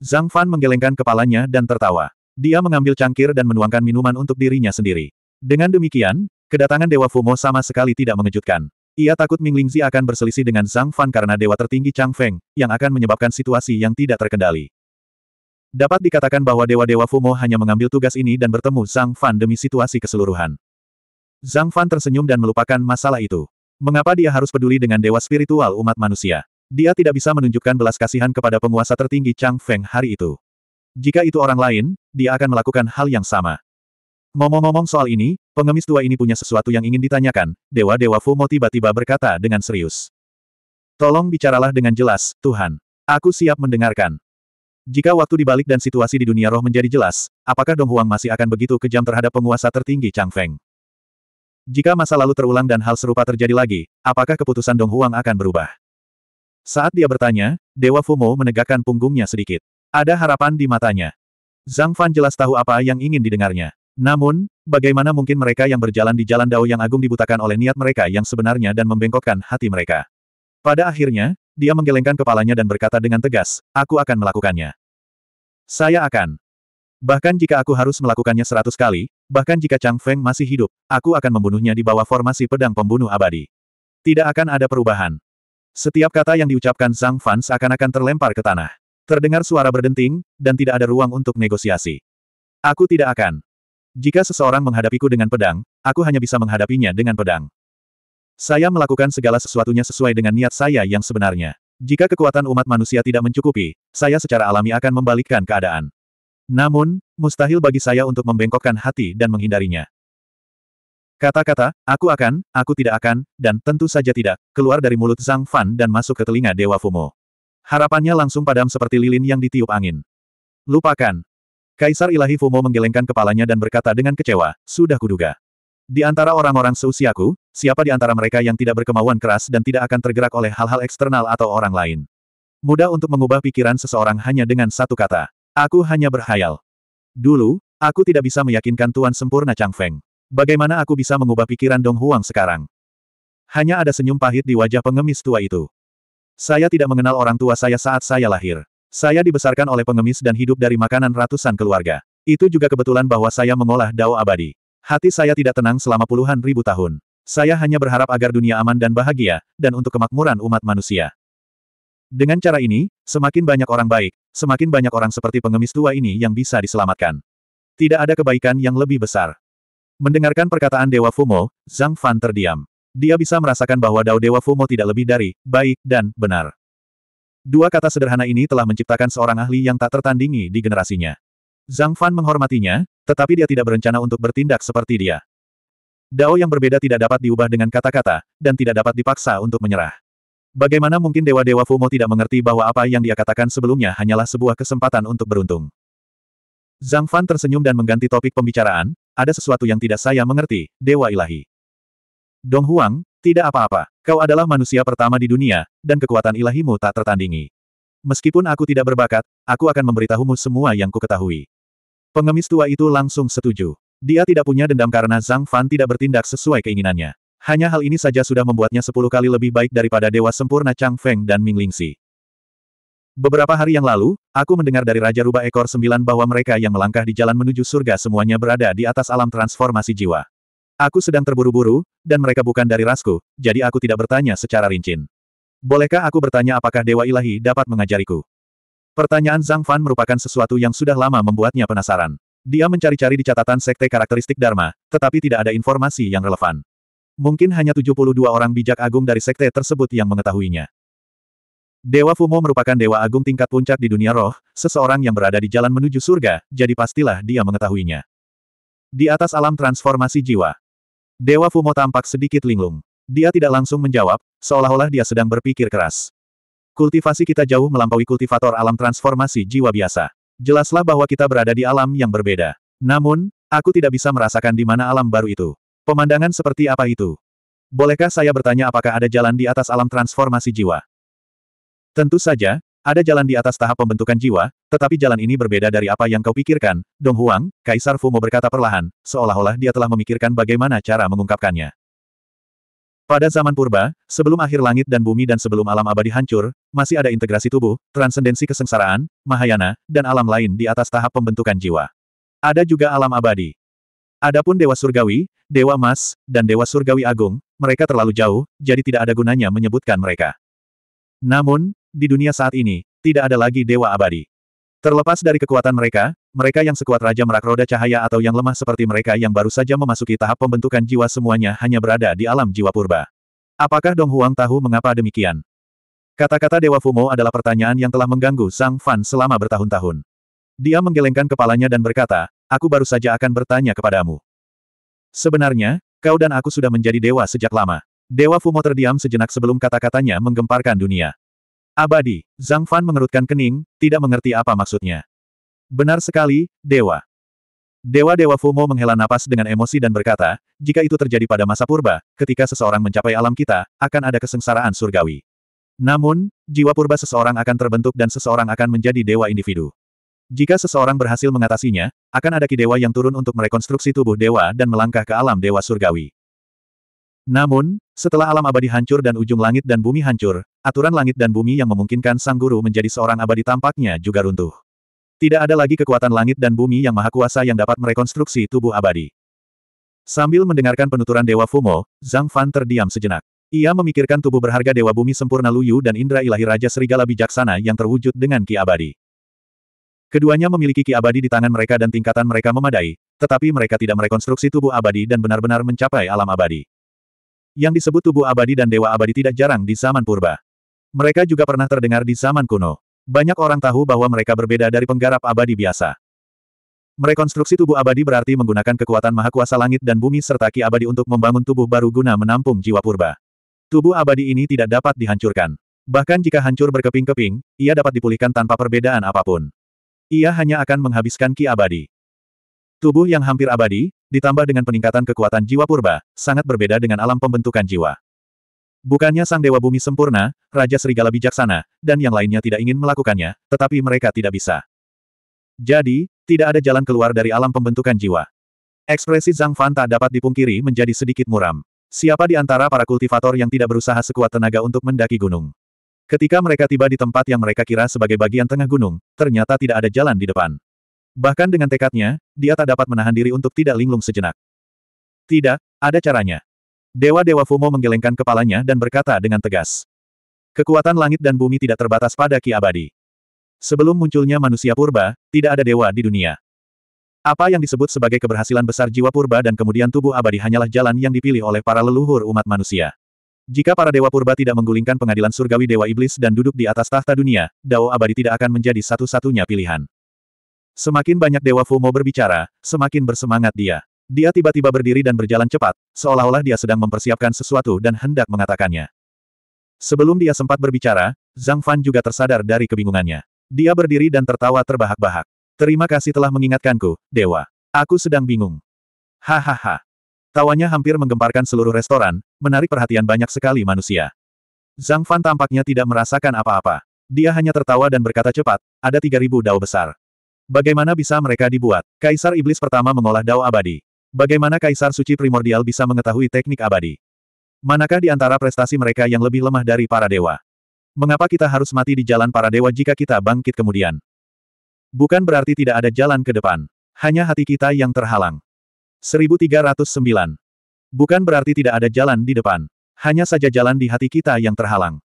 Zhang Fan menggelengkan kepalanya dan tertawa. Dia mengambil cangkir dan menuangkan minuman untuk dirinya sendiri. Dengan demikian, kedatangan Dewa Fumo sama sekali tidak mengejutkan. Ia takut Ming Lingzi akan berselisih dengan Zhang Fan karena Dewa Tertinggi Chang Feng, yang akan menyebabkan situasi yang tidak terkendali. Dapat dikatakan bahwa Dewa-Dewa Fumo hanya mengambil tugas ini dan bertemu Zhang Fan demi situasi keseluruhan. Zhang Fan tersenyum dan melupakan masalah itu. Mengapa dia harus peduli dengan dewa spiritual umat manusia? Dia tidak bisa menunjukkan belas kasihan kepada penguasa tertinggi Chang Feng hari itu. Jika itu orang lain, dia akan melakukan hal yang sama. Ngomong-ngomong soal ini, pengemis tua ini punya sesuatu yang ingin ditanyakan, Dewa-Dewa Fumo tiba-tiba berkata dengan serius. Tolong bicaralah dengan jelas, Tuhan. Aku siap mendengarkan. Jika waktu dibalik dan situasi di dunia roh menjadi jelas, apakah Dong Huang masih akan begitu kejam terhadap penguasa tertinggi Chang Feng? Jika masa lalu terulang dan hal serupa terjadi lagi, apakah keputusan Dong Huang akan berubah? Saat dia bertanya, Dewa Fumo menegakkan punggungnya sedikit. Ada harapan di matanya. Zhang Fan jelas tahu apa yang ingin didengarnya. Namun, bagaimana mungkin mereka yang berjalan di jalan Dao yang agung dibutakan oleh niat mereka yang sebenarnya dan membengkokkan hati mereka? Pada akhirnya, dia menggelengkan kepalanya dan berkata dengan tegas, aku akan melakukannya. Saya akan. Bahkan jika aku harus melakukannya seratus kali, bahkan jika Chang Feng masih hidup, aku akan membunuhnya di bawah formasi pedang pembunuh abadi. Tidak akan ada perubahan. Setiap kata yang diucapkan Zhang Fan seakan-akan terlempar ke tanah. Terdengar suara berdenting, dan tidak ada ruang untuk negosiasi. Aku tidak akan. Jika seseorang menghadapiku dengan pedang, aku hanya bisa menghadapinya dengan pedang. Saya melakukan segala sesuatunya sesuai dengan niat saya yang sebenarnya. Jika kekuatan umat manusia tidak mencukupi, saya secara alami akan membalikkan keadaan. Namun, mustahil bagi saya untuk membengkokkan hati dan menghindarinya. Kata-kata, aku akan, aku tidak akan, dan tentu saja tidak, keluar dari mulut Zhang Fan dan masuk ke telinga Dewa Fumo. Harapannya langsung padam seperti lilin yang ditiup angin. Lupakan. Kaisar Ilahi Fumo menggelengkan kepalanya dan berkata dengan kecewa, sudah kuduga. Di antara orang-orang seusiaku, siapa di antara mereka yang tidak berkemauan keras dan tidak akan tergerak oleh hal-hal eksternal atau orang lain? Mudah untuk mengubah pikiran seseorang hanya dengan satu kata. Aku hanya berhayal. Dulu, aku tidak bisa meyakinkan Tuan Sempurna Chang Feng. Bagaimana aku bisa mengubah pikiran Dong Huang sekarang? Hanya ada senyum pahit di wajah pengemis tua itu. Saya tidak mengenal orang tua saya saat saya lahir. Saya dibesarkan oleh pengemis dan hidup dari makanan ratusan keluarga. Itu juga kebetulan bahwa saya mengolah dao abadi. Hati saya tidak tenang selama puluhan ribu tahun. Saya hanya berharap agar dunia aman dan bahagia, dan untuk kemakmuran umat manusia. Dengan cara ini, semakin banyak orang baik, semakin banyak orang seperti pengemis tua ini yang bisa diselamatkan. Tidak ada kebaikan yang lebih besar. Mendengarkan perkataan Dewa Fumo, Zhang Fan terdiam. Dia bisa merasakan bahwa Dao Dewa Fumo tidak lebih dari baik dan benar. Dua kata sederhana ini telah menciptakan seorang ahli yang tak tertandingi di generasinya. Zhang Fan menghormatinya, tetapi dia tidak berencana untuk bertindak seperti dia. Dao yang berbeda tidak dapat diubah dengan kata-kata, dan tidak dapat dipaksa untuk menyerah. Bagaimana mungkin Dewa-Dewa Fumo tidak mengerti bahwa apa yang dia katakan sebelumnya hanyalah sebuah kesempatan untuk beruntung. Zhang Fan tersenyum dan mengganti topik pembicaraan, ada sesuatu yang tidak saya mengerti, Dewa Ilahi. Dong Huang, tidak apa-apa, kau adalah manusia pertama di dunia, dan kekuatan ilahimu tak tertandingi. Meskipun aku tidak berbakat, aku akan memberitahumu semua yang kuketahui. ketahui. Pengemis tua itu langsung setuju. Dia tidak punya dendam karena Zhang Fan tidak bertindak sesuai keinginannya. Hanya hal ini saja sudah membuatnya sepuluh kali lebih baik daripada Dewa Sempurna Chang Feng dan Ming Lingxi. Beberapa hari yang lalu, aku mendengar dari Raja Rubah Ekor Sembilan bahwa mereka yang melangkah di jalan menuju surga semuanya berada di atas alam transformasi jiwa. Aku sedang terburu-buru, dan mereka bukan dari rasku, jadi aku tidak bertanya secara rinci. Bolehkah aku bertanya apakah Dewa Ilahi dapat mengajariku? Pertanyaan Zhang Fan merupakan sesuatu yang sudah lama membuatnya penasaran. Dia mencari-cari di catatan sekte karakteristik Dharma, tetapi tidak ada informasi yang relevan. Mungkin hanya 72 orang bijak agung dari sekte tersebut yang mengetahuinya. Dewa Fumo merupakan dewa agung tingkat puncak di dunia roh, seseorang yang berada di jalan menuju surga, jadi pastilah dia mengetahuinya. Di atas alam transformasi jiwa. Dewa Fumo tampak sedikit linglung. Dia tidak langsung menjawab, seolah-olah dia sedang berpikir keras. Kultivasi kita jauh melampaui kultivator alam transformasi jiwa biasa. Jelaslah bahwa kita berada di alam yang berbeda. Namun, aku tidak bisa merasakan di mana alam baru itu. Pemandangan seperti apa itu? Bolehkah saya bertanya apakah ada jalan di atas alam transformasi jiwa? Tentu saja, ada jalan di atas tahap pembentukan jiwa, tetapi jalan ini berbeda dari apa yang kau pikirkan, Dong Huang, Kaisar Fumo berkata perlahan, seolah-olah dia telah memikirkan bagaimana cara mengungkapkannya. Pada zaman purba, sebelum akhir langit dan bumi dan sebelum alam abadi hancur, masih ada integrasi tubuh, transendensi kesengsaraan, mahayana, dan alam lain di atas tahap pembentukan jiwa. Ada juga alam abadi. Adapun dewa surgawi, dewa mas, dan dewa surgawi agung, mereka terlalu jauh, jadi tidak ada gunanya menyebutkan mereka. Namun, di dunia saat ini, tidak ada lagi dewa abadi. Terlepas dari kekuatan mereka, mereka yang sekuat Raja Merak Roda Cahaya atau yang lemah seperti mereka yang baru saja memasuki tahap pembentukan jiwa semuanya hanya berada di alam jiwa purba. Apakah Dong Huang tahu mengapa demikian? Kata-kata Dewa Fumo adalah pertanyaan yang telah mengganggu Sang Fan selama bertahun-tahun. Dia menggelengkan kepalanya dan berkata, aku baru saja akan bertanya kepadamu. Sebenarnya, kau dan aku sudah menjadi dewa sejak lama. Dewa Fumo terdiam sejenak sebelum kata-katanya menggemparkan dunia. Abadi, Zhang Fan mengerutkan kening, tidak mengerti apa maksudnya. Benar sekali, Dewa. Dewa-dewa Fumo menghela napas dengan emosi dan berkata, jika itu terjadi pada masa purba, ketika seseorang mencapai alam kita, akan ada kesengsaraan surgawi. Namun, jiwa purba seseorang akan terbentuk dan seseorang akan menjadi dewa individu. Jika seseorang berhasil mengatasinya, akan ada ki dewa yang turun untuk merekonstruksi tubuh dewa dan melangkah ke alam dewa surgawi. Namun, setelah alam abadi hancur dan ujung langit dan bumi hancur, aturan langit dan bumi yang memungkinkan sang guru menjadi seorang abadi tampaknya juga runtuh. Tidak ada lagi kekuatan langit dan bumi yang maha kuasa yang dapat merekonstruksi tubuh abadi. Sambil mendengarkan penuturan Dewa Fumo, Zhang Fan terdiam sejenak. Ia memikirkan tubuh berharga Dewa Bumi Sempurna Luyu dan Indra Ilahi Raja Serigala Bijaksana yang terwujud dengan Ki Abadi. Keduanya memiliki Ki Abadi di tangan mereka dan tingkatan mereka memadai, tetapi mereka tidak merekonstruksi tubuh abadi dan benar-benar mencapai alam abadi. Yang disebut tubuh abadi dan dewa abadi tidak jarang di zaman purba. Mereka juga pernah terdengar di zaman kuno. Banyak orang tahu bahwa mereka berbeda dari penggarap abadi biasa. Merekonstruksi tubuh abadi berarti menggunakan kekuatan maha kuasa langit dan bumi serta ki abadi untuk membangun tubuh baru guna menampung jiwa purba. Tubuh abadi ini tidak dapat dihancurkan. Bahkan jika hancur berkeping-keping, ia dapat dipulihkan tanpa perbedaan apapun. Ia hanya akan menghabiskan ki abadi. Tubuh yang hampir abadi, ditambah dengan peningkatan kekuatan jiwa purba, sangat berbeda dengan alam pembentukan jiwa. Bukannya sang dewa bumi sempurna, raja serigala bijaksana, dan yang lainnya tidak ingin melakukannya, tetapi mereka tidak bisa. Jadi, tidak ada jalan keluar dari alam pembentukan jiwa. Ekspresi Zhang Fan tak dapat dipungkiri menjadi sedikit muram. Siapa di antara para kultivator yang tidak berusaha sekuat tenaga untuk mendaki gunung? Ketika mereka tiba di tempat yang mereka kira sebagai bagian tengah gunung, ternyata tidak ada jalan di depan. Bahkan dengan tekadnya, dia tak dapat menahan diri untuk tidak linglung sejenak. Tidak, ada caranya. Dewa-dewa Fumo menggelengkan kepalanya dan berkata dengan tegas. Kekuatan langit dan bumi tidak terbatas pada Ki Abadi. Sebelum munculnya manusia purba, tidak ada dewa di dunia. Apa yang disebut sebagai keberhasilan besar jiwa purba dan kemudian tubuh abadi hanyalah jalan yang dipilih oleh para leluhur umat manusia. Jika para dewa purba tidak menggulingkan pengadilan surgawi dewa iblis dan duduk di atas tahta dunia, Dao abadi tidak akan menjadi satu-satunya pilihan. Semakin banyak Dewa Fumo berbicara, semakin bersemangat dia. Dia tiba-tiba berdiri dan berjalan cepat, seolah-olah dia sedang mempersiapkan sesuatu dan hendak mengatakannya. Sebelum dia sempat berbicara, Zhang Fan juga tersadar dari kebingungannya. Dia berdiri dan tertawa terbahak-bahak. Terima kasih telah mengingatkanku, Dewa. Aku sedang bingung. Hahaha. Tawanya hampir menggemparkan seluruh restoran, menarik perhatian banyak sekali manusia. Zhang Fan tampaknya tidak merasakan apa-apa. Dia hanya tertawa dan berkata cepat, ada 3.000 dao besar. Bagaimana bisa mereka dibuat? Kaisar Iblis pertama mengolah dao abadi. Bagaimana Kaisar Suci Primordial bisa mengetahui teknik abadi? Manakah di antara prestasi mereka yang lebih lemah dari para dewa? Mengapa kita harus mati di jalan para dewa jika kita bangkit kemudian? Bukan berarti tidak ada jalan ke depan. Hanya hati kita yang terhalang. 1309. Bukan berarti tidak ada jalan di depan. Hanya saja jalan di hati kita yang terhalang.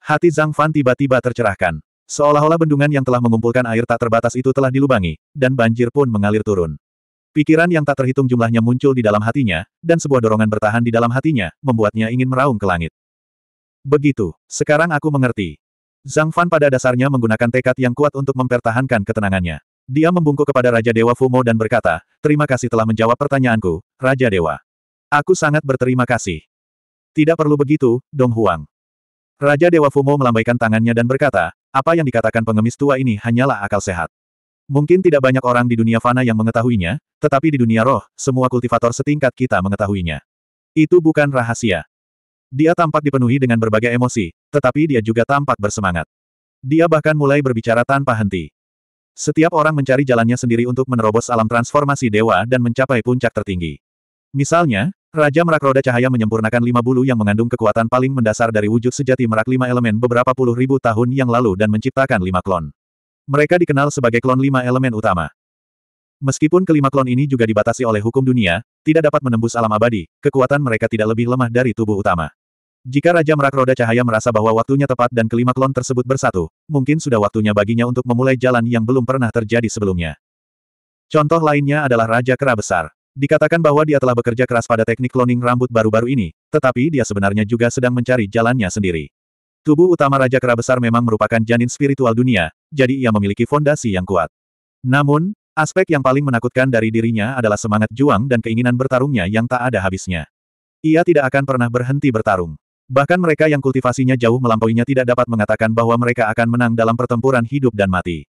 Hati Zhang Fan tiba-tiba tercerahkan. Seolah-olah bendungan yang telah mengumpulkan air tak terbatas itu telah dilubangi, dan banjir pun mengalir turun. Pikiran yang tak terhitung jumlahnya muncul di dalam hatinya, dan sebuah dorongan bertahan di dalam hatinya, membuatnya ingin meraung ke langit. Begitu, sekarang aku mengerti. Zhang Fan pada dasarnya menggunakan tekad yang kuat untuk mempertahankan ketenangannya. Dia membungkuk kepada Raja Dewa Fumo dan berkata, Terima kasih telah menjawab pertanyaanku, Raja Dewa. Aku sangat berterima kasih. Tidak perlu begitu, Dong Huang. Raja Dewa Fumo melambaikan tangannya dan berkata, apa yang dikatakan pengemis tua ini hanyalah akal sehat. Mungkin tidak banyak orang di dunia fana yang mengetahuinya, tetapi di dunia roh, semua kultivator setingkat kita mengetahuinya. Itu bukan rahasia. Dia tampak dipenuhi dengan berbagai emosi, tetapi dia juga tampak bersemangat. Dia bahkan mulai berbicara tanpa henti. Setiap orang mencari jalannya sendiri untuk menerobos alam transformasi dewa dan mencapai puncak tertinggi. Misalnya, Raja Merak Roda Cahaya menyempurnakan lima bulu yang mengandung kekuatan paling mendasar dari wujud sejati merak lima elemen beberapa puluh ribu tahun yang lalu dan menciptakan lima klon. Mereka dikenal sebagai klon lima elemen utama. Meskipun kelima klon ini juga dibatasi oleh hukum dunia, tidak dapat menembus alam abadi, kekuatan mereka tidak lebih lemah dari tubuh utama. Jika Raja Merak Roda Cahaya merasa bahwa waktunya tepat dan kelima klon tersebut bersatu, mungkin sudah waktunya baginya untuk memulai jalan yang belum pernah terjadi sebelumnya. Contoh lainnya adalah Raja Kera Besar. Dikatakan bahwa dia telah bekerja keras pada teknik cloning rambut baru-baru ini, tetapi dia sebenarnya juga sedang mencari jalannya sendiri. Tubuh utama Raja Kera Besar memang merupakan janin spiritual dunia, jadi ia memiliki fondasi yang kuat. Namun, aspek yang paling menakutkan dari dirinya adalah semangat juang dan keinginan bertarungnya yang tak ada habisnya. Ia tidak akan pernah berhenti bertarung. Bahkan mereka yang kultivasinya jauh melampauinya tidak dapat mengatakan bahwa mereka akan menang dalam pertempuran hidup dan mati.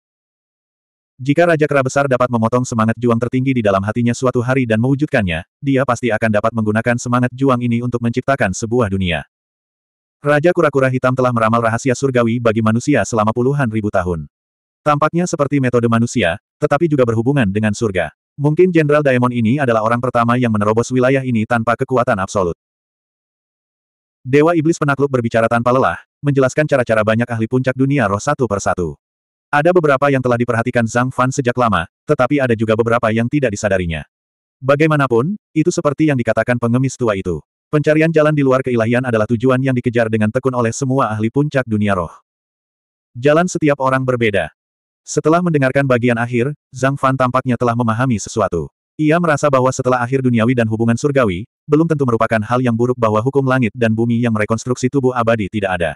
Jika Raja Kera Besar dapat memotong semangat juang tertinggi di dalam hatinya suatu hari dan mewujudkannya, dia pasti akan dapat menggunakan semangat juang ini untuk menciptakan sebuah dunia. Raja Kura-Kura Hitam telah meramal rahasia surgawi bagi manusia selama puluhan ribu tahun. Tampaknya seperti metode manusia, tetapi juga berhubungan dengan surga. Mungkin Jenderal Daemon ini adalah orang pertama yang menerobos wilayah ini tanpa kekuatan absolut. Dewa Iblis Penakluk berbicara tanpa lelah, menjelaskan cara-cara banyak ahli puncak dunia roh satu persatu. Ada beberapa yang telah diperhatikan Zhang Fan sejak lama, tetapi ada juga beberapa yang tidak disadarinya. Bagaimanapun, itu seperti yang dikatakan pengemis tua itu. Pencarian jalan di luar keilahian adalah tujuan yang dikejar dengan tekun oleh semua ahli puncak dunia roh. Jalan setiap orang berbeda. Setelah mendengarkan bagian akhir, Zhang Fan tampaknya telah memahami sesuatu. Ia merasa bahwa setelah akhir duniawi dan hubungan surgawi, belum tentu merupakan hal yang buruk bahwa hukum langit dan bumi yang merekonstruksi tubuh abadi tidak ada.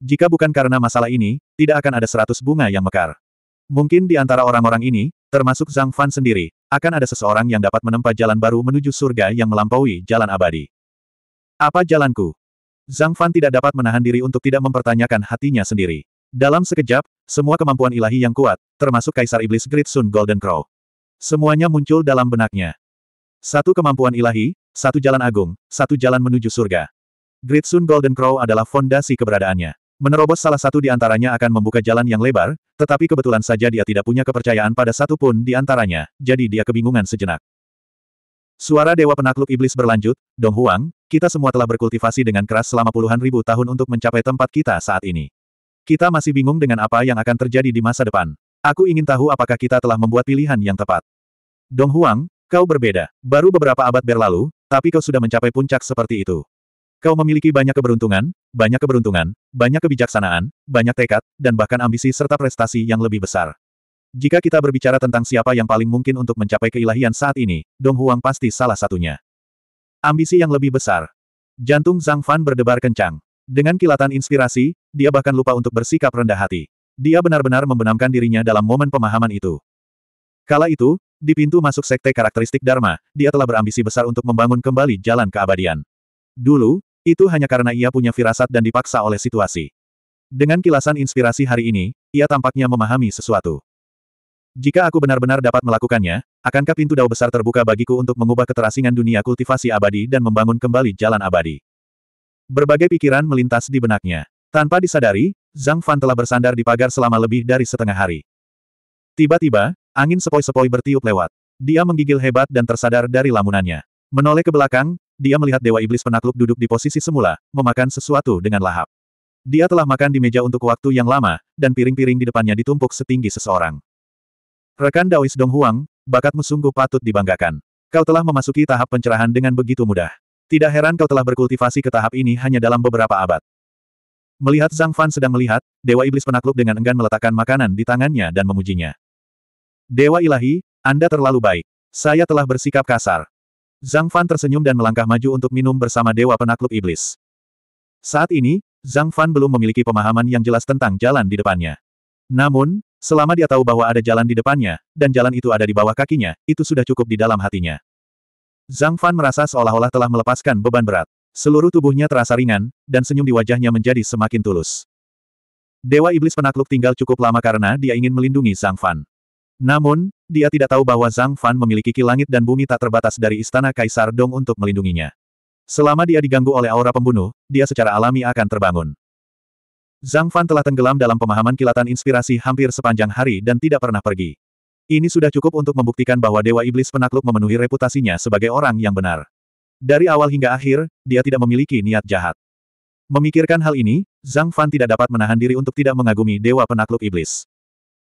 Jika bukan karena masalah ini, tidak akan ada seratus bunga yang mekar. Mungkin di antara orang-orang ini, termasuk Zhang Fan sendiri, akan ada seseorang yang dapat menempa jalan baru menuju surga yang melampaui jalan abadi. Apa jalanku? Zhang Fan tidak dapat menahan diri untuk tidak mempertanyakan hatinya sendiri. Dalam sekejap, semua kemampuan ilahi yang kuat, termasuk Kaisar Iblis Great Sun Golden Crow. Semuanya muncul dalam benaknya. Satu kemampuan ilahi, satu jalan agung, satu jalan menuju surga. Great Sun Golden Crow adalah fondasi keberadaannya. Menerobos salah satu di antaranya akan membuka jalan yang lebar, tetapi kebetulan saja dia tidak punya kepercayaan pada satu pun di antaranya, jadi dia kebingungan sejenak. Suara Dewa Penakluk Iblis berlanjut, Dong Huang, kita semua telah berkultivasi dengan keras selama puluhan ribu tahun untuk mencapai tempat kita saat ini. Kita masih bingung dengan apa yang akan terjadi di masa depan. Aku ingin tahu apakah kita telah membuat pilihan yang tepat. Dong Huang, kau berbeda. Baru beberapa abad berlalu, tapi kau sudah mencapai puncak seperti itu. Kau memiliki banyak keberuntungan, banyak keberuntungan, banyak kebijaksanaan, banyak tekad, dan bahkan ambisi serta prestasi yang lebih besar. Jika kita berbicara tentang siapa yang paling mungkin untuk mencapai keilahian saat ini, Dong Huang pasti salah satunya. Ambisi yang lebih besar. Jantung Zhang Fan berdebar kencang. Dengan kilatan inspirasi, dia bahkan lupa untuk bersikap rendah hati. Dia benar-benar membenamkan dirinya dalam momen pemahaman itu. Kala itu, di pintu masuk sekte karakteristik Dharma, dia telah berambisi besar untuk membangun kembali jalan keabadian. Dulu, itu hanya karena ia punya firasat dan dipaksa oleh situasi. Dengan kilasan inspirasi hari ini, ia tampaknya memahami sesuatu. Jika aku benar-benar dapat melakukannya, akankah pintu dao besar terbuka bagiku untuk mengubah keterasingan dunia kultivasi abadi dan membangun kembali jalan abadi? Berbagai pikiran melintas di benaknya. Tanpa disadari, Zhang Fan telah bersandar di pagar selama lebih dari setengah hari. Tiba-tiba, angin sepoi-sepoi bertiup lewat. Dia menggigil hebat dan tersadar dari lamunannya. Menoleh ke belakang, dia melihat Dewa Iblis Penakluk duduk di posisi semula, memakan sesuatu dengan lahap. Dia telah makan di meja untuk waktu yang lama, dan piring-piring di depannya ditumpuk setinggi seseorang. Rekan Daois Dong Huang, bakatmu sungguh patut dibanggakan. Kau telah memasuki tahap pencerahan dengan begitu mudah. Tidak heran kau telah berkultivasi ke tahap ini hanya dalam beberapa abad. Melihat Zhang Fan sedang melihat, Dewa Iblis Penakluk dengan enggan meletakkan makanan di tangannya dan memujinya. Dewa Ilahi, Anda terlalu baik. Saya telah bersikap kasar. Zhang Fan tersenyum dan melangkah maju untuk minum bersama Dewa Penakluk Iblis. Saat ini, Zhang Fan belum memiliki pemahaman yang jelas tentang jalan di depannya. Namun, selama dia tahu bahwa ada jalan di depannya, dan jalan itu ada di bawah kakinya, itu sudah cukup di dalam hatinya. Zhang Fan merasa seolah-olah telah melepaskan beban berat. Seluruh tubuhnya terasa ringan, dan senyum di wajahnya menjadi semakin tulus. Dewa Iblis Penakluk tinggal cukup lama karena dia ingin melindungi Zhang Fan. Namun, dia tidak tahu bahwa Zhang Fan memiliki kilangit dan bumi tak terbatas dari istana Kaisar Dong untuk melindunginya. Selama dia diganggu oleh aura pembunuh, dia secara alami akan terbangun. Zhang Fan telah tenggelam dalam pemahaman kilatan inspirasi hampir sepanjang hari dan tidak pernah pergi. Ini sudah cukup untuk membuktikan bahwa Dewa Iblis Penakluk memenuhi reputasinya sebagai orang yang benar. Dari awal hingga akhir, dia tidak memiliki niat jahat. Memikirkan hal ini, Zhang Fan tidak dapat menahan diri untuk tidak mengagumi Dewa Penakluk Iblis.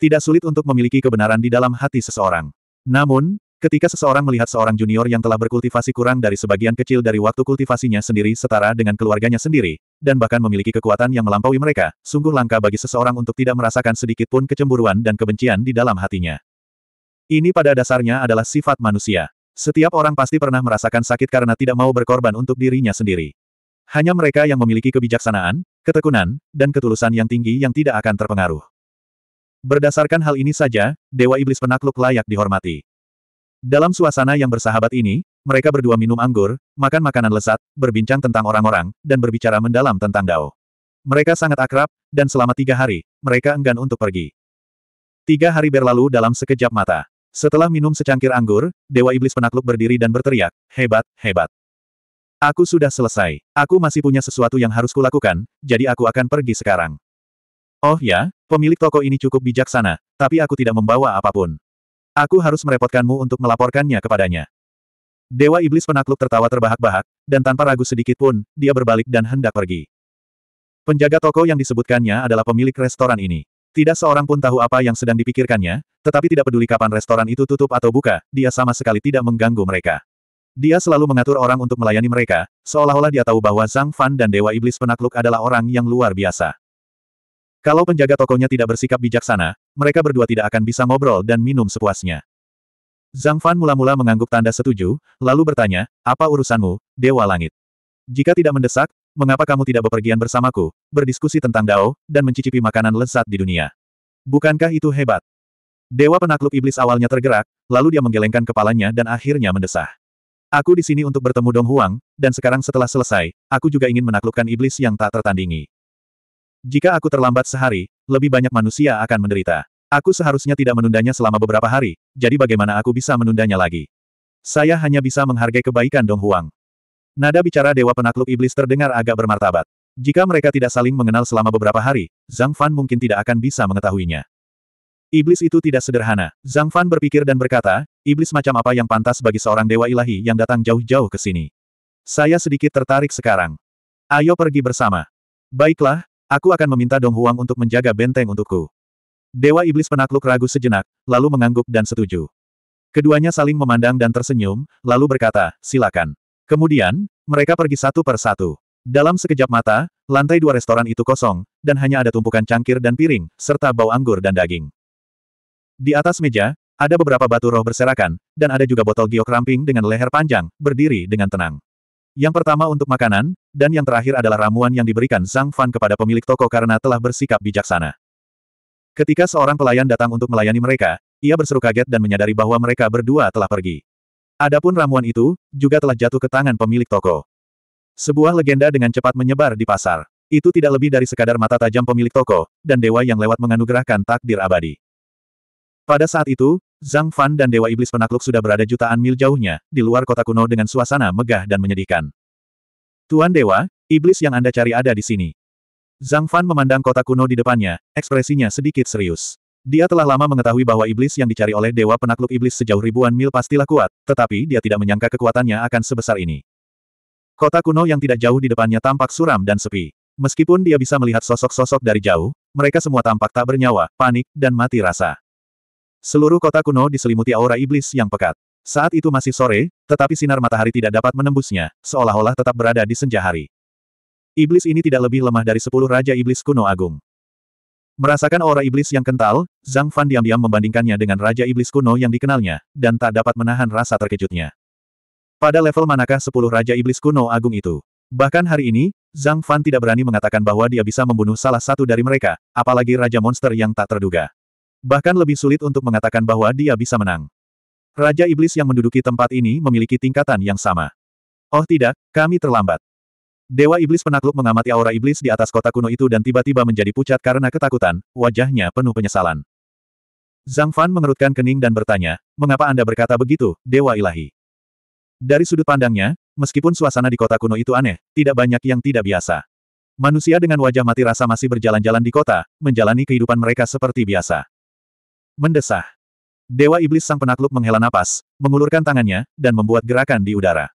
Tidak sulit untuk memiliki kebenaran di dalam hati seseorang. Namun, ketika seseorang melihat seorang junior yang telah berkultivasi kurang dari sebagian kecil dari waktu kultivasinya sendiri setara dengan keluarganya sendiri, dan bahkan memiliki kekuatan yang melampaui mereka, sungguh langka bagi seseorang untuk tidak merasakan sedikit pun kecemburuan dan kebencian di dalam hatinya. Ini pada dasarnya adalah sifat manusia. Setiap orang pasti pernah merasakan sakit karena tidak mau berkorban untuk dirinya sendiri. Hanya mereka yang memiliki kebijaksanaan, ketekunan, dan ketulusan yang tinggi yang tidak akan terpengaruh. Berdasarkan hal ini saja, Dewa Iblis Penakluk layak dihormati. Dalam suasana yang bersahabat ini, mereka berdua minum anggur, makan makanan lesat, berbincang tentang orang-orang, dan berbicara mendalam tentang Dao. Mereka sangat akrab, dan selama tiga hari, mereka enggan untuk pergi. Tiga hari berlalu dalam sekejap mata. Setelah minum secangkir anggur, Dewa Iblis Penakluk berdiri dan berteriak, hebat, hebat. Aku sudah selesai. Aku masih punya sesuatu yang harus kulakukan, jadi aku akan pergi sekarang. Oh ya, Pemilik toko ini cukup bijaksana, tapi aku tidak membawa apapun. Aku harus merepotkanmu untuk melaporkannya kepadanya. Dewa Iblis Penakluk tertawa terbahak-bahak, dan tanpa ragu sedikit pun, dia berbalik dan hendak pergi. Penjaga toko yang disebutkannya adalah pemilik restoran ini. Tidak seorang pun tahu apa yang sedang dipikirkannya, tetapi tidak peduli kapan restoran itu tutup atau buka, dia sama sekali tidak mengganggu mereka. Dia selalu mengatur orang untuk melayani mereka, seolah-olah dia tahu bahwa Zhang Fan dan Dewa Iblis Penakluk adalah orang yang luar biasa. Kalau penjaga tokonya tidak bersikap bijaksana, mereka berdua tidak akan bisa ngobrol dan minum sepuasnya. Zhang Fan mula-mula mengangguk tanda setuju, lalu bertanya, apa urusanmu, Dewa Langit? Jika tidak mendesak, mengapa kamu tidak bepergian bersamaku, berdiskusi tentang Dao, dan mencicipi makanan lezat di dunia? Bukankah itu hebat? Dewa penakluk iblis awalnya tergerak, lalu dia menggelengkan kepalanya dan akhirnya mendesah. Aku di sini untuk bertemu Dong Huang, dan sekarang setelah selesai, aku juga ingin menaklukkan iblis yang tak tertandingi. Jika aku terlambat sehari, lebih banyak manusia akan menderita. Aku seharusnya tidak menundanya selama beberapa hari, jadi bagaimana aku bisa menundanya lagi? Saya hanya bisa menghargai kebaikan Dong Huang. Nada bicara Dewa Penakluk Iblis terdengar agak bermartabat. Jika mereka tidak saling mengenal selama beberapa hari, Zhang Fan mungkin tidak akan bisa mengetahuinya. Iblis itu tidak sederhana. Zhang Fan berpikir dan berkata, iblis macam apa yang pantas bagi seorang dewa ilahi yang datang jauh-jauh ke sini? Saya sedikit tertarik sekarang. Ayo pergi bersama. Baiklah, Aku akan meminta Dong Huang untuk menjaga benteng untukku. Dewa Iblis penakluk ragu sejenak, lalu mengangguk dan setuju. Keduanya saling memandang dan tersenyum, lalu berkata, silakan. Kemudian, mereka pergi satu per satu. Dalam sekejap mata, lantai dua restoran itu kosong, dan hanya ada tumpukan cangkir dan piring, serta bau anggur dan daging. Di atas meja, ada beberapa batu roh berserakan, dan ada juga botol giok ramping dengan leher panjang, berdiri dengan tenang. Yang pertama untuk makanan, dan yang terakhir adalah ramuan yang diberikan Zhang Fan kepada pemilik toko karena telah bersikap bijaksana. Ketika seorang pelayan datang untuk melayani mereka, ia berseru kaget dan menyadari bahwa mereka berdua telah pergi. Adapun ramuan itu, juga telah jatuh ke tangan pemilik toko. Sebuah legenda dengan cepat menyebar di pasar. Itu tidak lebih dari sekadar mata tajam pemilik toko, dan dewa yang lewat menganugerahkan takdir abadi. Pada saat itu, Zhang Fan dan Dewa Iblis Penakluk sudah berada jutaan mil jauhnya, di luar kota kuno dengan suasana megah dan menyedihkan. Tuan Dewa, iblis yang Anda cari ada di sini. Zhang Fan memandang kota kuno di depannya, ekspresinya sedikit serius. Dia telah lama mengetahui bahwa iblis yang dicari oleh Dewa Penakluk Iblis sejauh ribuan mil pastilah kuat, tetapi dia tidak menyangka kekuatannya akan sebesar ini. Kota kuno yang tidak jauh di depannya tampak suram dan sepi. Meskipun dia bisa melihat sosok-sosok dari jauh, mereka semua tampak tak bernyawa, panik, dan mati rasa. Seluruh kota kuno diselimuti aura iblis yang pekat. Saat itu masih sore, tetapi sinar matahari tidak dapat menembusnya, seolah-olah tetap berada di senja hari. Iblis ini tidak lebih lemah dari sepuluh raja iblis kuno agung. Merasakan aura iblis yang kental, Zhang Fan diam-diam membandingkannya dengan raja iblis kuno yang dikenalnya, dan tak dapat menahan rasa terkejutnya. Pada level manakah sepuluh raja iblis kuno agung itu? Bahkan hari ini, Zhang Fan tidak berani mengatakan bahwa dia bisa membunuh salah satu dari mereka, apalagi raja monster yang tak terduga. Bahkan lebih sulit untuk mengatakan bahwa dia bisa menang. Raja Iblis yang menduduki tempat ini memiliki tingkatan yang sama. Oh tidak, kami terlambat. Dewa Iblis penakluk mengamati aura iblis di atas kota kuno itu dan tiba-tiba menjadi pucat karena ketakutan, wajahnya penuh penyesalan. Zhang Fan mengerutkan kening dan bertanya, mengapa Anda berkata begitu, Dewa Ilahi? Dari sudut pandangnya, meskipun suasana di kota kuno itu aneh, tidak banyak yang tidak biasa. Manusia dengan wajah mati rasa masih berjalan-jalan di kota, menjalani kehidupan mereka seperti biasa mendesah. Dewa Iblis Sang Penakluk menghela napas, mengulurkan tangannya, dan membuat gerakan di udara.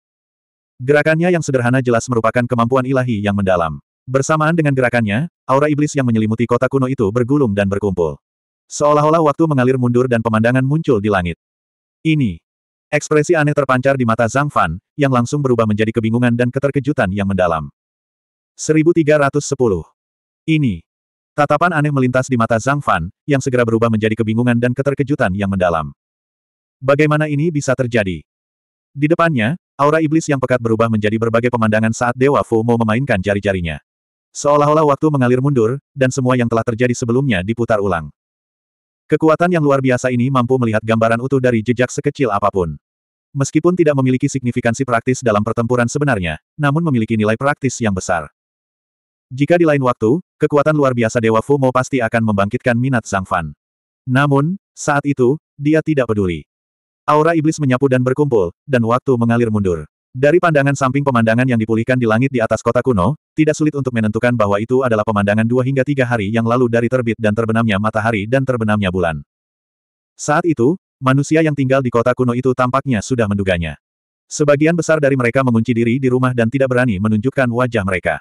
Gerakannya yang sederhana jelas merupakan kemampuan ilahi yang mendalam. Bersamaan dengan gerakannya, aura iblis yang menyelimuti kota kuno itu bergulung dan berkumpul. Seolah-olah waktu mengalir mundur dan pemandangan muncul di langit. Ini. Ekspresi aneh terpancar di mata Zhang Fan, yang langsung berubah menjadi kebingungan dan keterkejutan yang mendalam. 1310. Ini. Tatapan aneh melintas di mata Zhang Fan, yang segera berubah menjadi kebingungan dan keterkejutan yang mendalam. Bagaimana ini bisa terjadi? Di depannya, aura iblis yang pekat berubah menjadi berbagai pemandangan saat Dewa Fu mau memainkan jari-jarinya. Seolah-olah waktu mengalir mundur, dan semua yang telah terjadi sebelumnya diputar ulang. Kekuatan yang luar biasa ini mampu melihat gambaran utuh dari jejak sekecil apapun. Meskipun tidak memiliki signifikansi praktis dalam pertempuran sebenarnya, namun memiliki nilai praktis yang besar. Jika di lain waktu, kekuatan luar biasa Dewa Fumo pasti akan membangkitkan minat Zhang Fan. Namun, saat itu, dia tidak peduli. Aura iblis menyapu dan berkumpul, dan waktu mengalir mundur. Dari pandangan samping pemandangan yang dipulihkan di langit di atas kota kuno, tidak sulit untuk menentukan bahwa itu adalah pemandangan dua hingga tiga hari yang lalu dari terbit dan terbenamnya matahari dan terbenamnya bulan. Saat itu, manusia yang tinggal di kota kuno itu tampaknya sudah menduganya. Sebagian besar dari mereka mengunci diri di rumah dan tidak berani menunjukkan wajah mereka.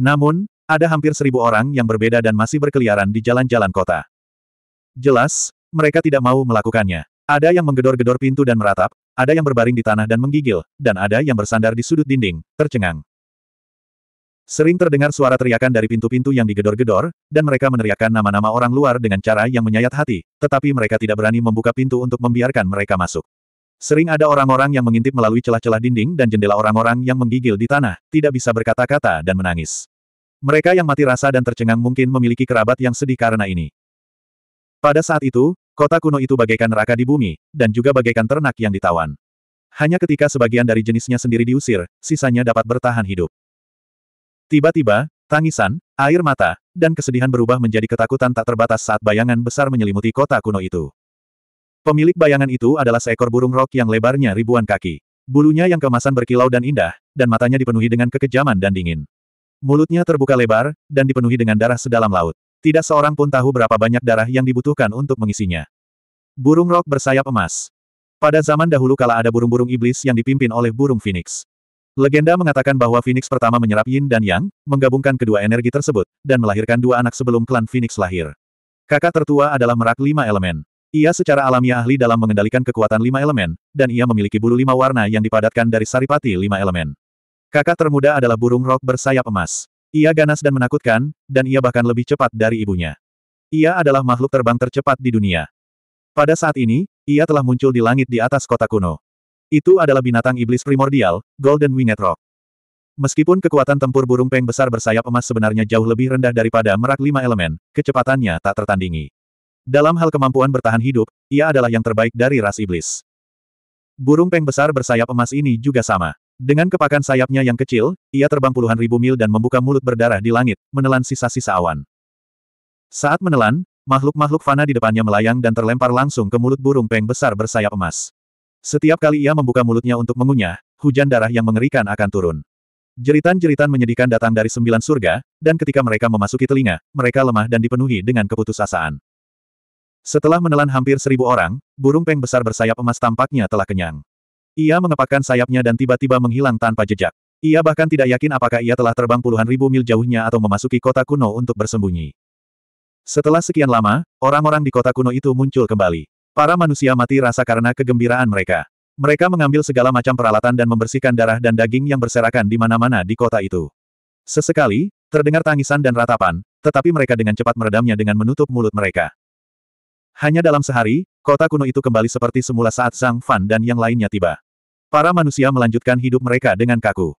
Namun, ada hampir seribu orang yang berbeda dan masih berkeliaran di jalan-jalan kota. Jelas, mereka tidak mau melakukannya. Ada yang menggedor-gedor pintu dan meratap, ada yang berbaring di tanah dan menggigil, dan ada yang bersandar di sudut dinding, tercengang. Sering terdengar suara teriakan dari pintu-pintu yang digedor-gedor, dan mereka meneriakkan nama-nama orang luar dengan cara yang menyayat hati, tetapi mereka tidak berani membuka pintu untuk membiarkan mereka masuk. Sering ada orang-orang yang mengintip melalui celah-celah dinding dan jendela orang-orang yang menggigil di tanah, tidak bisa berkata-kata dan menangis. Mereka yang mati rasa dan tercengang mungkin memiliki kerabat yang sedih karena ini. Pada saat itu, kota kuno itu bagaikan neraka di bumi, dan juga bagaikan ternak yang ditawan. Hanya ketika sebagian dari jenisnya sendiri diusir, sisanya dapat bertahan hidup. Tiba-tiba, tangisan, air mata, dan kesedihan berubah menjadi ketakutan tak terbatas saat bayangan besar menyelimuti kota kuno itu. Pemilik bayangan itu adalah seekor burung rok yang lebarnya ribuan kaki. Bulunya yang kemasan berkilau dan indah, dan matanya dipenuhi dengan kekejaman dan dingin. Mulutnya terbuka lebar, dan dipenuhi dengan darah sedalam laut. Tidak seorang pun tahu berapa banyak darah yang dibutuhkan untuk mengisinya. Burung rok bersayap emas. Pada zaman dahulu kala ada burung-burung iblis yang dipimpin oleh burung phoenix. Legenda mengatakan bahwa Phoenix pertama menyerap Yin dan Yang, menggabungkan kedua energi tersebut, dan melahirkan dua anak sebelum klan Phoenix lahir. Kakak tertua adalah merak lima elemen. Ia secara alamiah ahli dalam mengendalikan kekuatan lima elemen, dan ia memiliki bulu lima warna yang dipadatkan dari saripati lima elemen. Kakak termuda adalah burung rok bersayap emas. Ia ganas dan menakutkan, dan ia bahkan lebih cepat dari ibunya. Ia adalah makhluk terbang tercepat di dunia. Pada saat ini, ia telah muncul di langit di atas kota kuno. Itu adalah binatang iblis primordial, Golden Winged Rock. Meskipun kekuatan tempur burung peng besar bersayap emas sebenarnya jauh lebih rendah daripada merak lima elemen, kecepatannya tak tertandingi. Dalam hal kemampuan bertahan hidup, ia adalah yang terbaik dari ras iblis. Burung peng besar bersayap emas ini juga sama. Dengan kepakan sayapnya yang kecil, ia terbang puluhan ribu mil dan membuka mulut berdarah di langit, menelan sisa-sisa awan. Saat menelan, makhluk-makhluk fana di depannya melayang dan terlempar langsung ke mulut burung peng besar bersayap emas. Setiap kali ia membuka mulutnya untuk mengunyah, hujan darah yang mengerikan akan turun. Jeritan-jeritan menyedihkan datang dari sembilan surga, dan ketika mereka memasuki telinga, mereka lemah dan dipenuhi dengan keputusasaan. Setelah menelan hampir seribu orang, burung peng besar bersayap emas tampaknya telah kenyang. Ia mengepakkan sayapnya dan tiba-tiba menghilang tanpa jejak. Ia bahkan tidak yakin apakah ia telah terbang puluhan ribu mil jauhnya atau memasuki kota kuno untuk bersembunyi. Setelah sekian lama, orang-orang di kota kuno itu muncul kembali. Para manusia mati rasa karena kegembiraan mereka. Mereka mengambil segala macam peralatan dan membersihkan darah dan daging yang berserakan di mana-mana di kota itu. Sesekali, terdengar tangisan dan ratapan, tetapi mereka dengan cepat meredamnya dengan menutup mulut mereka. Hanya dalam sehari, kota kuno itu kembali seperti semula saat Zhang Fan dan yang lainnya tiba. Para manusia melanjutkan hidup mereka dengan kaku.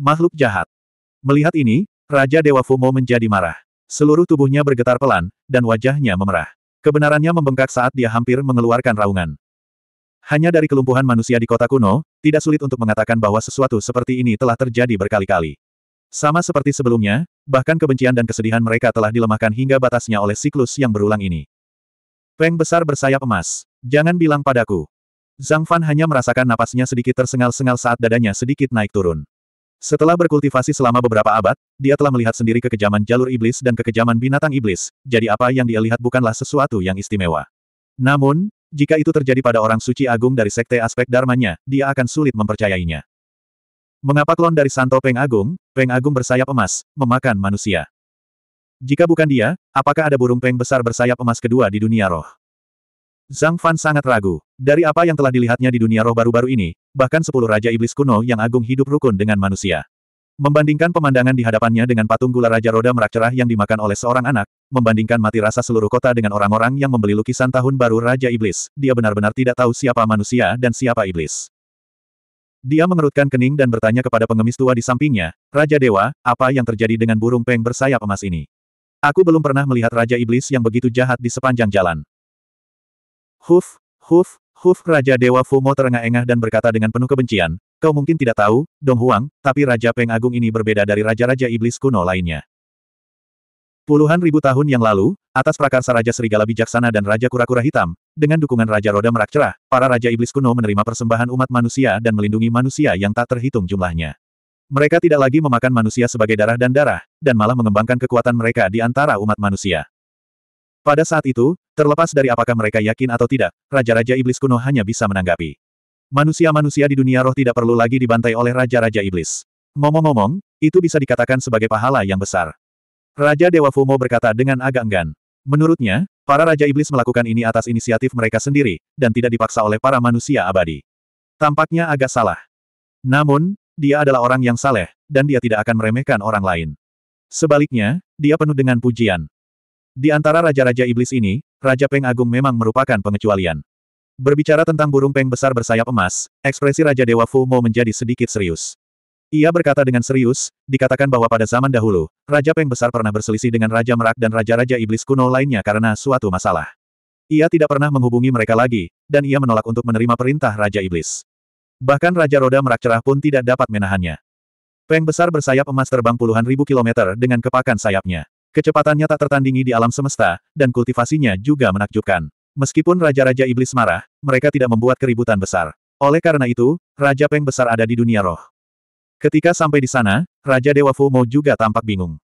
Makhluk jahat. Melihat ini, Raja Dewa Fumo menjadi marah. Seluruh tubuhnya bergetar pelan, dan wajahnya memerah. Kebenarannya membengkak saat dia hampir mengeluarkan raungan. Hanya dari kelumpuhan manusia di kota kuno, tidak sulit untuk mengatakan bahwa sesuatu seperti ini telah terjadi berkali-kali. Sama seperti sebelumnya, bahkan kebencian dan kesedihan mereka telah dilemahkan hingga batasnya oleh siklus yang berulang ini. Peng besar bersayap emas. Jangan bilang padaku. Zhang Fan hanya merasakan napasnya sedikit tersengal-sengal saat dadanya sedikit naik turun. Setelah berkultivasi selama beberapa abad, dia telah melihat sendiri kekejaman jalur iblis dan kekejaman binatang iblis, jadi apa yang dia lihat bukanlah sesuatu yang istimewa. Namun, jika itu terjadi pada orang suci agung dari sekte aspek dharmanya, dia akan sulit mempercayainya. Mengapa klon dari Santo Peng Agung, Peng Agung bersayap emas, memakan manusia? Jika bukan dia, apakah ada burung peng besar bersayap emas kedua di dunia roh? Zhang Fan sangat ragu. Dari apa yang telah dilihatnya di dunia roh baru-baru ini, bahkan sepuluh Raja Iblis kuno yang agung hidup rukun dengan manusia. Membandingkan pemandangan di hadapannya dengan patung gula Raja Roda Merak Cerah yang dimakan oleh seorang anak, membandingkan mati rasa seluruh kota dengan orang-orang yang membeli lukisan tahun baru Raja Iblis, dia benar-benar tidak tahu siapa manusia dan siapa iblis. Dia mengerutkan kening dan bertanya kepada pengemis tua di sampingnya, Raja Dewa, apa yang terjadi dengan burung peng bersayap emas ini? Aku belum pernah melihat Raja Iblis yang begitu jahat di sepanjang jalan. Huf, huf, huf Raja Dewa Fumo terengah-engah dan berkata dengan penuh kebencian, kau mungkin tidak tahu, Dong Huang, tapi Raja Peng Agung ini berbeda dari Raja-Raja Iblis kuno lainnya. Puluhan ribu tahun yang lalu, atas prakarsa Raja Serigala Bijaksana dan Raja Kura-Kura Hitam, dengan dukungan Raja Roda Merak Cerah, para Raja Iblis kuno menerima persembahan umat manusia dan melindungi manusia yang tak terhitung jumlahnya. Mereka tidak lagi memakan manusia sebagai darah dan darah, dan malah mengembangkan kekuatan mereka di antara umat manusia. Pada saat itu, terlepas dari apakah mereka yakin atau tidak, Raja-Raja Iblis kuno hanya bisa menanggapi. Manusia-manusia di dunia roh tidak perlu lagi dibantai oleh Raja-Raja Iblis. Ngomong-ngomong, itu bisa dikatakan sebagai pahala yang besar. Raja Dewa Fumo berkata dengan agak enggan. Menurutnya, para Raja Iblis melakukan ini atas inisiatif mereka sendiri, dan tidak dipaksa oleh para manusia abadi. Tampaknya agak salah. Namun, dia adalah orang yang saleh, dan dia tidak akan meremehkan orang lain. Sebaliknya, dia penuh dengan pujian. Di antara raja-raja iblis ini, Raja Peng Agung memang merupakan pengecualian. Berbicara tentang burung peng besar bersayap emas, ekspresi Raja Dewa Fu Mo menjadi sedikit serius. Ia berkata dengan serius, dikatakan bahwa pada zaman dahulu, Raja Peng besar pernah berselisih dengan Raja Merak dan raja-raja iblis kuno lainnya karena suatu masalah. Ia tidak pernah menghubungi mereka lagi, dan ia menolak untuk menerima perintah Raja Iblis. Bahkan Raja Roda Merak Cerah pun tidak dapat menahannya. Peng besar bersayap emas terbang puluhan ribu kilometer dengan kepakan sayapnya. Kecepatannya tak tertandingi di alam semesta, dan kultivasinya juga menakjubkan. Meskipun Raja-Raja Iblis marah, mereka tidak membuat keributan besar. Oleh karena itu, Raja Peng besar ada di dunia roh. Ketika sampai di sana, Raja Dewa Fumo juga tampak bingung.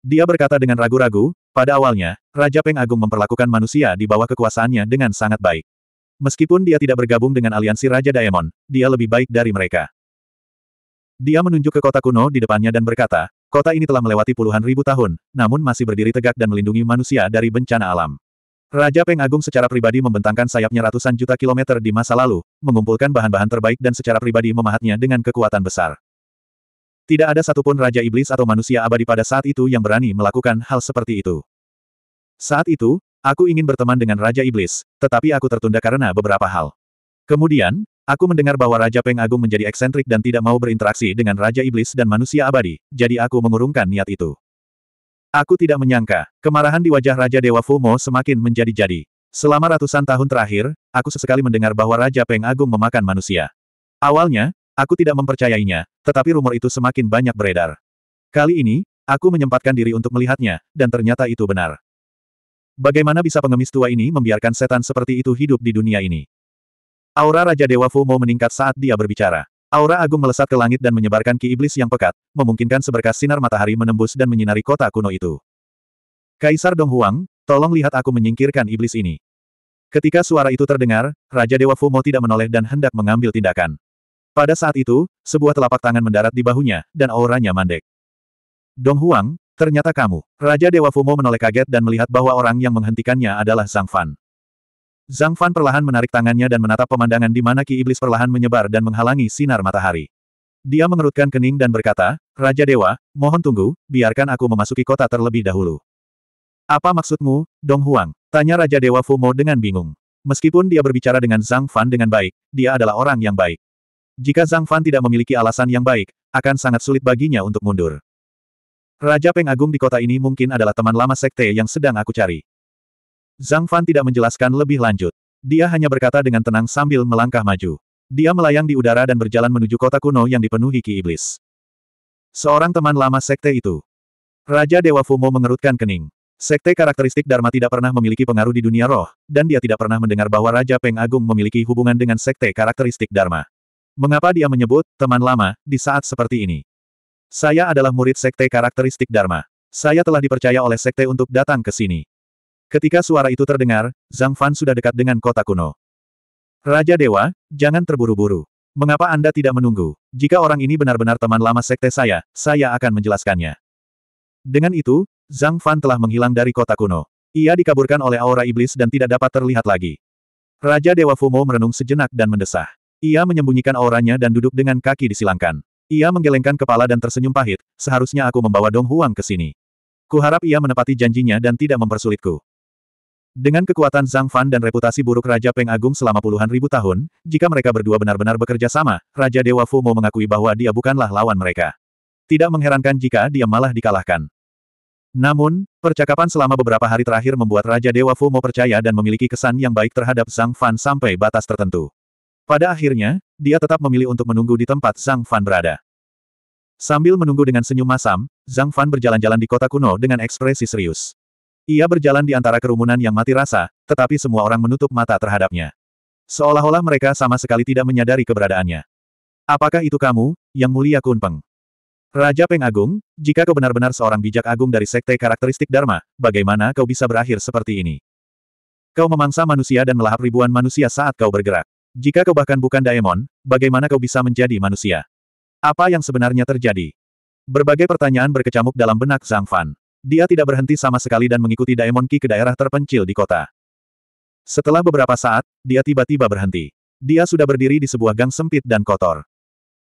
Dia berkata dengan ragu-ragu, pada awalnya, Raja Peng Agung memperlakukan manusia di bawah kekuasaannya dengan sangat baik. Meskipun dia tidak bergabung dengan aliansi Raja Daemon, dia lebih baik dari mereka. Dia menunjuk ke kota kuno di depannya dan berkata, Kota ini telah melewati puluhan ribu tahun, namun masih berdiri tegak dan melindungi manusia dari bencana alam. Raja Peng Agung secara pribadi membentangkan sayapnya ratusan juta kilometer di masa lalu, mengumpulkan bahan-bahan terbaik dan secara pribadi memahatnya dengan kekuatan besar. Tidak ada satupun Raja Iblis atau manusia abadi pada saat itu yang berani melakukan hal seperti itu. Saat itu, aku ingin berteman dengan Raja Iblis, tetapi aku tertunda karena beberapa hal. Kemudian, Aku mendengar bahwa Raja Peng Agung menjadi eksentrik dan tidak mau berinteraksi dengan Raja Iblis dan manusia abadi, jadi aku mengurungkan niat itu. Aku tidak menyangka, kemarahan di wajah Raja Dewa Fumo semakin menjadi-jadi. Selama ratusan tahun terakhir, aku sesekali mendengar bahwa Raja Peng Agung memakan manusia. Awalnya, aku tidak mempercayainya, tetapi rumor itu semakin banyak beredar. Kali ini, aku menyempatkan diri untuk melihatnya, dan ternyata itu benar. Bagaimana bisa pengemis tua ini membiarkan setan seperti itu hidup di dunia ini? Aura Raja Dewa Fu mau meningkat saat dia berbicara. Aura agung melesat ke langit dan menyebarkan ki iblis yang pekat, memungkinkan seberkas sinar matahari menembus dan menyinari kota kuno itu. Kaisar Dong Huang, tolong lihat aku menyingkirkan iblis ini. Ketika suara itu terdengar, Raja Dewa Fu Mo tidak menoleh dan hendak mengambil tindakan. Pada saat itu, sebuah telapak tangan mendarat di bahunya, dan auranya mandek. Dong Huang, ternyata kamu. Raja Dewa Fu Mo menoleh kaget dan melihat bahwa orang yang menghentikannya adalah Sang Fan. Zhang Fan perlahan menarik tangannya dan menatap pemandangan di mana ki iblis perlahan menyebar dan menghalangi sinar matahari. Dia mengerutkan kening dan berkata, Raja Dewa, mohon tunggu, biarkan aku memasuki kota terlebih dahulu. Apa maksudmu, Dong Huang? Tanya Raja Dewa Fumo dengan bingung. Meskipun dia berbicara dengan Zhang Fan dengan baik, dia adalah orang yang baik. Jika Zhang Fan tidak memiliki alasan yang baik, akan sangat sulit baginya untuk mundur. Raja Peng Agung di kota ini mungkin adalah teman lama sekte yang sedang aku cari. Zhang Fan tidak menjelaskan lebih lanjut. Dia hanya berkata dengan tenang sambil melangkah maju. Dia melayang di udara dan berjalan menuju kota kuno yang dipenuhi ki iblis. Seorang teman lama sekte itu. Raja Dewa Fumo mengerutkan kening. Sekte karakteristik Dharma tidak pernah memiliki pengaruh di dunia roh, dan dia tidak pernah mendengar bahwa Raja Peng Agung memiliki hubungan dengan sekte karakteristik Dharma. Mengapa dia menyebut, teman lama, di saat seperti ini? Saya adalah murid sekte karakteristik Dharma. Saya telah dipercaya oleh sekte untuk datang ke sini. Ketika suara itu terdengar, Zhang Fan sudah dekat dengan kota kuno. Raja Dewa, jangan terburu-buru. Mengapa Anda tidak menunggu? Jika orang ini benar-benar teman lama sekte saya, saya akan menjelaskannya. Dengan itu, Zhang Fan telah menghilang dari kota kuno. Ia dikaburkan oleh aura iblis dan tidak dapat terlihat lagi. Raja Dewa Fumo merenung sejenak dan mendesah. Ia menyembunyikan auranya dan duduk dengan kaki disilangkan. Ia menggelengkan kepala dan tersenyum pahit, seharusnya aku membawa Dong Huang ke sini. Kuharap ia menepati janjinya dan tidak mempersulitku. Dengan kekuatan Zhang Fan dan reputasi buruk Raja Peng Agung selama puluhan ribu tahun, jika mereka berdua benar-benar bekerja sama, Raja Dewa Fu mau mengakui bahwa dia bukanlah lawan mereka. Tidak mengherankan jika dia malah dikalahkan. Namun, percakapan selama beberapa hari terakhir membuat Raja Dewa Fu mau percaya dan memiliki kesan yang baik terhadap Zhang Fan sampai batas tertentu. Pada akhirnya, dia tetap memilih untuk menunggu di tempat Zhang Fan berada. Sambil menunggu dengan senyum masam, Zhang Fan berjalan-jalan di kota kuno dengan ekspresi serius. Ia berjalan di antara kerumunan yang mati rasa, tetapi semua orang menutup mata terhadapnya. Seolah-olah mereka sama sekali tidak menyadari keberadaannya. Apakah itu kamu, yang mulia Kunpeng? Raja Peng Agung, jika kau benar-benar seorang bijak agung dari sekte karakteristik Dharma, bagaimana kau bisa berakhir seperti ini? Kau memangsa manusia dan melahap ribuan manusia saat kau bergerak. Jika kau bahkan bukan Daemon, bagaimana kau bisa menjadi manusia? Apa yang sebenarnya terjadi? Berbagai pertanyaan berkecamuk dalam benak Zhang Fan. Dia tidak berhenti sama sekali dan mengikuti Daemon Ki ke daerah terpencil di kota. Setelah beberapa saat, dia tiba-tiba berhenti. Dia sudah berdiri di sebuah gang sempit dan kotor.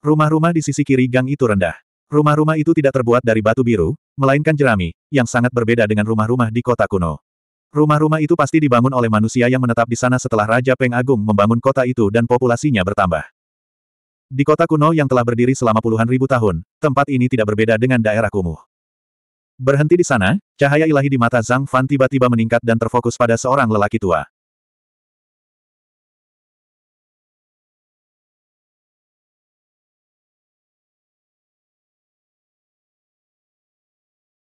Rumah-rumah di sisi kiri gang itu rendah. Rumah-rumah itu tidak terbuat dari batu biru, melainkan jerami, yang sangat berbeda dengan rumah-rumah di kota kuno. Rumah-rumah itu pasti dibangun oleh manusia yang menetap di sana setelah Raja Peng Agung membangun kota itu dan populasinya bertambah. Di kota kuno yang telah berdiri selama puluhan ribu tahun, tempat ini tidak berbeda dengan daerah kumuh. Berhenti di sana, cahaya ilahi di mata Zhang Fan tiba-tiba meningkat dan terfokus pada seorang lelaki tua.